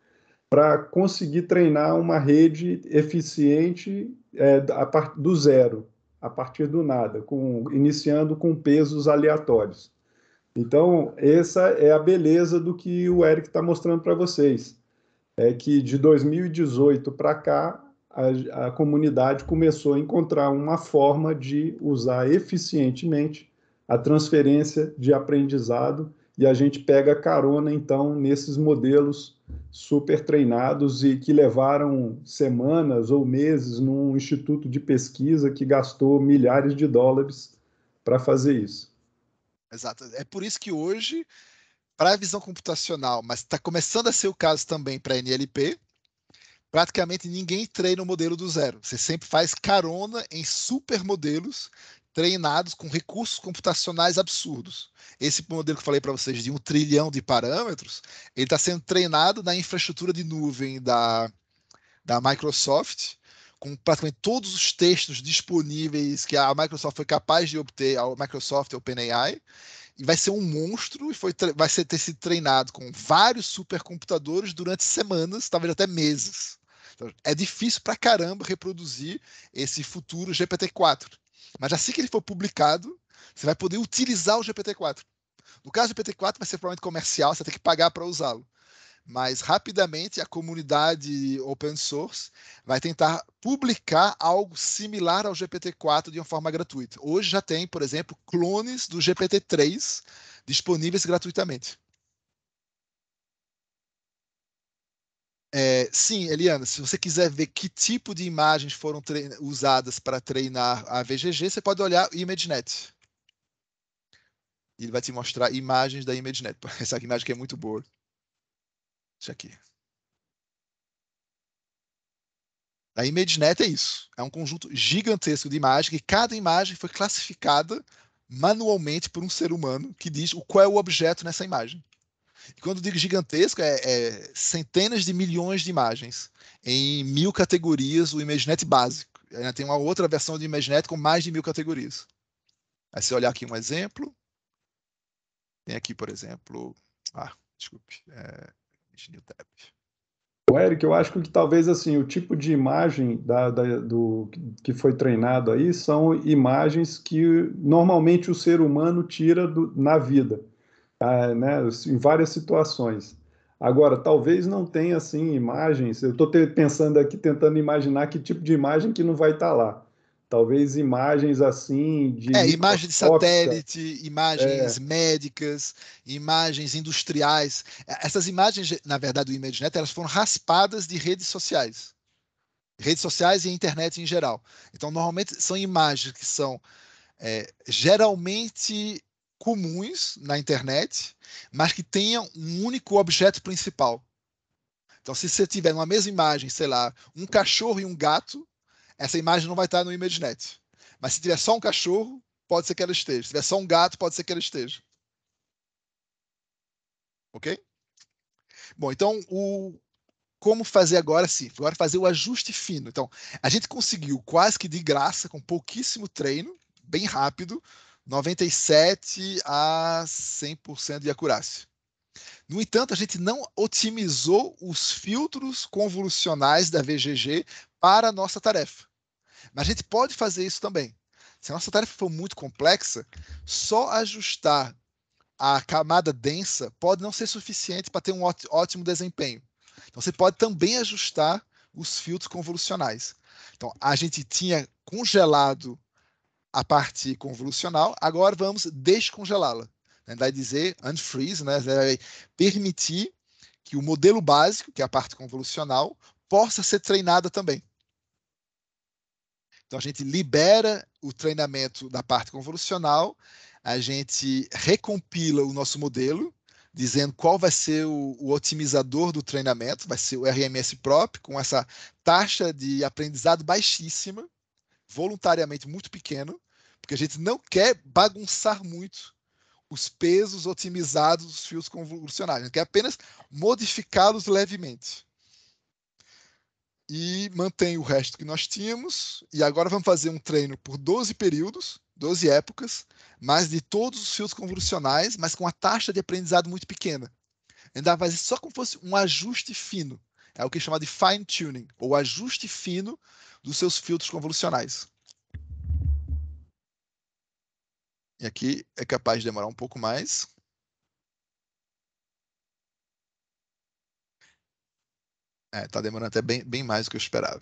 para conseguir treinar uma rede eficiente é, part, do zero, a partir do nada, com, iniciando com pesos aleatórios. Então, essa é a beleza do que o Eric está mostrando para vocês. É que de 2018 para cá, a, a, comunidade começou a encontrar uma forma de usar eficientemente a transferência de aprendizado e a gente pega carona então nesses modelos super treinados e que levaram semanas ou meses num instituto de pesquisa que gastou milhares de dólares para fazer isso. Exato. É por isso que hoje, para a visão computacional, mas está começando a ser o caso também para a NLP, praticamente ninguém treina o modelo do zero. Você sempre faz carona em supermodelos treinados com recursos computacionais absurdos. Esse modelo que eu falei para vocês de um trilhão de parâmetros, ele está sendo treinado na infraestrutura de nuvem da, da Microsoft, com praticamente todos os textos disponíveis que a Microsoft foi capaz de obter, a Microsoft OpenAI, e vai ser um monstro e foi, vai ser, ter sido treinado com vários supercomputadores durante semanas, talvez até meses. Então, é difícil para caramba reproduzir esse futuro GPT-4 mas assim que ele for publicado, você vai poder utilizar o GPT-4. No caso do GPT-4, vai ser provavelmente comercial, você tem que pagar para usá-lo. Mas rapidamente a comunidade open source vai tentar publicar algo similar ao GPT-4 de uma forma gratuita. Hoje já tem, por exemplo, clones do GPT-3 disponíveis gratuitamente. É, sim, Eliana, se você quiser ver que tipo de imagens foram usadas para treinar a VGG, você pode olhar ImageNet. Ele vai te mostrar imagens da ImageNet. Essa imagem aqui é muito boa. Isso aqui. A ImageNet é isso. É um conjunto gigantesco de imagens que cada imagem foi classificada manualmente por um ser humano que diz qual é o objeto nessa imagem. E quando digo gigantesco é, é, centenas de milhões de imagens em mil categorias, o ImageNet básico. Ainda tem uma outra versão do ImageNet com mais de mil categorias. Aí se olhar aqui um exemplo, tem aqui, por exemplo, ah, desculpe, é, New Tab. O Eric, eu acho que talvez assim o tipo de imagem da, da, do, que foi treinado aí são imagens que normalmente o ser humano tira do, na vida ah, né, em várias situações. Agora, talvez não tenha assim imagens. Eu estou pensando aqui, tentando imaginar que tipo de imagem que não vai estar tá lá. Talvez imagens assim de. É, imagem de satélite, imagens é. médicas, imagens industriais. É, essas imagens, na verdade, do ImageNet, elas foram raspadas de redes sociais. Redes sociais e internet em geral. Então, normalmente são imagens que são é, geralmente comuns na internet, mas que tenham um único objeto principal. Então, se você tiver uma mesma imagem, sei lá, um cachorro e um gato, essa imagem não vai estar no ImageNet. Mas se tiver só um cachorro, pode ser que ela esteja. Se tiver só um gato, pode ser que ela esteja. Ok? Bom, então, o, como fazer agora sim, agora fazer o ajuste fino. Então, a gente conseguiu quase que de graça, com pouquíssimo treino, bem rápido, 97 a 100% de acurácia. No entanto, a gente não otimizou os filtros convolucionais da VGG para a nossa tarefa. Mas a gente pode fazer isso também. Se a nossa tarefa for muito complexa, só ajustar a camada densa pode não ser suficiente para ter um ótimo desempenho. Então, você pode também ajustar os filtros convolucionais. Então, a gente tinha congelado a parte convolucional, agora vamos descongelá-la. Vai dizer unfreeze, né? vai é, permitir que o modelo básico, que é a parte convolucional, possa ser treinada também. Então a gente libera o treinamento da parte convolucional, a gente recompila o nosso modelo, dizendo qual vai ser o, o, otimizador do treinamento, vai ser o RMS próprio, com essa taxa de aprendizado baixíssima, voluntariamente muito pequena, porque a gente não quer bagunçar muito os pesos otimizados dos fios convolucionais, a gente quer apenas modificá-los levemente. E mantém o resto que nós tínhamos, e agora vamos fazer um treino por 12 períodos, 12 épocas, mas de todos os fios convolucionais, mas com a taxa de aprendizado muito pequena. Ainda vai só como fosse um ajuste fino. É o que é chamado de fine tuning, ou ajuste fino dos seus filtros convolucionais. E aqui é capaz de demorar um pouco mais. É, tá demorando até bem, bem mais do que eu esperava.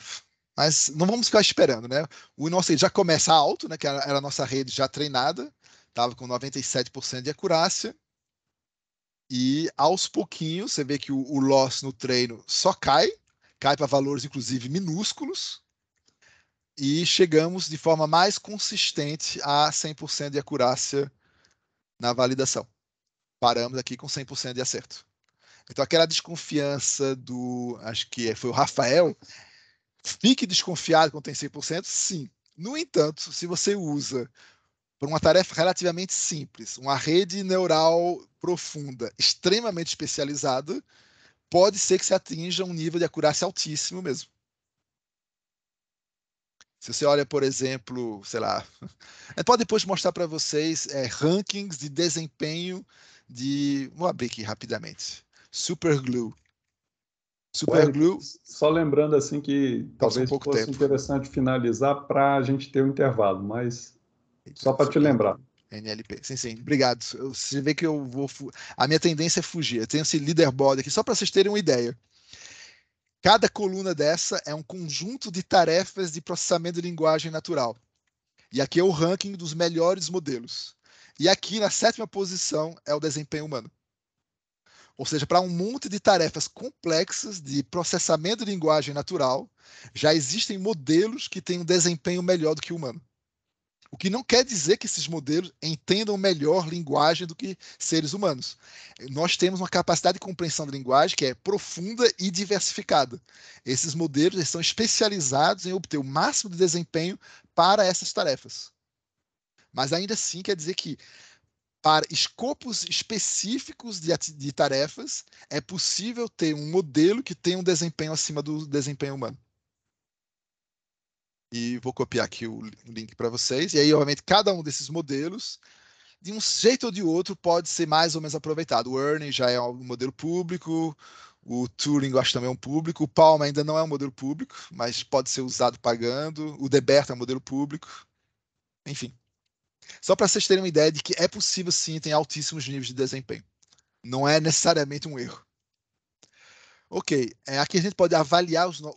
Mas não vamos ficar esperando, né? O nosso já começa alto, né? Que era, era a nossa rede já treinada, estava com 97% de acurácia. E aos pouquinhos, você vê que o, o loss no treino só cai, cai para valores inclusive minúsculos e chegamos de forma mais consistente a 100% de acurácia na validação. Paramos aqui com 100% de acerto. Então, aquela desconfiança do. Acho que é, foi o Rafael. Fique desconfiado quando tem 100%? Sim. No entanto, se você usa por uma tarefa relativamente simples, uma rede neural profunda, extremamente especializada, pode ser que se atinja um nível de acurácia altíssimo mesmo. Se você olha, por exemplo, sei lá, pode depois mostrar para vocês é, rankings de desempenho de. Vou abrir aqui rapidamente. Superglue. Superglue. Só lembrando assim que talvez um fosse tempo. interessante finalizar para a gente ter o um intervalo, mas só para te lembrar. NLP. Sim, sim. Obrigado. Você vê que eu vou. A minha tendência é fugir. Eu tenho esse leaderboard aqui só para vocês terem uma ideia. Cada coluna dessa é um conjunto de tarefas de processamento de linguagem natural. E aqui é o ranking dos melhores modelos. E aqui, na sétima posição, é o desempenho humano. Ou seja, para um monte de tarefas complexas de processamento de linguagem natural, já existem modelos que têm um desempenho melhor do que o humano. O que não quer dizer que esses modelos entendam melhor linguagem do que seres humanos. Nós temos uma capacidade de compreensão de linguagem que é profunda e diversificada. Esses modelos estão especializados em obter o máximo de desempenho para essas tarefas. Mas ainda assim quer dizer que para escopos específicos de, de tarefas, é possível ter um modelo que tenha um desempenho acima do desempenho humano. E vou copiar aqui o link para vocês. E aí, obviamente, cada um desses modelos, de um jeito ou de outro, pode ser mais ou menos aproveitado. O Earning já é um modelo público, o Turing, eu acho, também é um público. O Palma ainda não é um modelo público, mas pode ser usado pagando. O Debert é um modelo público. Enfim. Só para vocês terem uma ideia de que é possível, sim, tem altíssimos níveis de desempenho. Não é necessariamente um erro. Ok, é, aqui a gente pode avaliar os, o,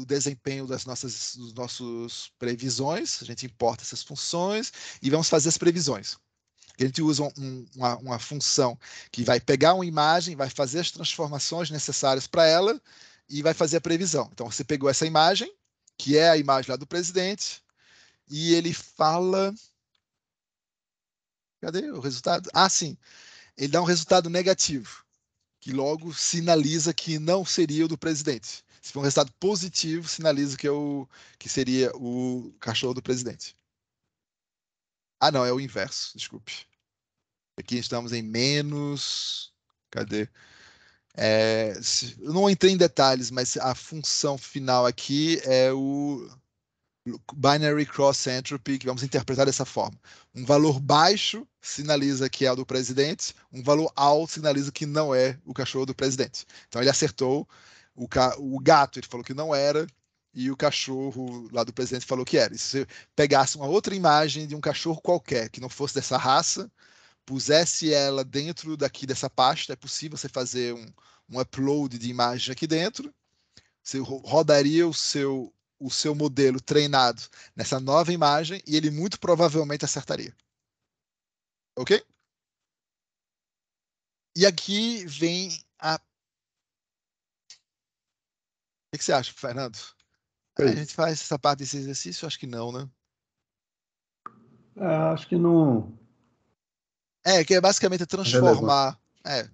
o, desempenho das nossas dos nossos previsões, a gente importa essas funções e vamos fazer as previsões. A gente usa um, uma, uma, função que vai pegar uma imagem, vai fazer as transformações necessárias para ela e vai fazer a previsão. Então você pegou essa imagem, que é a imagem lá do presidente, e ele fala. Cadê o resultado? Ah, sim. Ele dá um resultado negativo que logo sinaliza que não seria o do presidente. Se for um resultado positivo, sinaliza que, é o, que seria o cachorro do presidente. Ah, não, é o inverso, desculpe. Aqui estamos em menos. Cadê? É, eu não entrei em detalhes, mas a função final aqui é o binary cross entropy, que vamos interpretar dessa forma. Um valor baixo sinaliza que é o do presidente, um valor alto sinaliza que não é o cachorro do presidente. Então ele acertou o, ca... o gato, ele falou que não era, e o cachorro lá do presidente falou que era. E se você pegasse uma outra imagem de um cachorro qualquer, que não fosse dessa raça, pusesse ela dentro daqui dessa pasta, é possível você fazer um, um upload de imagem aqui dentro, você rodaria o seu o seu modelo treinado nessa nova imagem e ele muito provavelmente acertaria. Ok? E aqui vem a. O que, você acha, Fernando? Oi. A gente faz essa parte desse exercício? Acho que não, né? É, acho que não. É, que é basicamente transformar. É,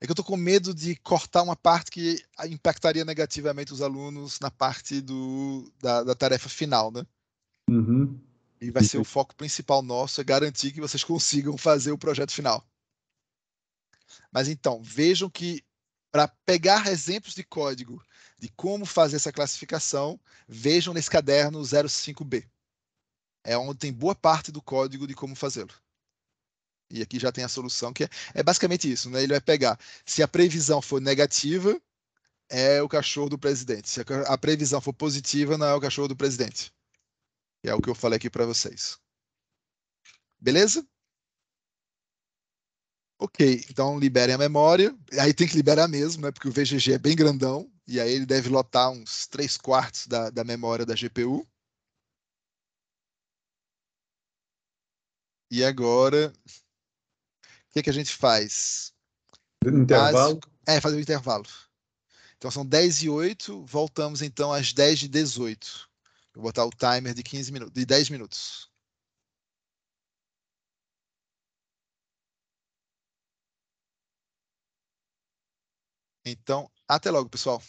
é que eu tô com medo de cortar uma parte que impactaria negativamente os alunos na parte do, da, da tarefa final, né? Uhum. E vai ser o foco principal nosso é garantir que vocês consigam fazer o projeto final. Mas então, vejam que para pegar exemplos de código de como fazer essa classificação, vejam nesse caderno 05B. É onde tem boa parte do código de como fazê-lo. E aqui já tem a solução, que é, é basicamente isso, né? Ele vai pegar, se a previsão for negativa, é o cachorro do presidente. Se a, previsão for positiva, não é o cachorro do presidente. É o que eu falei aqui para vocês. Beleza? Ok, então liberem a memória. Aí tem que liberar mesmo, né? Porque o VGG é bem grandão. E aí ele deve lotar uns 3 quartos da, da memória da GPU. E agora que, que a gente faz? Intervalo. Básico, é, fazer o um intervalo. Então são 10 e 8, voltamos então às 10 e 18. Vou botar o timer de 15 minutos, de 10 minutos. Então, até logo, pessoal.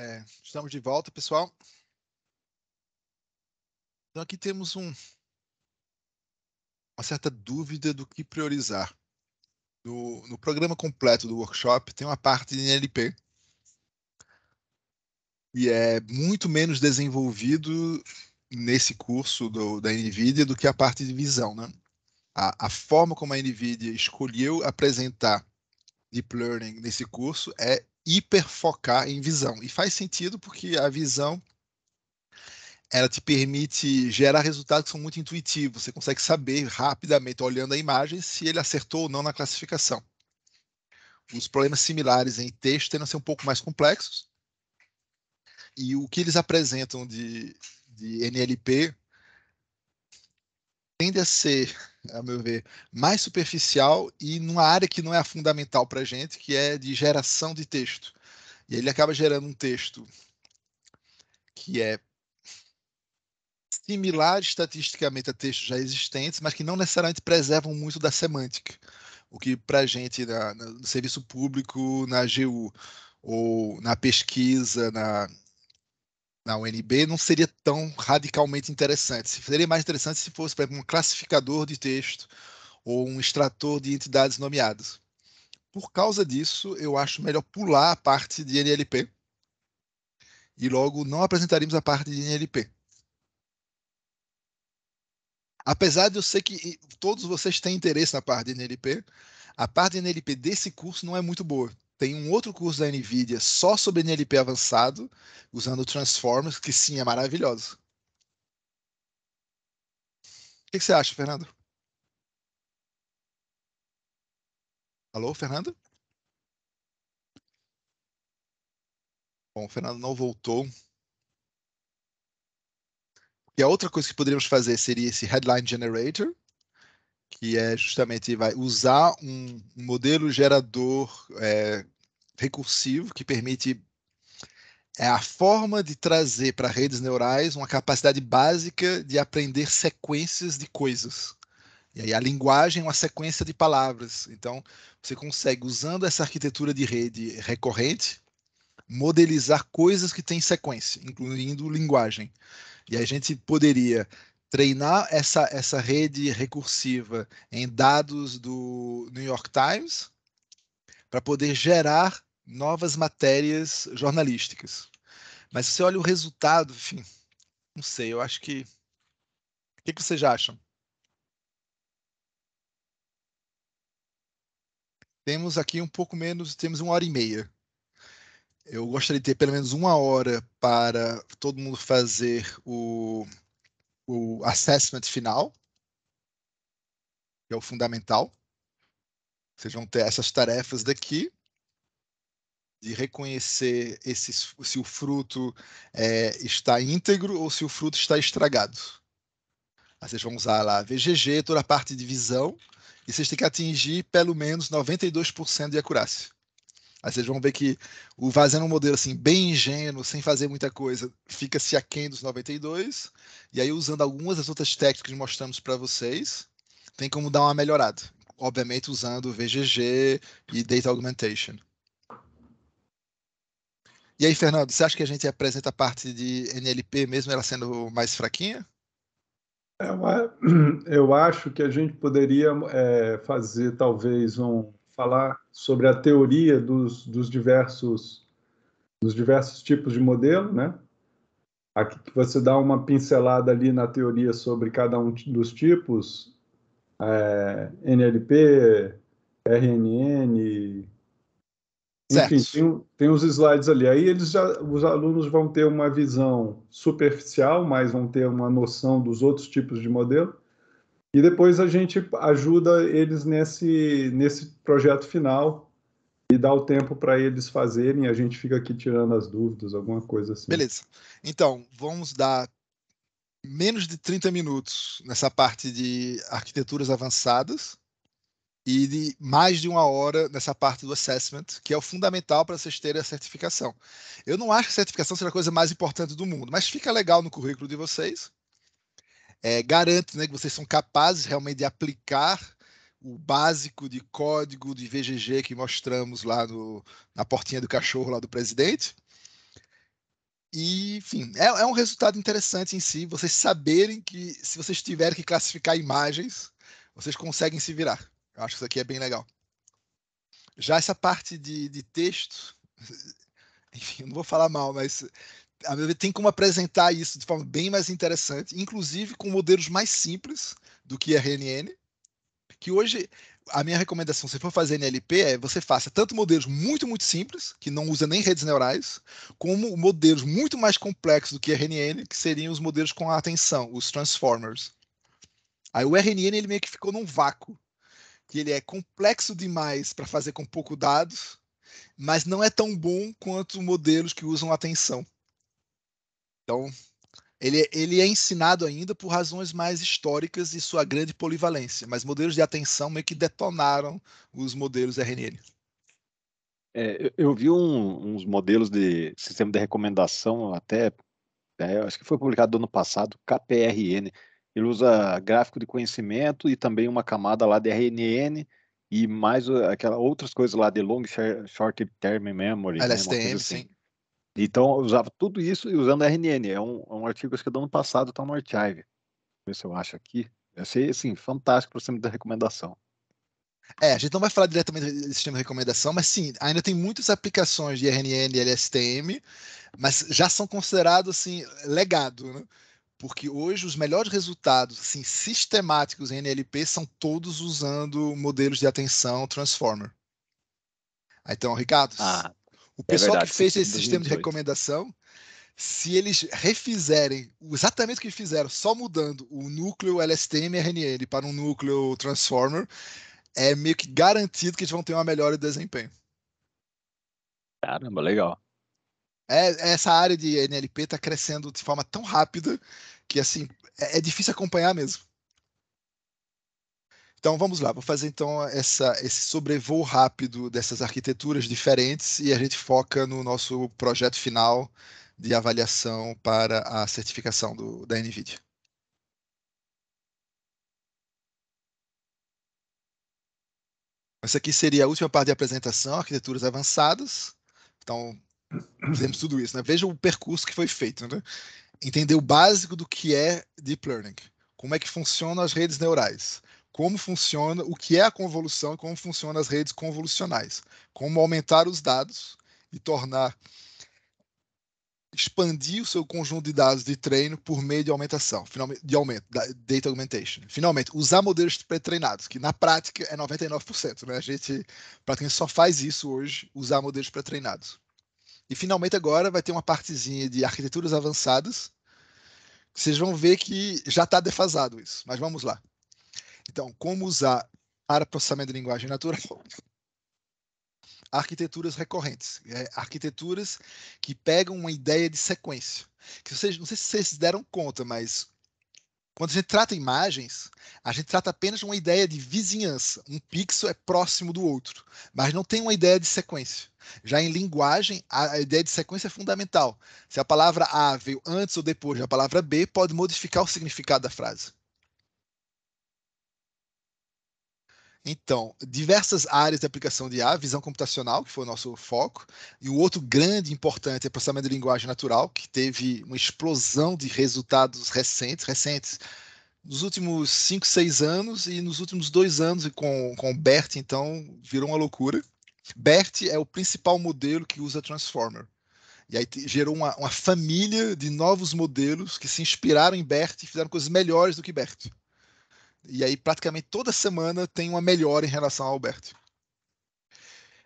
É, estamos de volta, pessoal. Então, aqui temos um, uma certa dúvida do que priorizar. Do, no programa completo do workshop, tem uma parte de NLP e é muito menos desenvolvido nesse curso do, da NVIDIA do que a parte de visão. Né? A, a forma como a NVIDIA escolheu apresentar Deep Learning nesse curso é hiperfocar em visão. E faz sentido porque a visão ela te permite gerar resultados que são muito intuitivos. Você consegue saber rapidamente, olhando a imagem, se ele acertou ou não na classificação. Os problemas similares em texto tendem a ser um pouco mais complexos. E o que eles apresentam de, de NLP tende a ser, a meu ver, mais superficial e numa área que não é a fundamental para a gente, que é de geração de texto. E ele acaba gerando um texto que é similar estatisticamente a textos já existentes, mas que não necessariamente preservam muito da semântica. O que para a gente na, no serviço público, na AGU, ou na pesquisa, na na UNB não seria tão radicalmente interessante. Seria mais interessante se fosse, por exemplo, um classificador de texto ou um extrator de entidades nomeadas. Por causa disso, eu acho melhor pular a parte de NLP e logo não apresentaríamos a parte de NLP. Apesar de eu ser que todos vocês têm interesse na parte de NLP, a parte de NLP desse curso não é muito boa. Tem um outro curso da NVIDIA só sobre NLP avançado, usando Transformers, que sim, é maravilhoso. O que, você acha, Fernando? Alô, Fernando? Bom, o Fernando não voltou. E a outra coisa que poderíamos fazer seria esse headline generator, que é justamente vai usar um modelo gerador é, recursivo que permite é a forma de trazer para redes neurais uma capacidade básica de aprender sequências de coisas. E aí a linguagem é uma sequência de palavras. Então, você consegue, usando essa arquitetura de rede recorrente, modelizar coisas que têm sequência, incluindo linguagem. E a gente poderia treinar essa, essa rede recursiva em dados do New York Times para poder gerar novas matérias jornalísticas. Mas se você olha o resultado, enfim, não sei, eu acho que. O que, que vocês acham? Temos aqui um pouco menos, temos uma hora e meia. Eu gostaria de ter pelo menos uma hora para todo mundo fazer o, o assessment final, que é o fundamental. Vocês vão ter essas tarefas daqui de reconhecer esse, se o fruto é, está íntegro ou se o fruto está estragado. Aí vocês vão usar lá VGG, toda a parte de visão, e vocês têm que atingir pelo menos 92% de acurácia. Aí vocês vão ver que o fazendo um modelo assim, bem ingênuo, sem fazer muita coisa, fica-se aquém dos 92. E aí, usando algumas das outras técnicas que mostramos para vocês, tem como dar uma melhorada. Obviamente, usando VGG e Data Augmentation. E aí, Fernando, você acha que a gente apresenta a parte de NLP, mesmo ela sendo mais fraquinha? É, eu, eu acho que a gente poderia é, fazer talvez um falar sobre a teoria dos, dos, diversos, dos diversos tipos de modelo, né? Aqui você dá uma pincelada ali na teoria sobre cada um dos tipos, é, NLP, RNN, enfim, tem, tem slides ali. Aí eles já, os alunos vão ter uma visão superficial, mas vão ter uma noção dos outros tipos de modelo e depois a gente ajuda eles nesse, nesse projeto final e dá o tempo para eles fazerem. A gente fica aqui tirando as dúvidas, alguma coisa assim. Beleza. Então, vamos dar menos de 30 minutos nessa parte de arquiteturas avançadas e de mais de uma hora nessa parte do assessment, que é o fundamental para vocês terem a certificação. Eu não acho que a certificação seja a coisa mais importante do mundo, mas fica legal no currículo de vocês é, garante né, que vocês são capazes realmente de aplicar o básico de código de VGG que mostramos lá no, na portinha do cachorro lá do presidente. E, enfim, é, é um resultado interessante em si, vocês saberem que se vocês tiverem que classificar imagens, vocês conseguem se virar. Eu acho que isso aqui é bem legal. Já essa parte de, de texto, enfim, não vou falar mal, mas a meu ver, tem como apresentar isso de forma bem mais interessante, inclusive com modelos mais simples do que RNN, que hoje a minha recomendação, se for fazer NLP, é você faça tanto modelos muito, muito simples, que não usa nem redes neurais, como modelos muito mais complexos do que RNN, que seriam os modelos com a atenção, os transformers. Aí o RNN ele meio que ficou num vácuo, que ele é complexo demais para fazer com pouco dados, mas não é tão bom quanto modelos que usam atenção. Então, ele, é, ele é ensinado ainda por razões mais históricas e sua grande polivalência, mas modelos de atenção meio que detonaram os modelos RNN. É, eu vi um, uns modelos de sistema de recomendação até, é, acho que foi publicado no ano passado, KPRN. Ele usa gráfico de conhecimento e também uma camada lá de RNN e mais aquela outras coisas lá de long short term memory. LSTM, né, assim. sim. Então, eu usava tudo isso e usando RNN. É um, é um artigo que eu é do ano passado, está no Archive. Vamos ver se eu acho aqui. Vai ser, assim, fantástico para o sistema de recomendação. É, a gente não vai falar diretamente do sistema de recomendação, mas sim, ainda tem muitas aplicações de RNN e LSTM, mas já são considerados, assim, legado, né? Porque hoje os melhores resultados, assim, sistemáticos em NLP são todos usando modelos de atenção Transformer. Então, Ricardo, ah, o é pessoal é verdade, que fez esse sistema de recomendação, se eles refizerem exatamente o que fizeram, só mudando o núcleo LSTM e RNN para um núcleo Transformer, é meio que garantido que eles vão ter uma melhora de desempenho. Caramba, legal. É, essa área de NLP está crescendo de forma tão rápida que assim é, é difícil acompanhar mesmo. Então vamos lá, vou fazer então essa, esse sobrevoo rápido dessas arquiteturas diferentes e a gente foca no nosso projeto final de avaliação para a certificação do, da NVIDIA. Essa aqui seria a última parte de apresentação, arquiteturas avançadas. Então, fizemos tudo isso. Né? Veja o percurso que foi feito. Né? Entender o básico do que é Deep Learning. Como é que funcionam as redes neurais como funciona, o que é a convolução e como funcionam as redes convolucionais, como aumentar os dados e tornar expandir o seu conjunto de dados de treino por meio de aumentação, de aumento, data augmentation. Finalmente, usar modelos pré-treinados, que na prática é 99%, né? A gente praticamente só faz isso hoje, usar modelos pré-treinados. E finalmente agora vai ter uma partezinha de arquiteturas avançadas. Vocês vão ver que já está defasado isso, mas vamos lá. Então, como usar para processamento de linguagem natural? Arquiteturas recorrentes, é, arquiteturas que pegam uma ideia de sequência. Que vocês, não sei se vocês se deram conta, mas quando a gente trata imagens, a gente trata apenas uma ideia de vizinhança. Um pixel é próximo do outro, mas não tem uma ideia de sequência. Já em linguagem, a ideia de sequência é fundamental. Se a palavra A veio antes ou depois da palavra B, pode modificar o significado da frase. Então, diversas áreas de aplicação de IA, visão computacional, que foi o nosso foco, e o outro grande importante é processamento de linguagem natural, que teve uma explosão de resultados recentes, recentes, nos últimos 5, 6 anos, e nos últimos dois anos, e com, com o BERT, então, virou uma loucura. BERT é o principal modelo que usa Transformer. E aí gerou uma, uma família de novos modelos que se inspiraram em BERT e fizeram coisas melhores do que BERT. E aí, praticamente toda semana tem uma melhora em relação ao Alberto.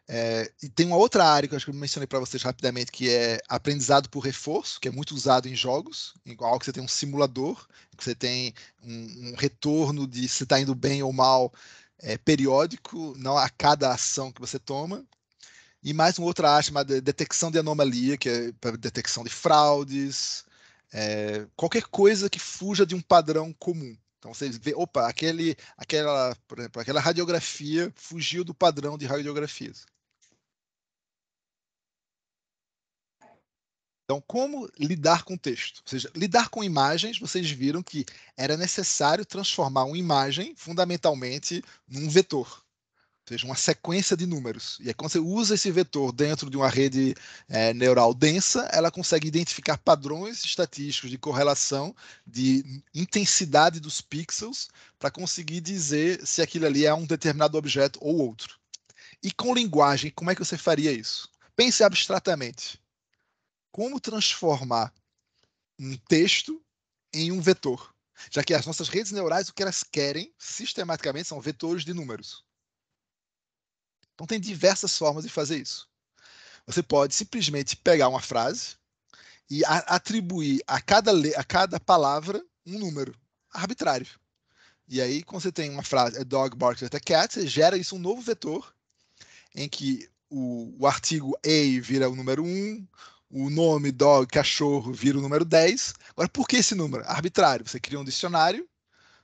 É, e tem uma outra área que eu acho que eu mencionei para vocês rapidamente, que é aprendizado por reforço, que é muito usado em jogos, igual que você tem um simulador, que você tem um, um retorno de se está indo bem ou mal é, periódico, não a cada ação que você toma. E mais uma outra área chamada detecção de anomalia, que é para detecção de fraudes, é, qualquer coisa que fuja de um padrão comum. Então você vê, opa, aquele, aquela, por exemplo, aquela radiografia fugiu do padrão de radiografias. Então, como lidar com texto? Ou seja, lidar com imagens, vocês viram que era necessário transformar uma imagem, fundamentalmente, num vetor seja, uma sequência de números. E aí, quando você usa esse vetor dentro de uma rede é, neural densa, ela consegue identificar padrões estatísticos de correlação, de intensidade dos pixels, para conseguir dizer se aquilo ali é um determinado objeto ou outro. E com linguagem, como é que você faria isso? Pense abstratamente. Como transformar um texto em um vetor? Já que as nossas redes neurais, o que elas querem sistematicamente são vetores de números. Então, tem diversas formas de fazer isso. Você pode simplesmente pegar uma frase e a, atribuir a cada, a cada palavra um número arbitrário. E aí, quando você tem uma frase, é dog barks at a cat, você gera isso um novo vetor em que o, o artigo a vira o número 1, o nome dog, cachorro, vira o número 10. Agora, por que esse número? Arbitrário. Você cria um dicionário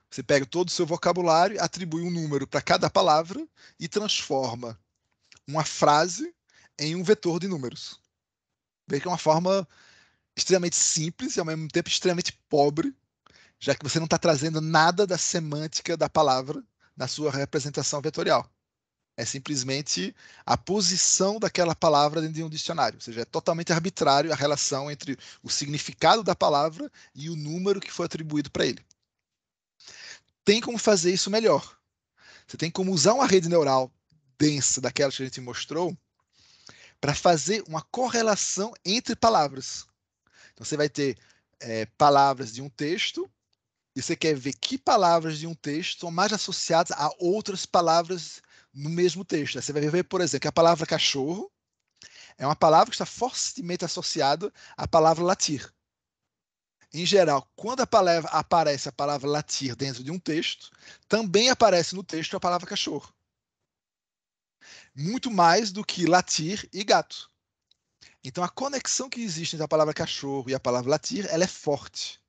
você pega todo o seu vocabulário, atribui um número para cada palavra e transforma uma frase em um vetor de números. Veja que é uma forma extremamente simples e ao mesmo tempo extremamente pobre, já que você não está trazendo nada da semântica da palavra na sua representação vetorial. É simplesmente a posição daquela palavra dentro de um dicionário. Ou seja, é totalmente arbitrário a relação entre o significado da palavra e o número que foi atribuído para ele tem como fazer isso melhor. Você tem como usar uma rede neural densa daquelas que a gente mostrou para fazer uma correlação entre palavras. Então você vai ter é, palavras de um texto e você quer ver que palavras de um texto são mais associadas a outras palavras no mesmo texto. você vai ver, por exemplo, que a palavra cachorro é uma palavra que está fortemente associada à palavra latir. Em geral, quando a palavra, aparece a palavra latir dentro de um texto, também aparece no texto a palavra cachorro. Muito mais do que latir e gato. Então, a conexão que existe entre a palavra cachorro e a palavra latir ela é forte.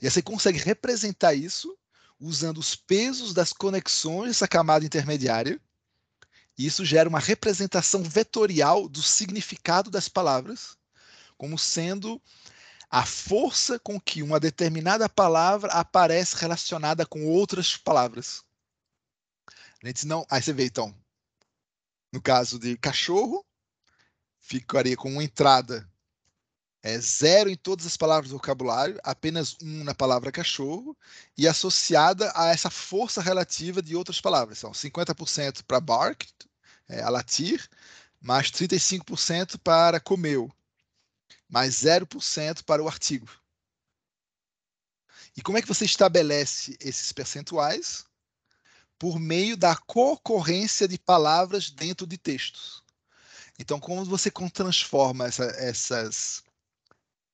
E você consegue representar isso usando os pesos das conexões dessa camada intermediária. E isso gera uma representação vetorial do significado das palavras, como sendo a força com que uma determinada palavra aparece relacionada com outras palavras. A gente não, aí você vê então, no caso de cachorro, ficaria com uma entrada é zero em todas as palavras do vocabulário, apenas um na palavra cachorro, e associada a essa força relativa de outras palavras. São então, 50% para bark, é, a latir, mais 35% para comeu mais 0% para o artigo. E como é que você estabelece esses percentuais? Por meio da concorrência de palavras dentro de textos. Então, como você transforma essa, essas,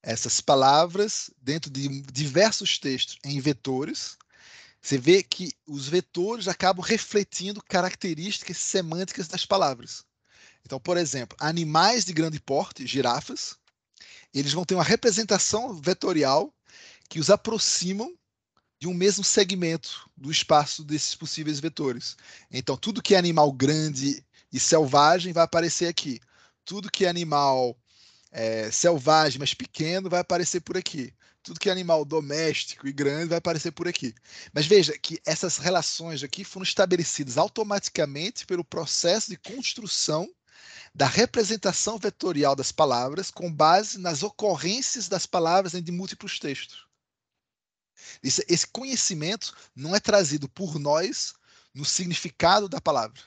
essas palavras dentro de diversos textos em vetores, você vê que os vetores acabam refletindo características semânticas das palavras. Então, por exemplo, animais de grande porte, girafas, eles vão ter uma representação vetorial que os aproximam de um mesmo segmento do espaço desses possíveis vetores. Então, tudo que é animal grande e selvagem vai aparecer aqui. Tudo que é animal é, selvagem, mas pequeno, vai aparecer por aqui. Tudo que é animal doméstico e grande vai aparecer por aqui. Mas veja que essas relações aqui foram estabelecidas automaticamente pelo processo de construção da representação vetorial das palavras com base nas ocorrências das palavras de múltiplos textos. Esse, conhecimento não é trazido por nós no significado da palavra,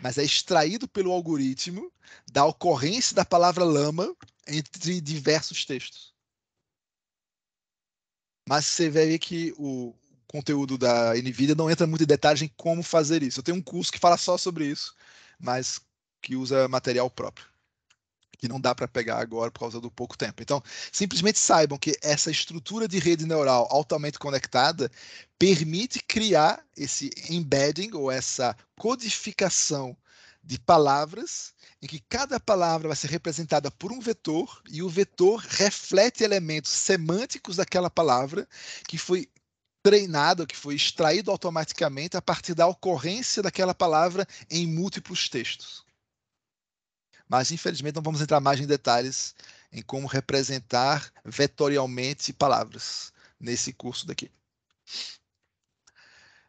mas é extraído pelo algoritmo da ocorrência da palavra lama entre diversos textos. Mas você vai ver que o conteúdo da NVIDIA não entra muito em detalhes em como fazer isso. Eu tenho um curso que fala só sobre isso, mas que usa material próprio que não dá para pegar agora por causa do pouco tempo. Então, simplesmente saibam que essa estrutura de rede neural altamente conectada permite criar esse embedding ou essa codificação de palavras em que cada palavra vai ser representada por um vetor e o vetor reflete elementos semânticos daquela palavra que foi treinado, que foi extraído automaticamente a partir da ocorrência daquela palavra em múltiplos textos mas infelizmente não vamos entrar mais em detalhes em como representar vetorialmente palavras nesse curso daqui.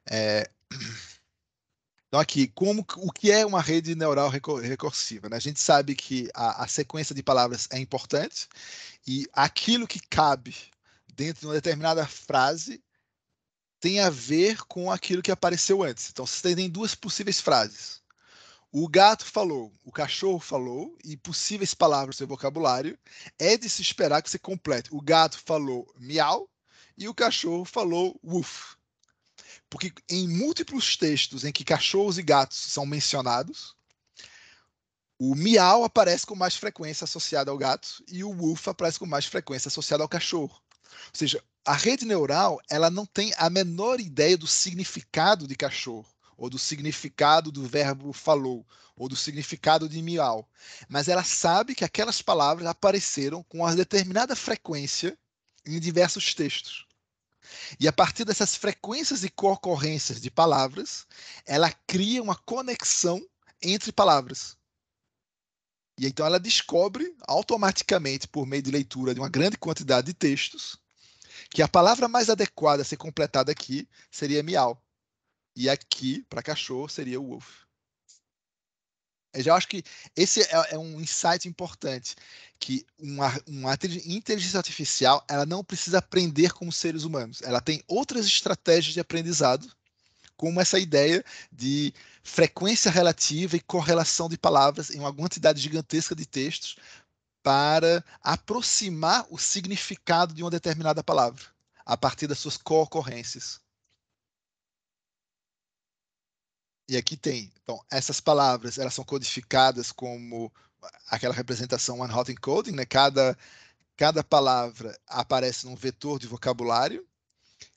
É... Então, aqui, como, o que é uma rede neural recursiva? Né? A gente sabe que a, a, sequência de palavras é importante e aquilo que cabe dentro de uma determinada frase tem a ver com aquilo que apareceu antes. Então, você tem duas possíveis frases. O gato falou, o cachorro falou, e possíveis palavras do seu vocabulário, é de se esperar que você complete. O gato falou miau e o cachorro falou woof. Porque em múltiplos textos em que cachorros e gatos são mencionados, o miau aparece com mais frequência associado ao gato e o woof aparece com mais frequência associado ao cachorro. Ou seja, a rede neural ela não tem a menor ideia do significado de cachorro ou do significado do verbo falou, ou do significado de miau. Mas ela sabe que aquelas palavras apareceram com uma determinada frequência em diversos textos. E a partir dessas frequências e concorrências de palavras, ela cria uma conexão entre palavras. E então ela descobre automaticamente, por meio de leitura de uma grande quantidade de textos, que a palavra mais adequada a ser completada aqui seria miau. E aqui, para cachorro, seria o wolf. Eu já acho que esse é, é um insight importante, que uma, uma, inteligência artificial ela não precisa aprender como seres humanos. Ela tem outras estratégias de aprendizado, como essa ideia de frequência relativa e correlação de palavras em uma quantidade gigantesca de textos para aproximar o significado de uma determinada palavra a partir das suas co-ocorrências. E aqui tem, então, essas palavras, elas são codificadas como aquela representação one hot encoding, né? Cada cada palavra aparece num vetor de vocabulário.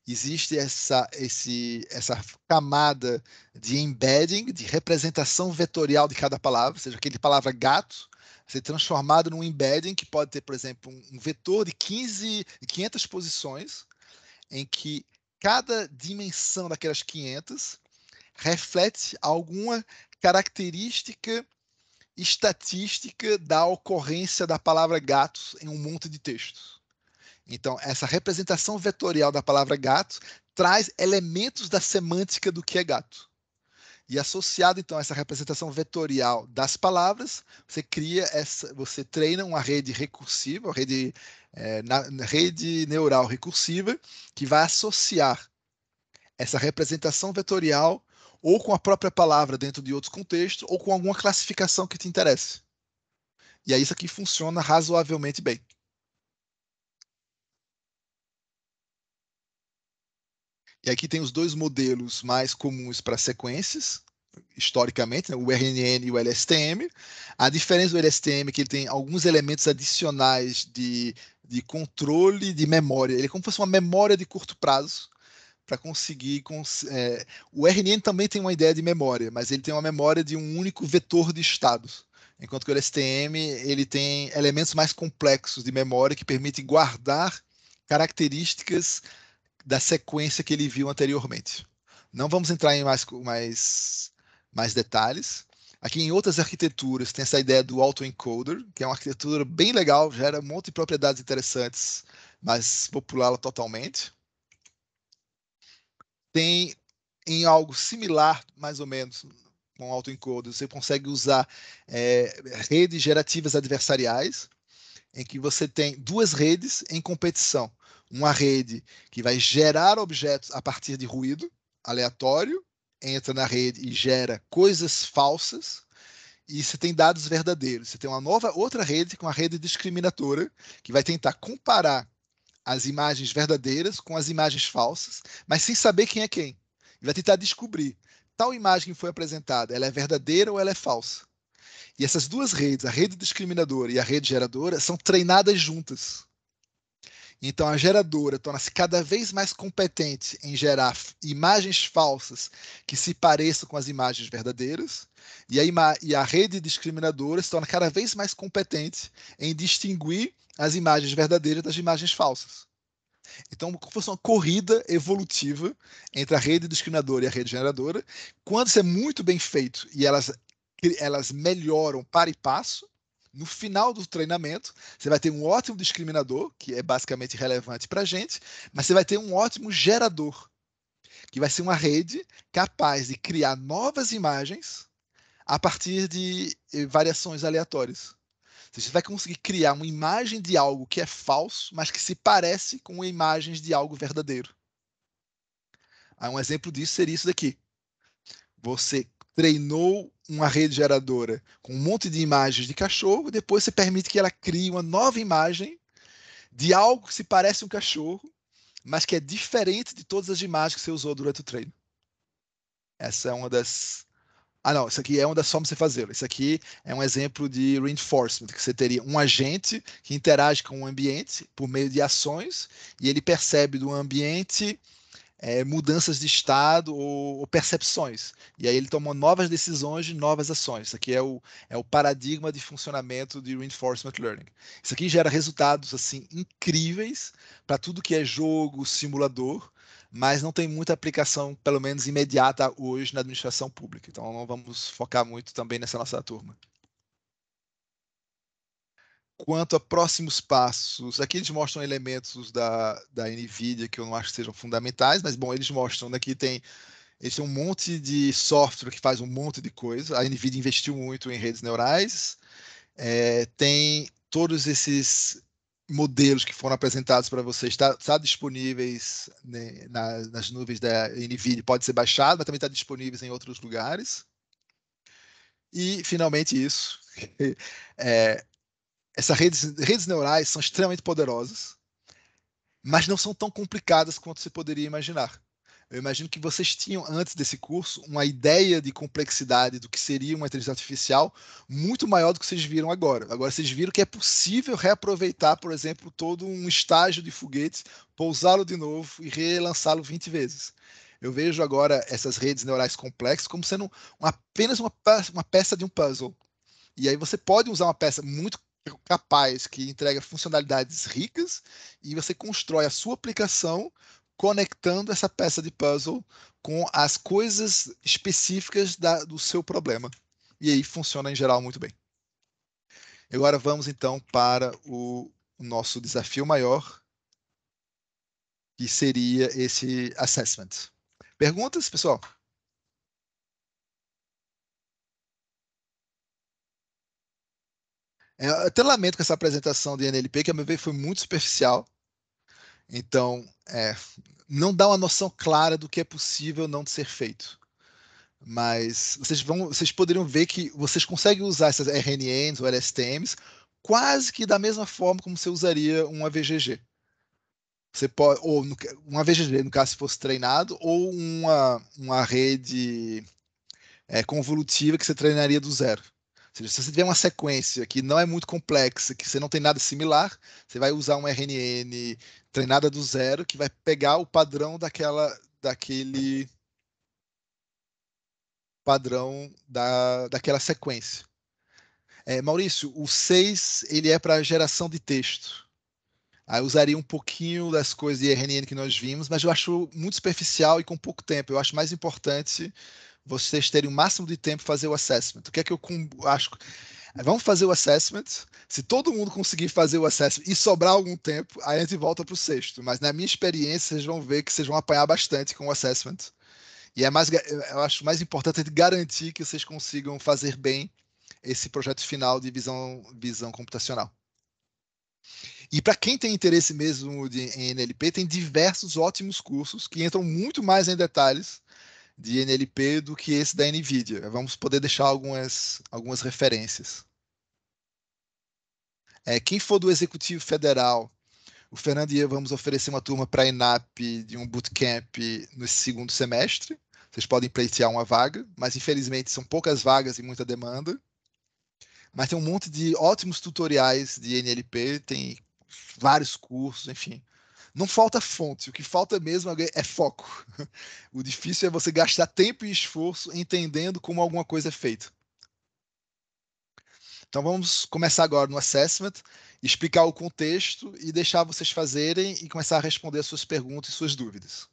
Existe essa esse essa camada de embedding, de representação vetorial de cada palavra, ou seja, aquele palavra gato ser transformado num embedding que pode ter, por exemplo, um vetor de 15 de 500 posições em que cada dimensão daquelas 500 reflete alguma característica estatística da ocorrência da palavra gatos em um monte de textos. Então, essa representação vetorial da palavra gato traz elementos da semântica do que é gato. E associado então a essa representação vetorial das palavras, você cria essa, você treina uma rede recursiva, uma rede, é, na, rede neural recursiva, que vai associar essa representação vetorial ou com a própria palavra dentro de outros contextos, ou com alguma classificação que te interesse. E aí é isso aqui funciona razoavelmente bem. E aqui tem os dois modelos mais comuns para sequências, historicamente, né? o RNN e o LSTM. A diferença do LSTM é que ele tem alguns elementos adicionais de, de controle de memória. Ele é como se fosse uma memória de curto prazo, para conseguir. Cons é, o RNN também tem uma ideia de memória, mas ele tem uma memória de um único vetor de estados. Enquanto que o LSTM ele tem elementos mais complexos de memória que permitem guardar características da sequência que ele viu anteriormente. Não vamos entrar em mais, mais, mais detalhes. Aqui em outras arquiteturas tem essa ideia do autoencoder, que é uma arquitetura bem legal, gera um monte de propriedades interessantes, mas populá-la totalmente tem em algo similar, mais ou menos, com autoencoder, você consegue usar é, redes gerativas adversariais, em que você tem duas redes em competição. Uma rede que vai gerar objetos a partir de ruído aleatório, entra na rede e gera coisas falsas, e você tem dados verdadeiros. Você tem uma nova outra rede com a rede discriminatória que vai tentar comparar as imagens verdadeiras com as imagens falsas, mas sem saber quem é quem. Ele vai tentar descobrir tal imagem que foi apresentada, ela é verdadeira ou ela é falsa. E essas duas redes, a rede discriminadora e a rede geradora, são treinadas juntas. Então a geradora torna-se cada vez mais competente em gerar imagens falsas que se pareçam com as imagens verdadeiras, e a, e a rede discriminadora se torna cada vez mais competente em distinguir as imagens verdadeiras das imagens falsas. Então, como fosse uma corrida evolutiva entre a rede discriminadora e a rede geradora, quando isso é muito bem feito e elas, elas melhoram para e passo, no final do treinamento, você vai ter um ótimo discriminador, que é basicamente relevante para a gente, mas você vai ter um ótimo gerador, que vai ser uma rede capaz de criar novas imagens a partir de eh, variações aleatórias. Então, você vai conseguir criar uma imagem de algo que é falso, mas que se parece com imagens de algo verdadeiro. Aí ah, um exemplo disso seria isso daqui. Você treinou uma rede geradora com um monte de imagens de cachorro, depois você permite que ela crie uma nova imagem de algo que se parece um cachorro, mas que é diferente de todas as imagens que você usou durante o treino. Essa é uma das ah não, isso aqui é onde é só você fazê-lo. Isso aqui é um exemplo de reinforcement, que você teria um agente que interage com o ambiente por meio de ações e ele percebe do ambiente é, mudanças de estado ou, ou, percepções. E aí ele toma novas decisões de novas ações. Isso aqui é o, é o paradigma de funcionamento de reinforcement learning. Isso aqui gera resultados assim incríveis para tudo que é jogo, simulador, mas não tem muita aplicação, pelo menos imediata hoje, na administração pública. Então, não vamos focar muito também nessa nossa turma. Quanto a próximos passos, aqui eles mostram elementos da, da NVIDIA que eu não acho que sejam fundamentais, mas, bom, eles mostram, daqui né, tem eles têm um monte de software que faz um monte de coisa. A NVIDIA investiu muito em redes neurais. É, tem todos esses modelos que foram apresentados para vocês está tá disponíveis né, na, nas nuvens da NVIDIA, pode ser baixado, mas também está disponíveis em outros lugares. E, finalmente, isso. é, essas redes, redes neurais são extremamente poderosas, mas não são tão complicadas quanto se poderia imaginar. Eu imagino que vocês tinham, antes desse curso, uma ideia de complexidade do que seria uma inteligência artificial muito maior do que vocês viram agora. Agora, vocês viram que é possível reaproveitar, por exemplo, todo um estágio de foguetes, pousá-lo de novo e relançá-lo 20 vezes. Eu vejo agora essas redes neurais complexas como sendo apenas uma, uma peça de um puzzle. E aí você pode usar uma peça muito capaz que entrega funcionalidades ricas e você constrói a sua aplicação conectando essa peça de puzzle com as coisas específicas da, do seu problema. E aí funciona em geral muito bem. Agora vamos então para o nosso desafio maior, que seria esse assessment. Perguntas, pessoal? É, eu até lamento com essa apresentação de NLP, que a meu ver foi muito superficial. Então, é, não dá uma noção clara do que é possível não ser feito. Mas vocês, vão, vocês poderiam ver que vocês conseguem usar essas RNNs ou LSTMs quase que da mesma forma como você usaria um AVGG. Você pode, ou no, um AVGG, no caso, se fosse treinado, ou uma, uma rede é, convolutiva que você treinaria do zero seja, se você tiver uma sequência que não é muito complexa, que você não tem nada similar, você vai usar um RNN treinada do zero, que vai pegar o padrão daquela, daquele padrão da, daquela sequência. É, Maurício, o 6 ele é para geração de texto. Aí eu usaria um pouquinho das coisas de RNN que nós vimos, mas eu acho muito superficial e com pouco tempo. Eu acho mais importante vocês terem o máximo de tempo para fazer o assessment. O que é que eu acho? Vamos fazer o assessment. Se todo mundo conseguir fazer o assessment e sobrar algum tempo, aí a gente volta para o sexto. Mas na minha experiência, vocês vão ver que vocês vão apanhar bastante com o assessment. E é mais, eu acho mais importante garantir que vocês consigam fazer bem esse projeto final de visão, visão computacional. E para quem tem interesse mesmo de, em NLP, tem diversos ótimos cursos que entram muito mais em detalhes de NLP do que esse da NVIDIA. Vamos poder deixar algumas, algumas referências. É, quem for do Executivo Federal, o Fernando e eu vamos oferecer uma turma para a INAP de um bootcamp no segundo semestre. Vocês podem pleitear uma vaga, mas infelizmente são poucas vagas e muita demanda. Mas tem um monte de ótimos tutoriais de NLP, tem vários cursos, enfim não falta fonte, o que falta mesmo é, é foco. O difícil é você gastar tempo e esforço entendendo como alguma coisa é feita. Então vamos começar agora no assessment, explicar o contexto e deixar vocês fazerem e começar a responder as suas perguntas e suas dúvidas.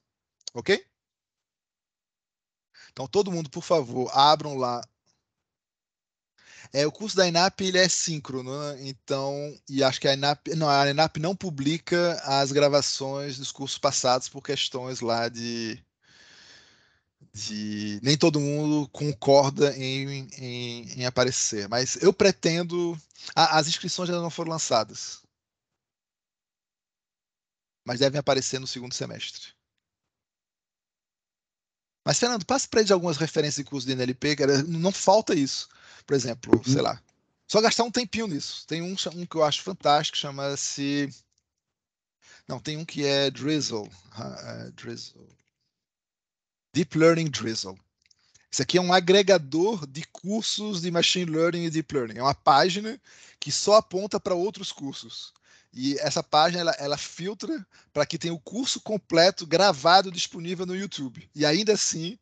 Ok? Então todo mundo, por favor, abram lá é, o curso da INAP ele é síncrono, né? então, e acho que a INAP não, a INAP não publica as gravações dos cursos passados por questões lá de de nem todo mundo concorda em, em, em aparecer, mas eu pretendo. Ah, as inscrições ainda não foram lançadas, mas devem aparecer no segundo semestre. Mas, Fernando, passe para ele algumas referências de curso de NLP, cara. Não falta isso. Por exemplo, sei lá. Só gastar um tempinho nisso. Tem um, um que eu acho fantástico, chama-se. Não, tem um que é Drizzle. Uh, Drizzle. Deep Learning Drizzle. Isso aqui é um agregador de cursos de Machine Learning e Deep Learning. É uma página que só aponta para outros cursos. E essa página ela, ela filtra para que tenha o curso completo gravado disponível no YouTube. E ainda assim,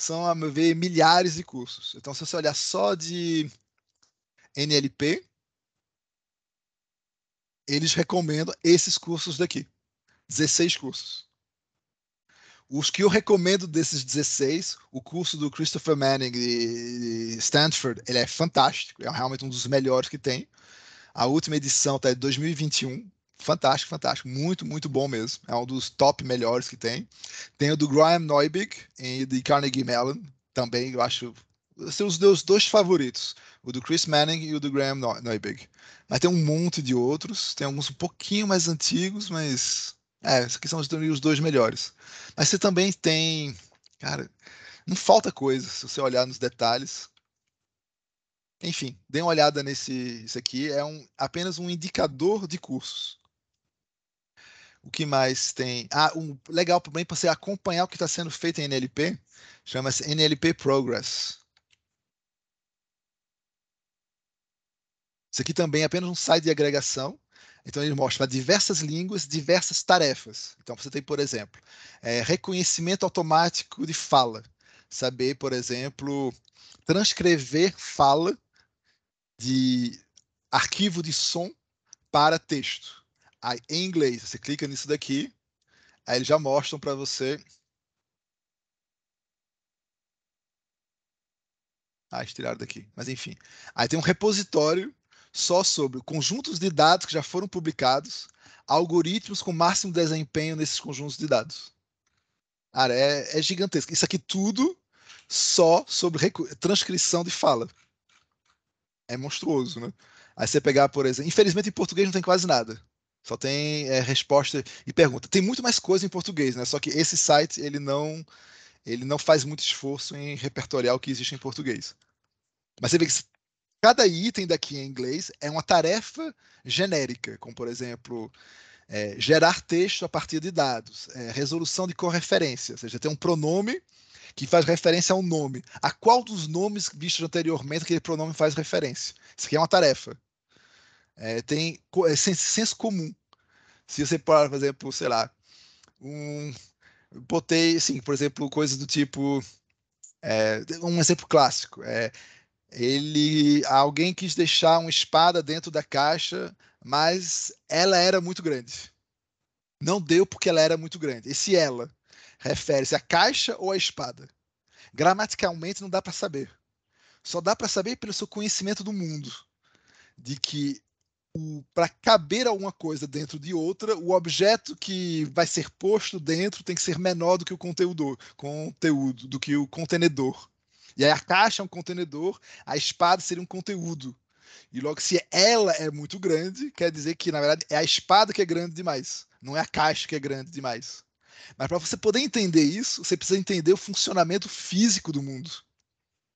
são, a meu ver, milhares de cursos. Então, se você olhar só de NLP, eles recomendam esses cursos daqui. 16 cursos. Os que eu recomendo desses 16, o curso do Christopher Manning de Stanford, ele é fantástico, é realmente um dos melhores que tem. A última edição está em 2021, fantástico, fantástico, muito, muito bom mesmo. É um dos top melhores que tem. Tem o do Graham Neubig e de Carnegie Mellon, também eu acho são os meus dois favoritos, o do Chris Manning e o do Graham Neubig. Mas tem um monte de outros, tem alguns um pouquinho mais antigos, mas é, esses aqui são os dois melhores. Mas você também tem, cara, não falta coisa se você olhar nos detalhes. Enfim, dê uma olhada nesse isso aqui, é um, apenas um indicador de cursos. O que mais tem? Ah, um legal também para você acompanhar o que está sendo feito em NLP, chama-se NLP Progress. Isso aqui também é apenas um site de agregação. Então, ele mostra diversas línguas, diversas tarefas. Então, você tem, por exemplo, é, reconhecimento automático de fala. Saber, por exemplo, transcrever fala de arquivo de som para texto. Aí, em inglês, você clica nisso daqui, aí eles já mostram para você. Ah, estiraram daqui, mas enfim. Aí tem um repositório só sobre conjuntos de dados que já foram publicados, algoritmos com máximo desempenho nesses conjuntos de dados. Cara, é, é gigantesco. Isso aqui tudo só sobre transcrição de fala. É monstruoso, né? Aí você pegar, por exemplo, infelizmente em português não tem quase nada. Só tem é, resposta e pergunta. Tem muito mais coisa em português, né? Só que esse site ele não ele não faz muito esforço em repertorial que existe em português. Mas você vê que cada item daqui é em inglês é uma tarefa genérica, como por exemplo é, gerar texto a partir de dados, é, resolução de correferência, ou seja, tem um pronome que faz referência a um nome. A qual dos nomes vistos anteriormente aquele pronome faz referência? Isso aqui é uma tarefa. É, tem é, senso comum. Se você parar, por exemplo, sei lá, um, botei, assim, por exemplo, coisas do tipo, é, um exemplo clássico, é, ele, alguém quis deixar uma espada dentro da caixa, mas ela era muito grande. Não deu porque ela era muito grande. Esse ela refere-se à caixa ou à espada? Gramaticalmente não dá para saber. Só dá para saber pelo seu conhecimento do mundo de que para caber alguma coisa dentro de outra, o objeto que vai ser posto dentro tem que ser menor do que o conteúdo, conteúdo do que o contenedor. E aí a caixa é um contenedor, a espada seria um conteúdo. E logo se ela é muito grande, quer dizer que na verdade é a espada que é grande demais, não é a caixa que é grande demais. Mas para você poder entender isso, você precisa entender o funcionamento físico do mundo.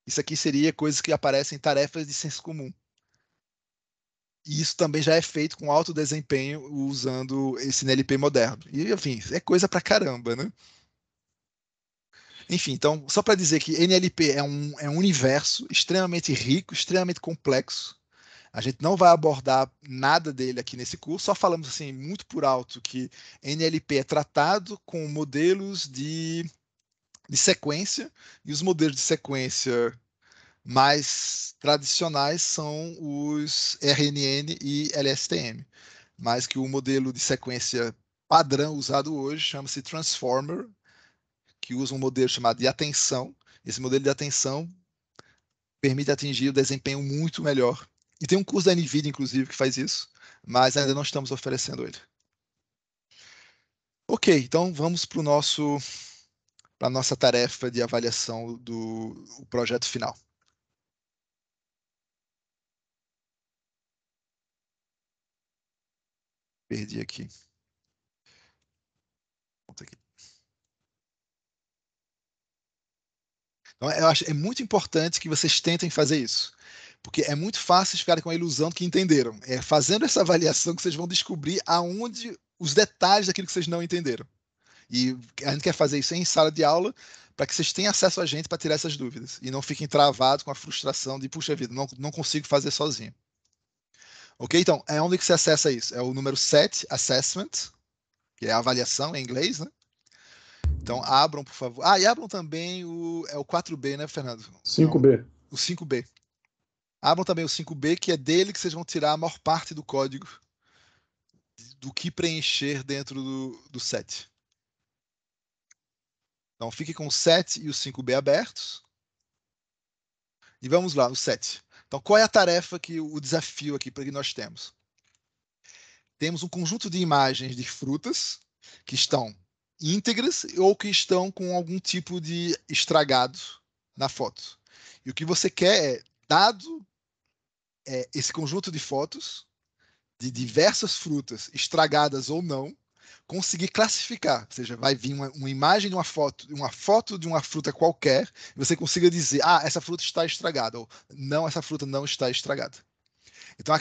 Isso aqui seria coisas que aparecem em tarefas de senso comum. E isso também já é feito com alto desempenho usando esse NLP moderno. E, enfim, é coisa pra caramba, né? Enfim, então, só para dizer que NLP é um, é um universo extremamente rico, extremamente complexo. A gente não vai abordar nada dele aqui nesse curso, só falamos assim, muito por alto, que NLP é tratado com modelos de, de sequência, e os modelos de sequência mais tradicionais são os RNN e LSTM, mas que o modelo de sequência padrão usado hoje chama-se Transformer, que usa um modelo chamado de atenção. Esse modelo de atenção permite atingir o desempenho muito melhor. E tem um curso da NVIDIA, inclusive, que faz isso, mas ainda não estamos oferecendo ele. Ok, então vamos para a nossa tarefa de avaliação do projeto final. Perdi aqui. Então, eu acho é muito importante que vocês tentem fazer isso. Porque é muito fácil ficarem com a ilusão que entenderam. É fazendo essa avaliação que vocês vão descobrir aonde os detalhes daquilo que vocês não entenderam. E a gente quer fazer isso em sala de aula para que vocês tenham acesso a gente para tirar essas dúvidas e não fiquem travados com a frustração de, puxa vida, não, não consigo fazer sozinho. Ok? Então, é onde que você acessa isso? É o número 7, Assessment, que é a avaliação em inglês, né? Então, abram, por favor. Ah, e abram também o, é o 4B, né, Fernando? 5B. Então, o 5B. Abram também o 5B, que é dele que vocês vão tirar a maior parte do código do que preencher dentro do, do set. Então, fique com o 7 e o 5B abertos. E vamos lá, no 7. Então, qual é a tarefa que o desafio aqui que nós temos? Temos um conjunto de imagens de frutas que estão íntegras ou que estão com algum tipo de estragado na foto. E o que você quer é, dado é, esse conjunto de fotos de diversas frutas estragadas ou não, conseguir classificar, ou seja, vai vir uma, uma imagem de uma foto, uma foto de uma fruta qualquer, e você consiga dizer, ah, essa fruta está estragada, ou não, essa fruta não está estragada. Então,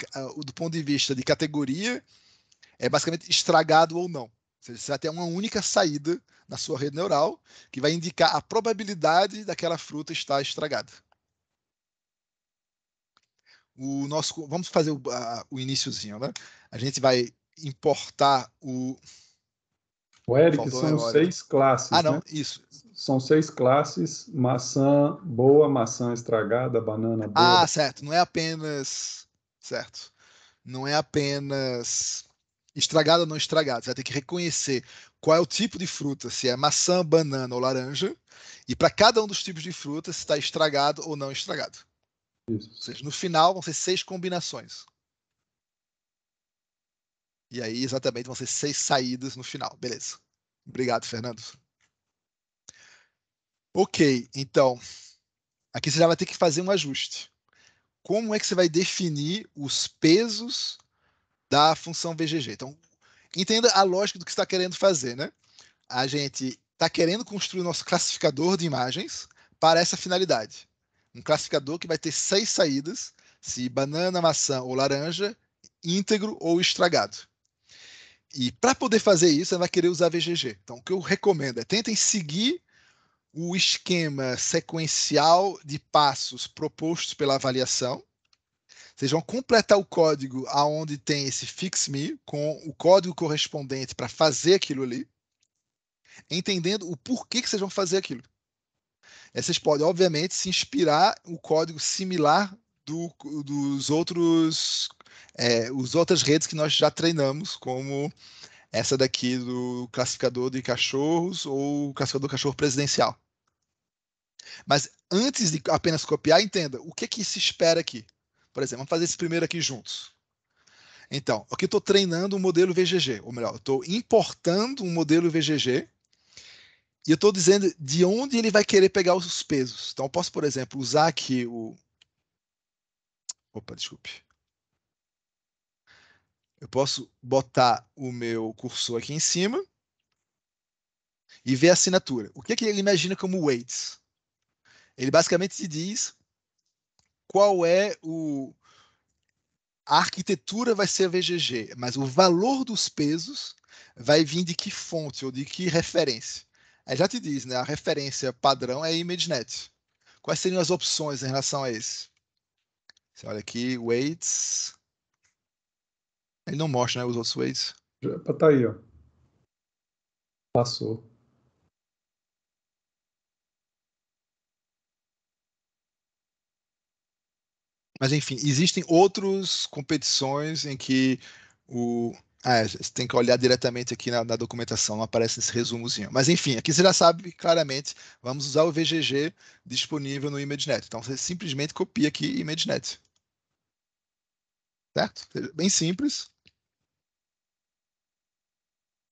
do ponto de vista de categoria, é basicamente estragado ou não. Ou seja, você vai ter uma única saída na sua rede neural que vai indicar a probabilidade daquela fruta estar estragada. O nosso, vamos fazer o, a, o iníciozinho, né? A gente vai importar o. O Eric, Faltou são seis classes. Ah, não, né? isso. São seis classes: maçã boa, maçã estragada, banana boa. Ah, certo. Não é apenas. Certo. Não é apenas estragada ou não estragada. Você vai ter que reconhecer qual é o tipo de fruta, se é maçã, banana ou laranja, e para cada um dos tipos de fruta, se está estragado ou não estragado. Isso. Ou seja, no final vão ser seis combinações. E aí, exatamente, vão ser seis saídas no final. Beleza. Obrigado, Fernando. Ok, então, aqui você já vai ter que fazer um ajuste. Como é que você vai definir os pesos da função VGG? Então, entenda a lógica do que está querendo fazer, né? A gente está querendo construir o nosso classificador de imagens para essa finalidade. Um classificador que vai ter seis saídas, se banana, maçã ou laranja, íntegro ou estragado. E para poder fazer isso, ela vai querer usar VGG. Então, o que eu recomendo é tentem seguir o esquema sequencial de passos propostos pela avaliação. Vocês vão completar o código aonde tem esse fix-me com o código correspondente para fazer aquilo ali, entendendo o porquê que vocês vão fazer aquilo. Aí é, vocês podem, obviamente, se inspirar o código similar do, dos outros é, as outras redes que nós já treinamos, como essa daqui do classificador de cachorros ou o classificador cachorro presidencial. Mas antes de apenas copiar, entenda o que, é que se espera aqui. Por exemplo, vamos fazer esse primeiro aqui juntos. Então, aqui estou treinando um modelo VGG, ou melhor, estou importando um modelo VGG e eu estou dizendo de onde ele vai querer pegar os pesos. Então, eu posso, por exemplo, usar aqui o... Opa, desculpe. Eu posso botar o meu cursor aqui em cima e ver a assinatura. O que, é que ele imagina como weights? Ele basicamente te diz qual é o. A arquitetura vai ser a VGG, mas o valor dos pesos vai vir de que fonte ou de que referência. Aí já te diz, né? A referência padrão é ImageNet. Quais seriam as opções em relação a esse? Você olha aqui, weights. Ele não mostra, né, os outros ways. Tá aí, ó. Passou. Mas enfim, existem outras competições em que o. Ah, é, você tem que olhar diretamente aqui na, na, documentação, não aparece esse resumozinho. Mas enfim, aqui você já sabe claramente, vamos usar o VGG disponível no ImageNet. Então você simplesmente copia aqui ImageNet. Certo? Bem simples.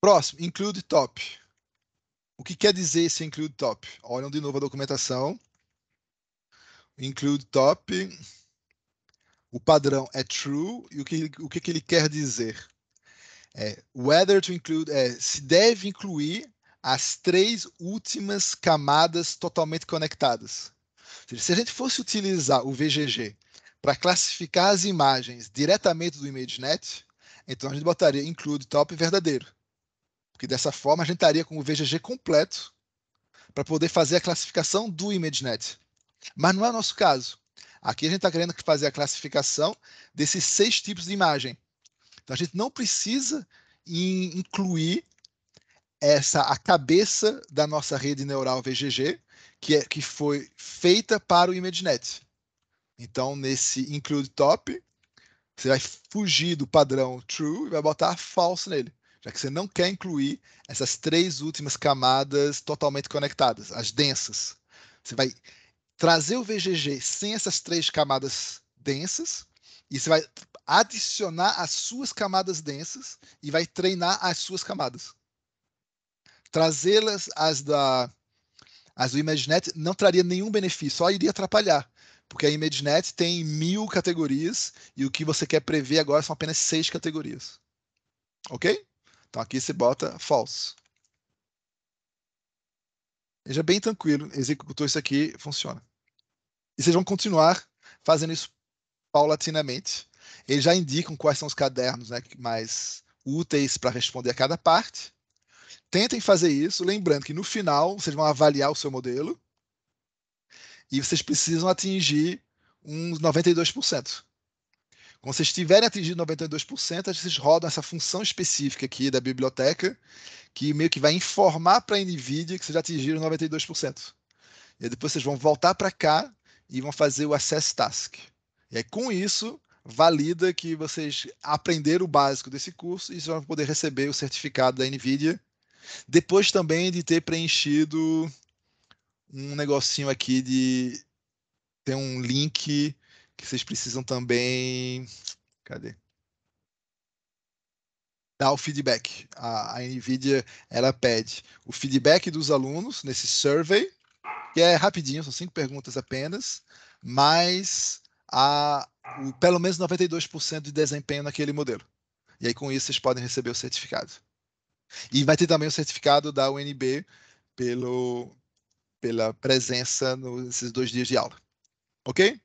Próximo, include top. O que quer dizer esse include top? Olham de novo a documentação. Include top. O padrão é true. E o que, o que, ele quer dizer? É, whether to include é, se deve incluir as três últimas camadas totalmente conectadas. Seja, se a gente fosse utilizar o VGG para classificar as imagens diretamente do ImageNet, então a gente botaria include top verdadeiro. Porque dessa forma a gente estaria com o VGG completo para poder fazer a classificação do ImageNet. Mas não é o nosso caso. Aqui a gente está querendo fazer a classificação desses seis tipos de imagem. Então a gente não precisa incluir essa a cabeça da nossa rede neural VGG, que, é, que foi feita para o ImageNet. Então, nesse include top, você vai fugir do padrão true e vai botar false nele já que você não quer incluir essas três últimas camadas totalmente conectadas, as densas. Você vai trazer o VGG sem essas três camadas densas e você vai adicionar as suas camadas densas e vai treinar as suas camadas. Trazê-las as da as do ImageNet não traria nenhum benefício, só iria atrapalhar. Porque a ImageNet tem mil categorias e o que você quer prever agora são apenas seis categorias. Ok? Então aqui se bota false. Veja bem tranquilo, executou isso aqui, funciona. E vocês vão continuar fazendo isso paulatinamente. Eles já indicam quais são os cadernos né, mais úteis para responder a cada parte. Tentem fazer isso, lembrando que no final vocês vão avaliar o seu modelo e vocês precisam atingir uns 92%. Quando vocês tiverem atingido 92%, vocês rodam essa função específica aqui da biblioteca, que meio que vai informar para a NVIDIA que vocês já atingiram 92%. E aí depois vocês vão voltar para cá e vão fazer o Access Task. E aí, com isso, valida que vocês aprenderam o básico desse curso e vocês vão poder receber o certificado da NVIDIA. Depois também de ter preenchido um negocinho aqui de... Tem um link que vocês precisam também. Cadê? Dar o feedback. A, a NVIDIA ela pede o feedback dos alunos nesse survey, que é rapidinho, são cinco perguntas apenas, mas a, o, pelo menos 92% de desempenho naquele modelo. E aí, com isso, vocês podem receber o certificado. E vai ter também o certificado da UNB pelo, pela presença nesses dois dias de aula. Ok?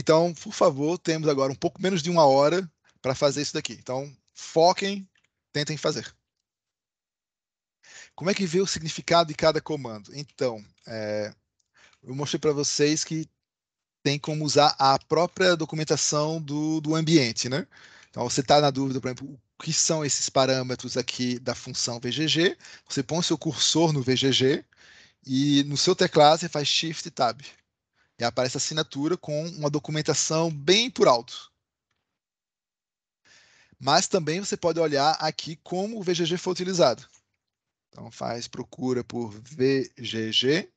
Então, por favor, temos agora um pouco menos de uma hora para fazer isso daqui. Então, foquem, tentem fazer. Como é que vê o significado de cada comando? Então, é, eu mostrei para vocês que tem como usar a própria documentação do, do ambiente, né? Então, você está na dúvida, por exemplo, o que são esses parâmetros aqui da função VGG, você põe o seu cursor no VGG e no seu teclado você faz Shift Tab. E aparece a assinatura com uma documentação bem por alto. Mas também você pode olhar aqui como o VGG foi utilizado. Então faz procura por VGG.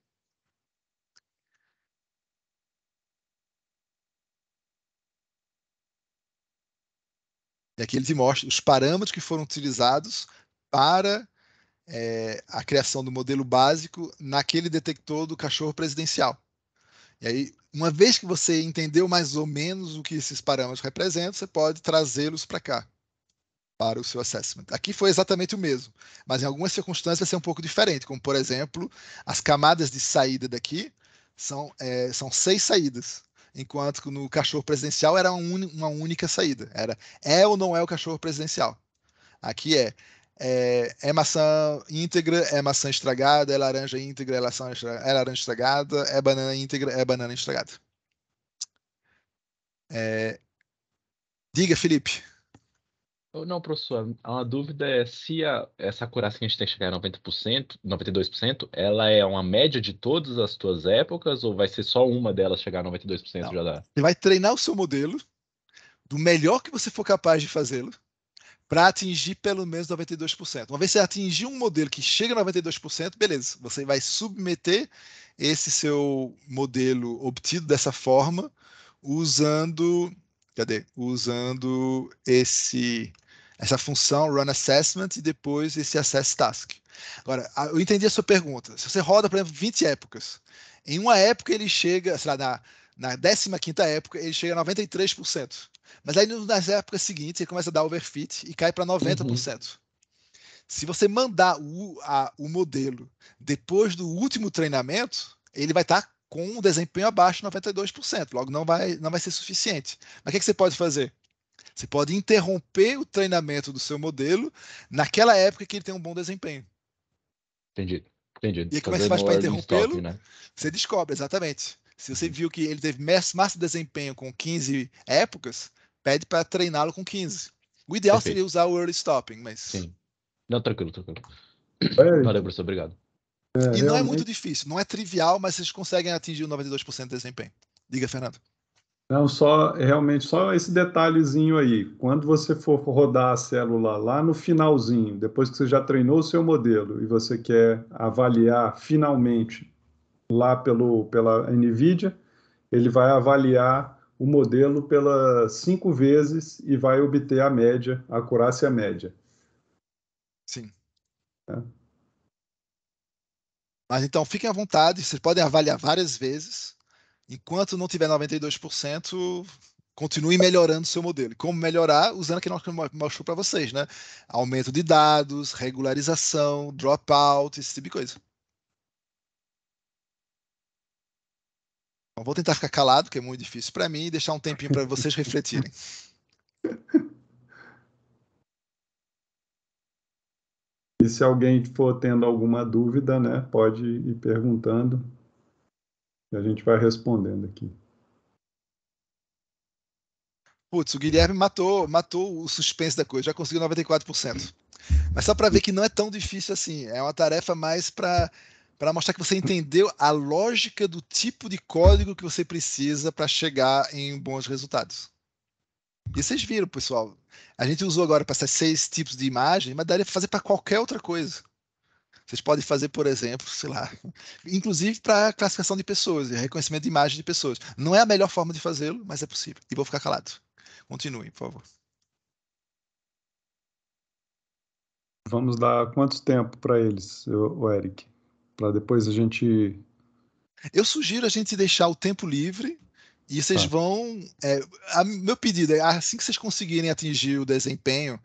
E aqui ele te mostra os parâmetros que foram utilizados para é, a criação do modelo básico naquele detector do cachorro presidencial. E aí, uma vez que você entendeu mais ou menos o que esses parâmetros representam, você pode trazê-los para cá, para o seu assessment. Aqui foi exatamente o mesmo, mas em algumas circunstâncias vai ser um pouco diferente, como por exemplo, as camadas de saída daqui são, é, são seis saídas, enquanto que no cachorro presidencial era uma única saída, era é ou não é o cachorro presidencial. Aqui é é, é, maçã íntegra, é maçã estragada, é laranja íntegra, é laranja, é laranja estragada, é banana íntegra, é banana estragada. É... Diga, Felipe. Não, professor, a dúvida é se a, essa acurácia que a gente tem que chegar a 90%, 92%, ela é uma média de todas as tuas épocas ou vai ser só uma delas chegar a 92% Não. já dá? Você vai treinar o seu modelo do melhor que você for capaz de fazê-lo para atingir pelo menos 92%. Uma vez que você atingir um modelo que chega a 92%, beleza, você vai submeter esse seu modelo obtido dessa forma usando, cadê? Usando esse essa função run assessment e depois esse assess task. Agora, eu entendi a sua pergunta. Se você roda, por exemplo, 20 épocas, em uma época ele chega, sei lá, na, na 15ª época ele chega a 93%. Mas aí nas épocas seguintes ele começa a dar overfit e cai para 90%. Uhum. Se você mandar o, a, o modelo depois do último treinamento, ele vai estar tá com um desempenho abaixo de 92%. Logo, não vai, não vai ser suficiente. Mas o que, é que você pode fazer? Você pode interromper o treinamento do seu modelo naquela época que ele tem um bom desempenho. Entendido. Entendido. E aí, como é que você faz para interrompê-lo? Né? Você descobre, exatamente. Se você viu que ele teve máximo desempenho com 15 épocas, pede para treiná-lo com 15. O ideal Perfeito. seria usar o early stopping, mas. Sim. Não, tranquilo, tranquilo. É Valeu, professor, obrigado. É, e realmente... não é muito difícil, não é trivial, mas vocês conseguem atingir o 92% de desempenho. Diga, Fernando. Não, só é, realmente só esse detalhezinho aí. Quando você for rodar a célula lá no finalzinho, depois que você já treinou o seu modelo e você quer avaliar finalmente lá pelo, pela NVIDIA, ele vai avaliar o modelo pela cinco vezes e vai obter a média, a acurácia média. Sim. É. Mas então fiquem à vontade, vocês podem avaliar várias vezes. Enquanto não tiver 92%, continue melhorando o seu modelo. E como melhorar? Usando o que nós mostrou para vocês, né? Aumento de dados, regularização, dropout, esse tipo de coisa. Então, vou tentar ficar calado, que é muito difícil para mim, e deixar um tempinho para vocês refletirem. E se alguém for tendo alguma dúvida, né, pode ir perguntando e a gente vai respondendo aqui. Putz, o Guilherme matou, matou o suspense da coisa, já conseguiu 94%. Mas só para ver que não é tão difícil assim, é uma tarefa mais para para mostrar que você entendeu a lógica do tipo de código que você precisa para chegar em bons resultados. E vocês viram, pessoal. A gente usou agora para esses seis tipos de imagem, mas daria para fazer para qualquer outra coisa. Vocês podem fazer, por exemplo, sei lá, inclusive para classificação de pessoas, reconhecimento de imagem de pessoas. Não é a melhor forma de fazê-lo, mas é possível. E vou ficar calado. Continue, por favor. Vamos dar quanto tempo para eles, o Eric? para depois a gente. Eu sugiro a gente deixar o tempo livre e vocês tá. vão. É, a, meu pedido é assim que vocês conseguirem atingir o desempenho,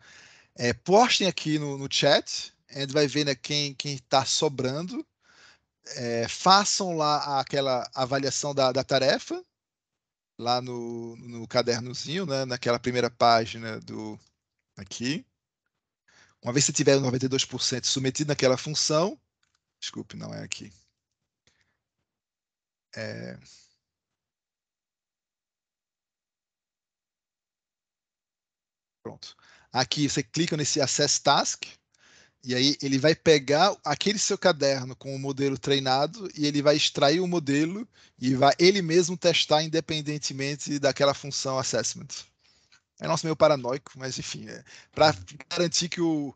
é, postem aqui no, no chat. A gente vai ver né, quem está sobrando. É, façam lá aquela avaliação da, da tarefa, lá no, no cadernozinho, né, naquela primeira página do. Aqui. Uma vez que você tiver 92% submetido naquela função, Desculpe, não é aqui. É... Pronto. Aqui você clica nesse Access Task, e aí ele vai pegar aquele seu caderno com o modelo treinado e ele vai extrair o modelo e vai ele mesmo testar independentemente daquela função assessment. É nosso meio paranoico, mas enfim, é para garantir que o,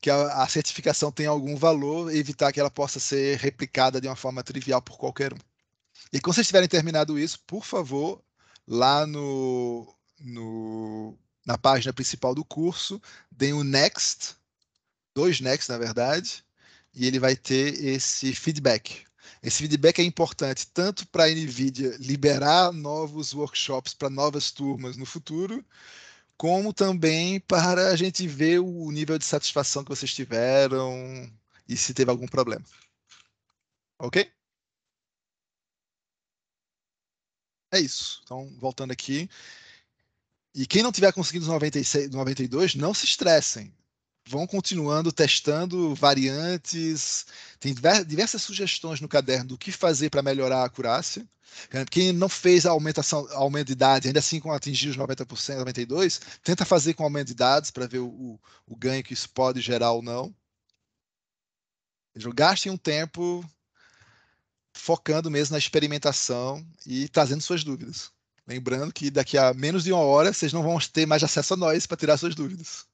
que a, a, certificação tenha algum valor e evitar que ela possa ser replicada de uma forma trivial por qualquer um. E quando vocês tiverem terminado isso, por favor, lá no, no na página principal do curso, deem o um next, dois next na verdade, e ele vai ter esse feedback. Esse feedback é importante tanto para a NVIDIA liberar novos workshops para novas turmas no futuro, como também para a gente ver o nível de satisfação que vocês tiveram e se teve algum problema. Ok? É isso. Então, voltando aqui. E quem não tiver conseguido os 96, 92, não se estressem vão continuando testando variantes. Tem diversas sugestões no caderno do que fazer para melhorar a acurácia. Quem não fez a aumentação, aumento de idade, ainda assim com atingir os 90%, 92%, tenta fazer com aumento de idades para ver o, o, o, ganho que isso pode gerar ou não. Gastem um tempo focando mesmo na experimentação e trazendo suas dúvidas. Lembrando que daqui a menos de uma hora vocês não vão ter mais acesso a nós para tirar suas dúvidas.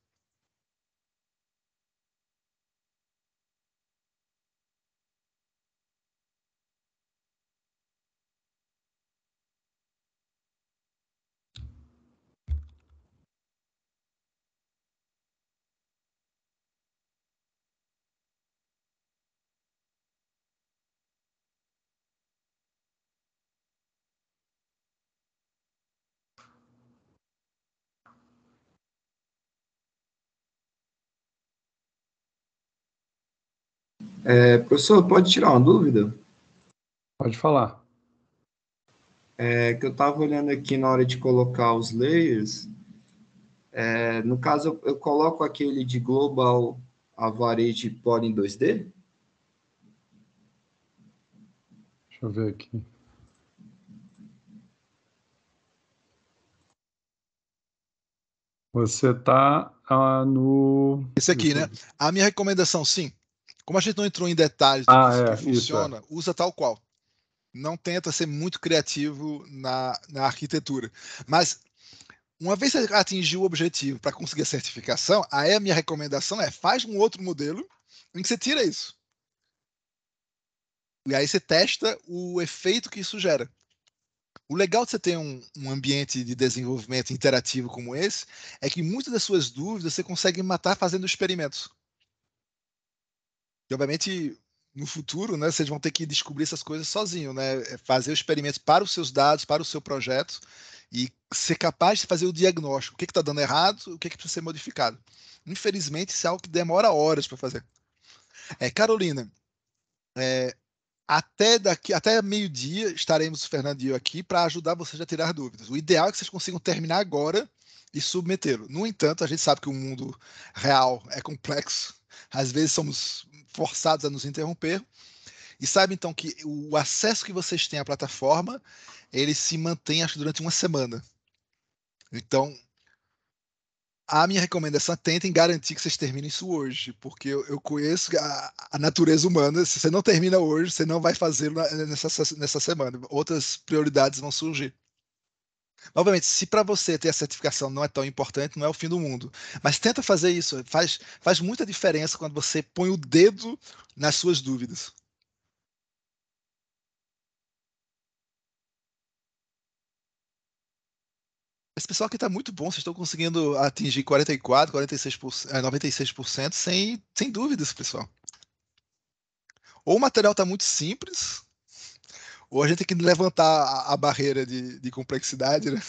É, professor, pode tirar uma dúvida? Pode falar. É, que eu estava olhando aqui na hora de colocar os layers. É, no caso, eu, eu, coloco aquele de Global Average Pod em 2D? Deixa eu ver aqui. Você está ah, no. Esse aqui, né? A minha recomendação, sim, como a gente não entrou em detalhes do ah, que é, funciona, é. usa tal qual. Não tenta ser muito criativo na, na arquitetura. Mas uma vez você atingiu o objetivo para conseguir a certificação, aí a minha recomendação é faz um outro modelo em que você tira isso. E aí você testa o efeito que isso gera. O legal de você ter um, um, ambiente de desenvolvimento interativo como esse é que muitas das suas dúvidas você consegue matar fazendo experimentos. E obviamente no futuro, né, vocês vão ter que descobrir essas coisas sozinho, né? É fazer o experimento para os seus dados, para o seu projeto e ser capaz de fazer o diagnóstico. O que está dando errado, o que, que precisa ser modificado. Infelizmente, isso é algo que demora horas para fazer. É, Carolina, é, até daqui, até meio-dia estaremos o Fernando e eu aqui para ajudar vocês a tirar dúvidas. O ideal é que vocês consigam terminar agora e submetê-lo. No entanto, a gente sabe que o mundo real é complexo. Às vezes somos forçados a nos interromper. E sabe então que o acesso que vocês têm à plataforma, ele se mantém acho durante uma semana. Então, a minha recomendação é tentem garantir que vocês terminem isso hoje, porque eu, eu conheço a, a, natureza humana. Se você não termina hoje, você não vai fazer nessa, nessa semana. Outras prioridades vão surgir. Novamente, se para você ter a certificação não é tão importante, não é o fim do mundo. Mas tenta fazer isso. Faz, faz muita diferença quando você põe o dedo nas suas dúvidas. Esse pessoal aqui está muito bom, vocês estão conseguindo atingir 44%, 46%, 96% sem, sem dúvidas, pessoal. Ou o material está muito simples, ou a gente tem que levantar a, a barreira de, de complexidade né?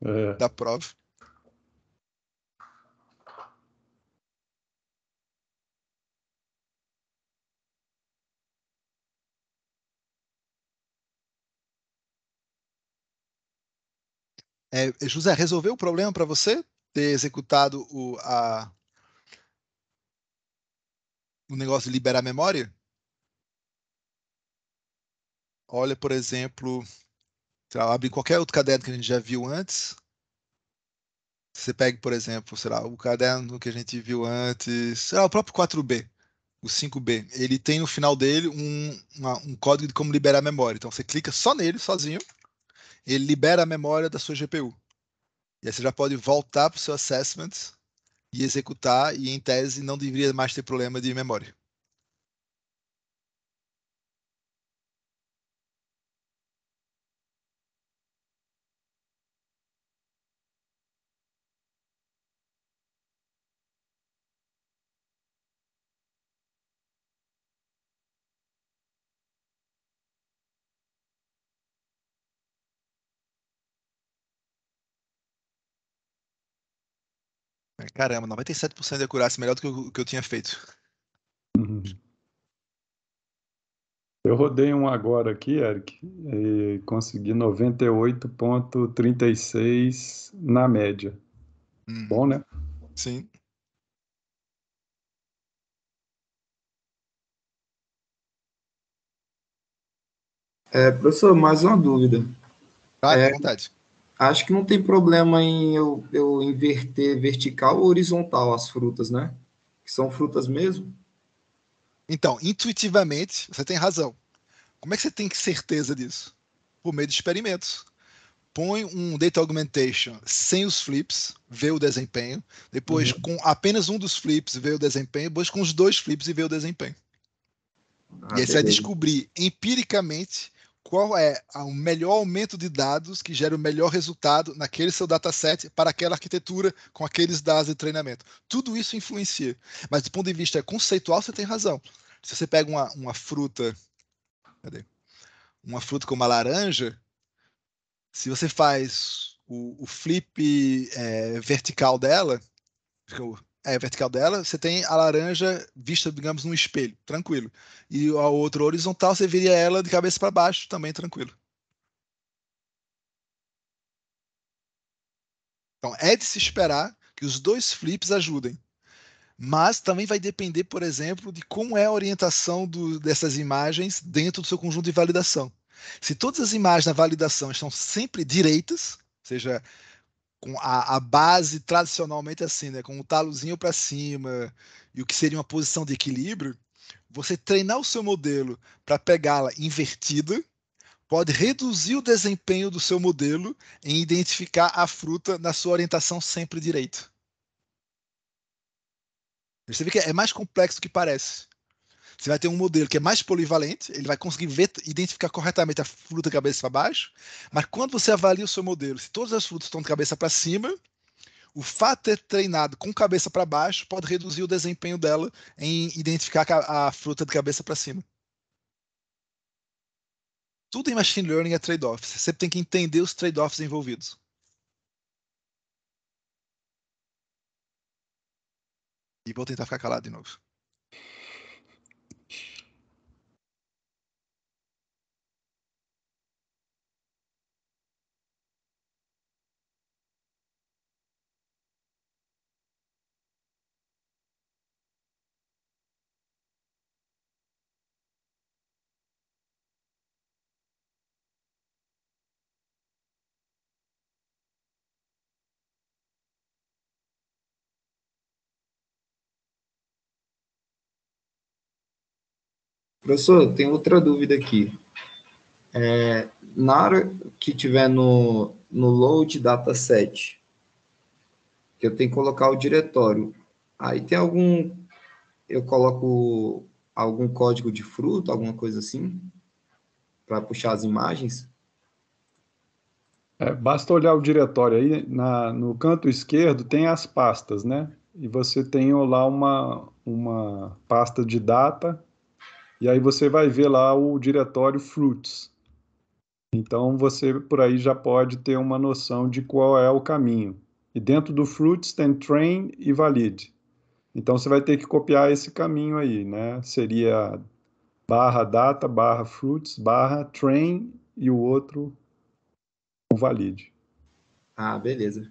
é. da prova. É, José, resolveu o problema para você ter executado o, a, o negócio de liberar memória? olha, por exemplo, abre qualquer outro caderno que a gente já viu antes. Você pega, por exemplo, sei lá, o caderno que a gente viu antes, sei lá, o próprio 4B, o 5B. Ele tem no final dele um, uma, um código de como liberar a memória. Então você clica só nele, sozinho, ele libera a memória da sua GPU. E aí você já pode voltar para o seu assessment e executar, e em tese não deveria mais ter problema de memória. Caramba, 97% de acurácia, melhor do que o que eu tinha feito. Uhum. Eu rodei um agora aqui, Eric, e consegui 98,36 na média. Hum. Bom, né? Sim. É, professor, mais uma dúvida. Ah, é, vontade. Acho que não tem problema em eu, eu inverter vertical ou horizontal as frutas, né? Que são frutas mesmo. Então, intuitivamente, você tem razão. Como é que você tem certeza disso? Por meio de experimentos. Põe um data augmentation sem os flips, vê o desempenho. Depois, uhum. com apenas um dos flips, vê o desempenho. Depois, com os dois flips e vê o desempenho. Ah, e aí você vai descobrir empiricamente qual é o melhor aumento de dados que gera o melhor resultado naquele seu dataset para aquela arquitetura com aqueles dados de treinamento. Tudo isso influencia. Mas do ponto de vista conceitual, você tem razão. Se você pega uma, uma fruta. Cadê? Uma fruta como a laranja, se você faz o, o flip é, vertical dela, é, vertical dela, você tem a laranja vista, digamos, num espelho, tranquilo. E a outra horizontal, você viria ela de cabeça para baixo, também tranquilo. Então, é de se esperar que os dois flips ajudem. Mas também vai depender, por exemplo, de como é a orientação do, dessas imagens dentro do seu conjunto de validação. Se todas as imagens da validação estão sempre direitas, ou seja, com a, a, base tradicionalmente assim, né, com o talozinho para cima e o que seria uma posição de equilíbrio, você treinar o seu modelo para pegá-la invertida pode reduzir o desempenho do seu modelo em identificar a fruta na sua orientação sempre direito. Você vê que é mais complexo do que parece. Você vai ter um modelo que é mais polivalente, ele vai conseguir ver, identificar corretamente a fruta cabeça para baixo, mas quando você avalia o seu modelo, se todas as frutas estão de cabeça para cima, o fato de ter treinado com cabeça para baixo pode reduzir o desempenho dela em identificar a, a fruta de cabeça para cima. Tudo em machine learning é trade-offs. Você tem que entender os trade-offs envolvidos. E vou tentar ficar calado de novo. Professor, tem outra dúvida aqui. É, na hora que tiver no, no load dataset, que eu tenho que colocar o diretório, aí tem algum, eu coloco algum código de fruto, alguma coisa assim, para puxar as imagens? É, basta olhar o diretório aí, na, no canto esquerdo tem as pastas, né? E você tem lá uma, uma pasta de data e aí você vai ver lá o diretório Fruits. Então você por aí já pode ter uma noção de qual é o caminho. E dentro do Fruits tem Train e Valide. Então você vai ter que copiar esse caminho aí, né? Seria barra data, barra fruits, barra train e o outro o valide. Ah, beleza.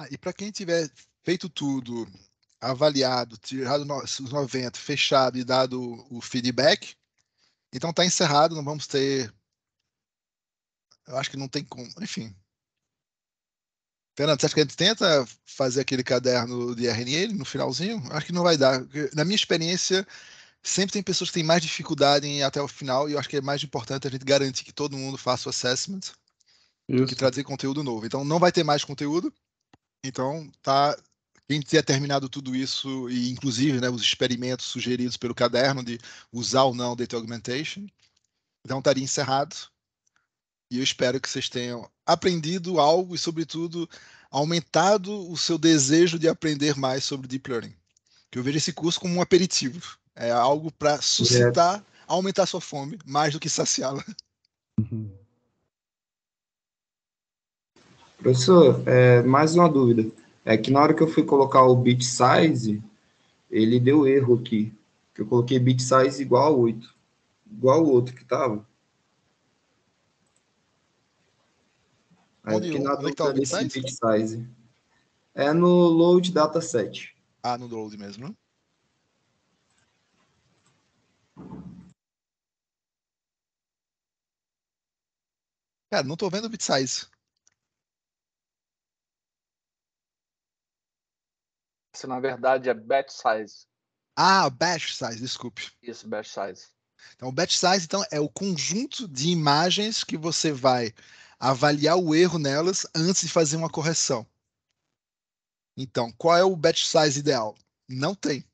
Ah, e para quem tiver feito tudo, avaliado, tirado os 90, fechado e dado o feedback, então está encerrado, não vamos ter. Eu acho que não tem como. Enfim. Fernando, você acha que a gente tenta fazer aquele caderno de RNL no finalzinho? Acho que não vai dar. Na minha experiência, sempre tem pessoas que têm mais dificuldade em ir até o final, e eu acho que é mais importante a gente garantir que todo mundo faça o assessment Isso. do que trazer conteúdo novo. Então não vai ter mais conteúdo então, tá, quem tiver terminado tudo isso, e inclusive né, os experimentos sugeridos pelo caderno de usar ou não Data Augmentation, então estaria encerrado. E eu espero que vocês tenham aprendido algo e, sobretudo, aumentado o seu desejo de aprender mais sobre Deep Learning. Que eu vejo esse curso como um aperitivo. É algo para suscitar, aumentar sua fome, mais do que saciá-la. Uhum. Professor, é, mais uma dúvida. É que na hora que eu fui colocar o bit size, ele deu erro aqui. Que eu coloquei bit size igual a 8. Igual o outro que estava. Aí Onde, que na onde tá o bit size? bit size? É no load dataset. Ah, no load mesmo, né? Cara, não tô vendo o bit size. Se na verdade é batch size. Ah, batch size, desculpe. Isso, batch size. Então, batch size então, é o conjunto de imagens que você vai avaliar o erro nelas antes de fazer uma correção. Então, qual é o batch size ideal? Não tem.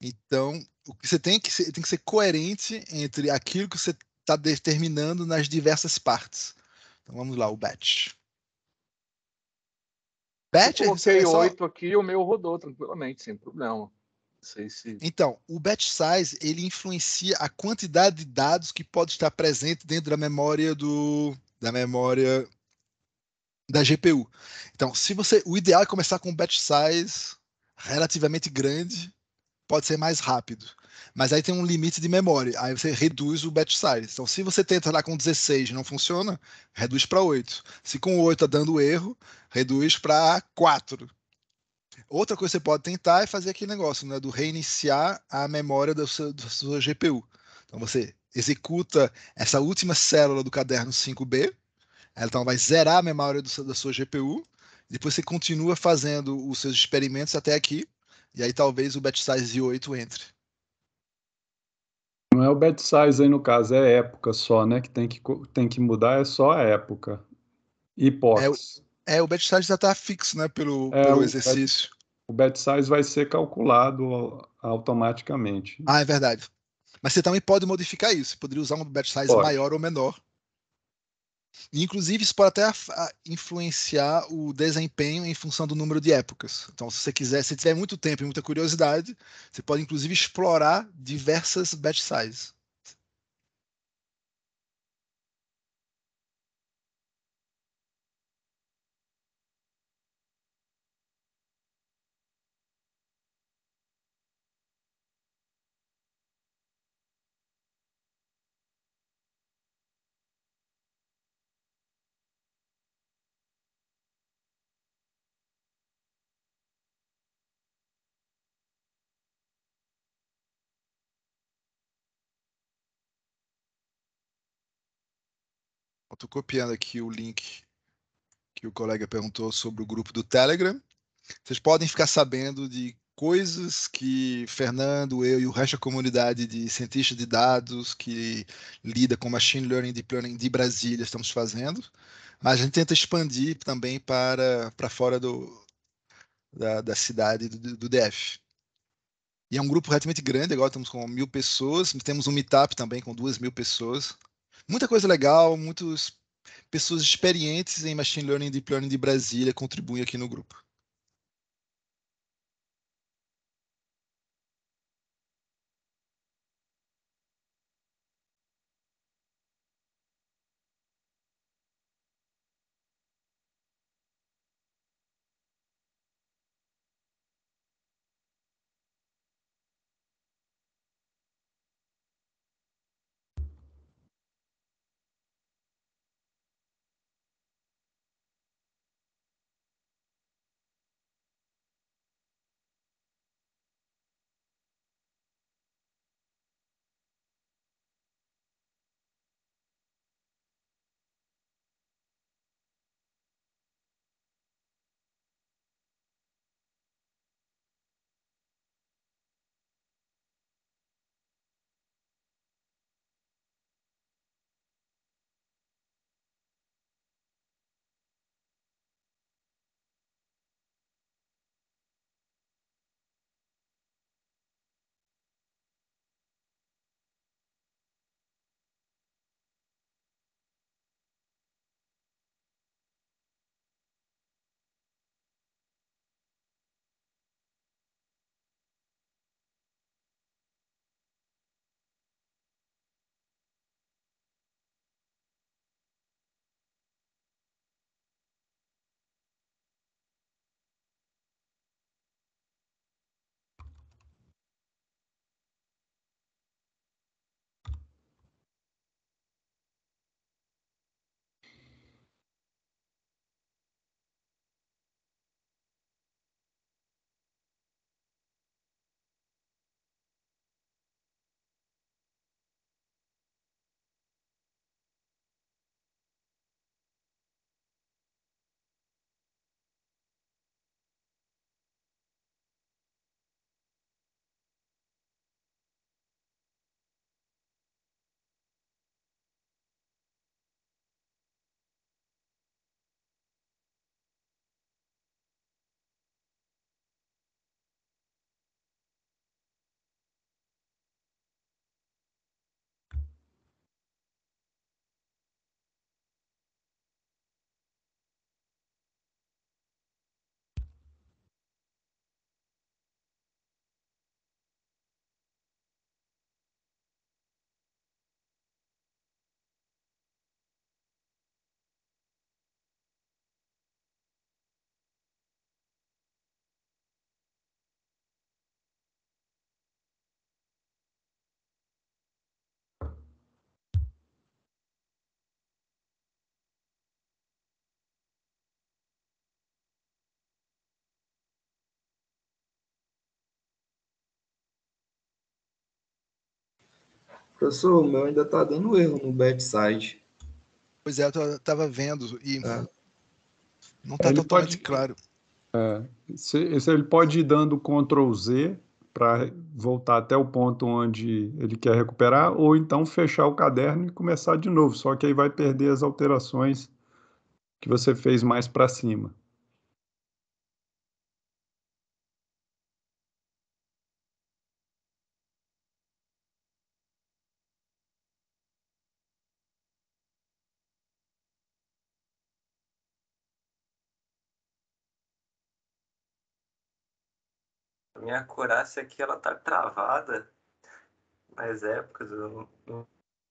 Então, o que você tem que ser, tem que ser coerente entre aquilo que você está determinando nas diversas partes. Então, vamos lá, o batch. Bet eu coloquei só... 8 aqui e o meu rodou tranquilamente, sem problema. Se... Então, o batch size ele influencia a quantidade de dados que pode estar presente dentro da memória do da memória da GPU. Então, se você, o ideal é começar com um batch size relativamente grande, pode ser mais rápido. Mas aí tem um limite de memória, aí você reduz o batch size. Então, se você tenta lá com 16 e não funciona, reduz para 8. Se com 8 está dando erro, reduz para 4. Outra coisa que você pode tentar é fazer aquele negócio né, do reiniciar a memória da sua, da sua GPU. Então, você executa essa última célula do caderno 5B, então vai zerar a memória do, da sua GPU, depois você continua fazendo os seus experimentos até aqui, e aí talvez o batch size 8 entre. Não é o bet size aí no caso, é época só, né? Que tem que, tem que mudar, é só a época. E portes. É, é, o é, bet size já está fixo, né? Pelo, é, pelo exercício. O bet, o bet size vai ser calculado automaticamente. Ah, é verdade. Mas você também pode modificar isso. Poderia usar um bet size pode. maior ou menor Inclusive, isso pode até influenciar o desempenho em função do número de épocas. Então, se você quiser, se tiver muito tempo e muita curiosidade, você pode inclusive explorar diversas batch sizes. Estou copiando aqui o link que o colega perguntou sobre o grupo do Telegram. Vocês podem ficar sabendo de coisas que Fernando, eu e o resto da comunidade de cientistas de dados que lida com machine learning e deep learning de Brasília estamos fazendo. Mas a gente tenta expandir também para, para fora do, da, da cidade do, do DF. E é um grupo relativamente grande, agora estamos com mil pessoas. Temos um meetup também com duas mil pessoas muita coisa legal, muitas pessoas experientes em Machine Learning e Deep Learning de Brasília contribuem aqui no grupo. Professor, o meu ainda está dando erro no backside. Pois é, eu estava vendo e é. não está totalmente pode... claro. É, se, se ele pode ir dando Ctrl Z para voltar até o ponto onde ele quer recuperar, ou então fechar o caderno e começar de novo. Só que aí vai perder as alterações que você fez mais para cima. minha coraça aqui ela tá travada nas épocas, eu não,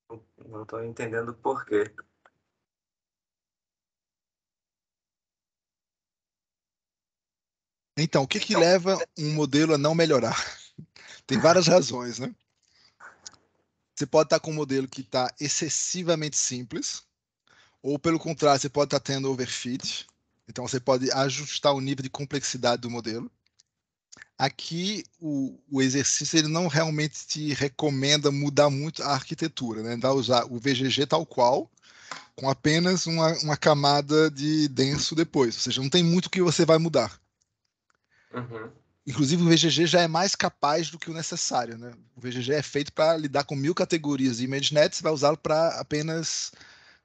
não, não tô entendendo por quê. Então, o que, que então. leva um modelo a não melhorar? Tem várias razões, né? Você pode estar tá com um modelo que está excessivamente simples, ou pelo contrário, você pode estar tá tendo overfit. Então, você pode ajustar o nível de complexidade do modelo aqui o, o, exercício ele não realmente te recomenda mudar muito a arquitetura, né? Vai usar o VGG tal qual, com apenas uma, uma camada de denso depois. Ou seja, não tem muito que você vai mudar. Uhum. Inclusive o VGG já é mais capaz do que o necessário, né? O VGG é feito para lidar com mil categorias de ImageNet, você vai usá-lo para apenas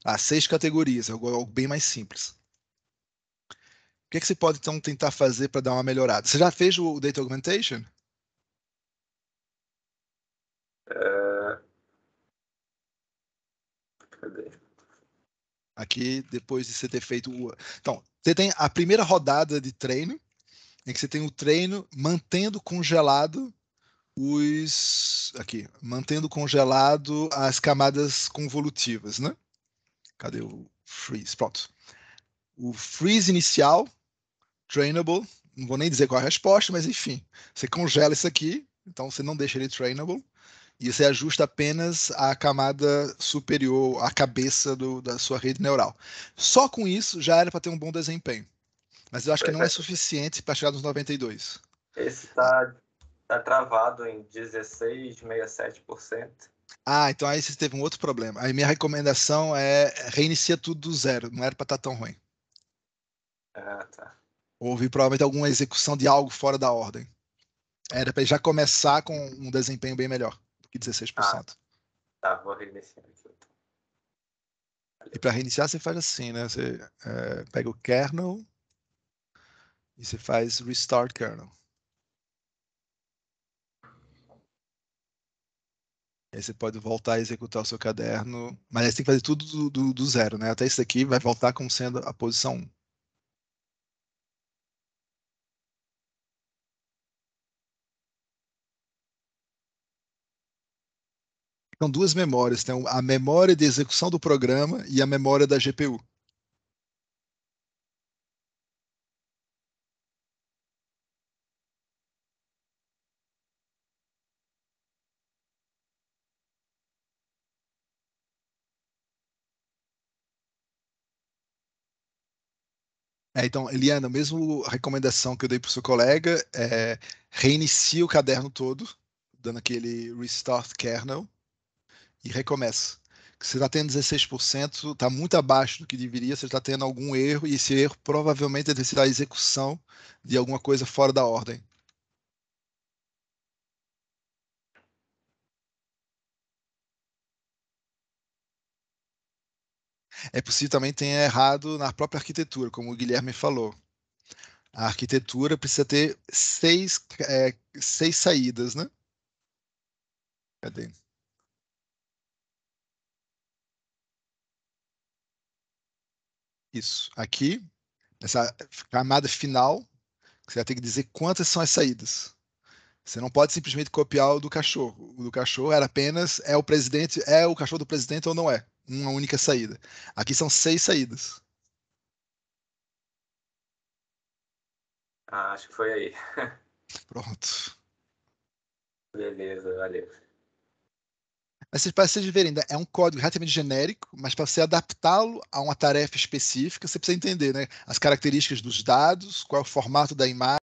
as ah, seis categorias, é algo bem mais simples que, é que você pode então tentar fazer para dar uma melhorada? Você já fez o data augmentation? É... Cadê? Aqui, depois de você ter feito o. Então, você tem a primeira rodada de treino, em que você tem o treino mantendo congelado os. Aqui, mantendo congelado as camadas convolutivas, né? Cadê o freeze? Pronto. O freeze inicial trainable. Não vou nem dizer qual é a resposta, mas enfim, você congela isso aqui, então você não deixa ele trainable. E você ajusta apenas a camada superior, a cabeça do, da sua rede neural. Só com isso já era para ter um bom desempenho. Mas eu acho que não é suficiente para chegar nos 92. Esse está tá travado em 16,67%. Ah, então aí você teve um outro problema. Aí minha recomendação é reinicia tudo do zero. Não era para estar tá tão ruim. Ah, tá houve provavelmente alguma execução de algo fora da ordem. Era para já começar com um desempenho bem melhor do que 16%. Ah, tá, vou reiniciar então. E para reiniciar, você faz assim, né? Você é, pega o kernel e você faz restart kernel. E aí você pode voltar a executar o seu caderno, mas aí você tem que fazer tudo do, do, do zero, né? Até isso aqui vai voltar como sendo a posição 1. são duas memórias: tem a memória de execução do programa e a memória da GPU. É, então, Eliana, a mesma recomendação que eu dei para o seu colega é reinicie o caderno todo, dando aquele restart kernel, e recomeça. Que você está tendo 16%, está muito abaixo do que deveria, você está tendo algum erro, e esse erro provavelmente é deve ser a execução de alguma coisa fora da ordem. É possível também tenha errado na própria arquitetura, como o Guilherme falou. A arquitetura precisa ter seis, é, seis saídas, né? Cadê? Isso. Aqui, nessa camada final, você vai ter que dizer quantas são as saídas. Você não pode simplesmente copiar o do cachorro. O do cachorro era apenas é o presidente, é o cachorro do presidente ou não é. Uma única saída. Aqui são seis saídas. Ah, acho que foi aí. Pronto. Beleza, valeu. Mas para vocês verem, né, é um código relativamente genérico, mas para você adaptá-lo a uma tarefa específica, você precisa entender né, as características dos dados, qual é o formato da imagem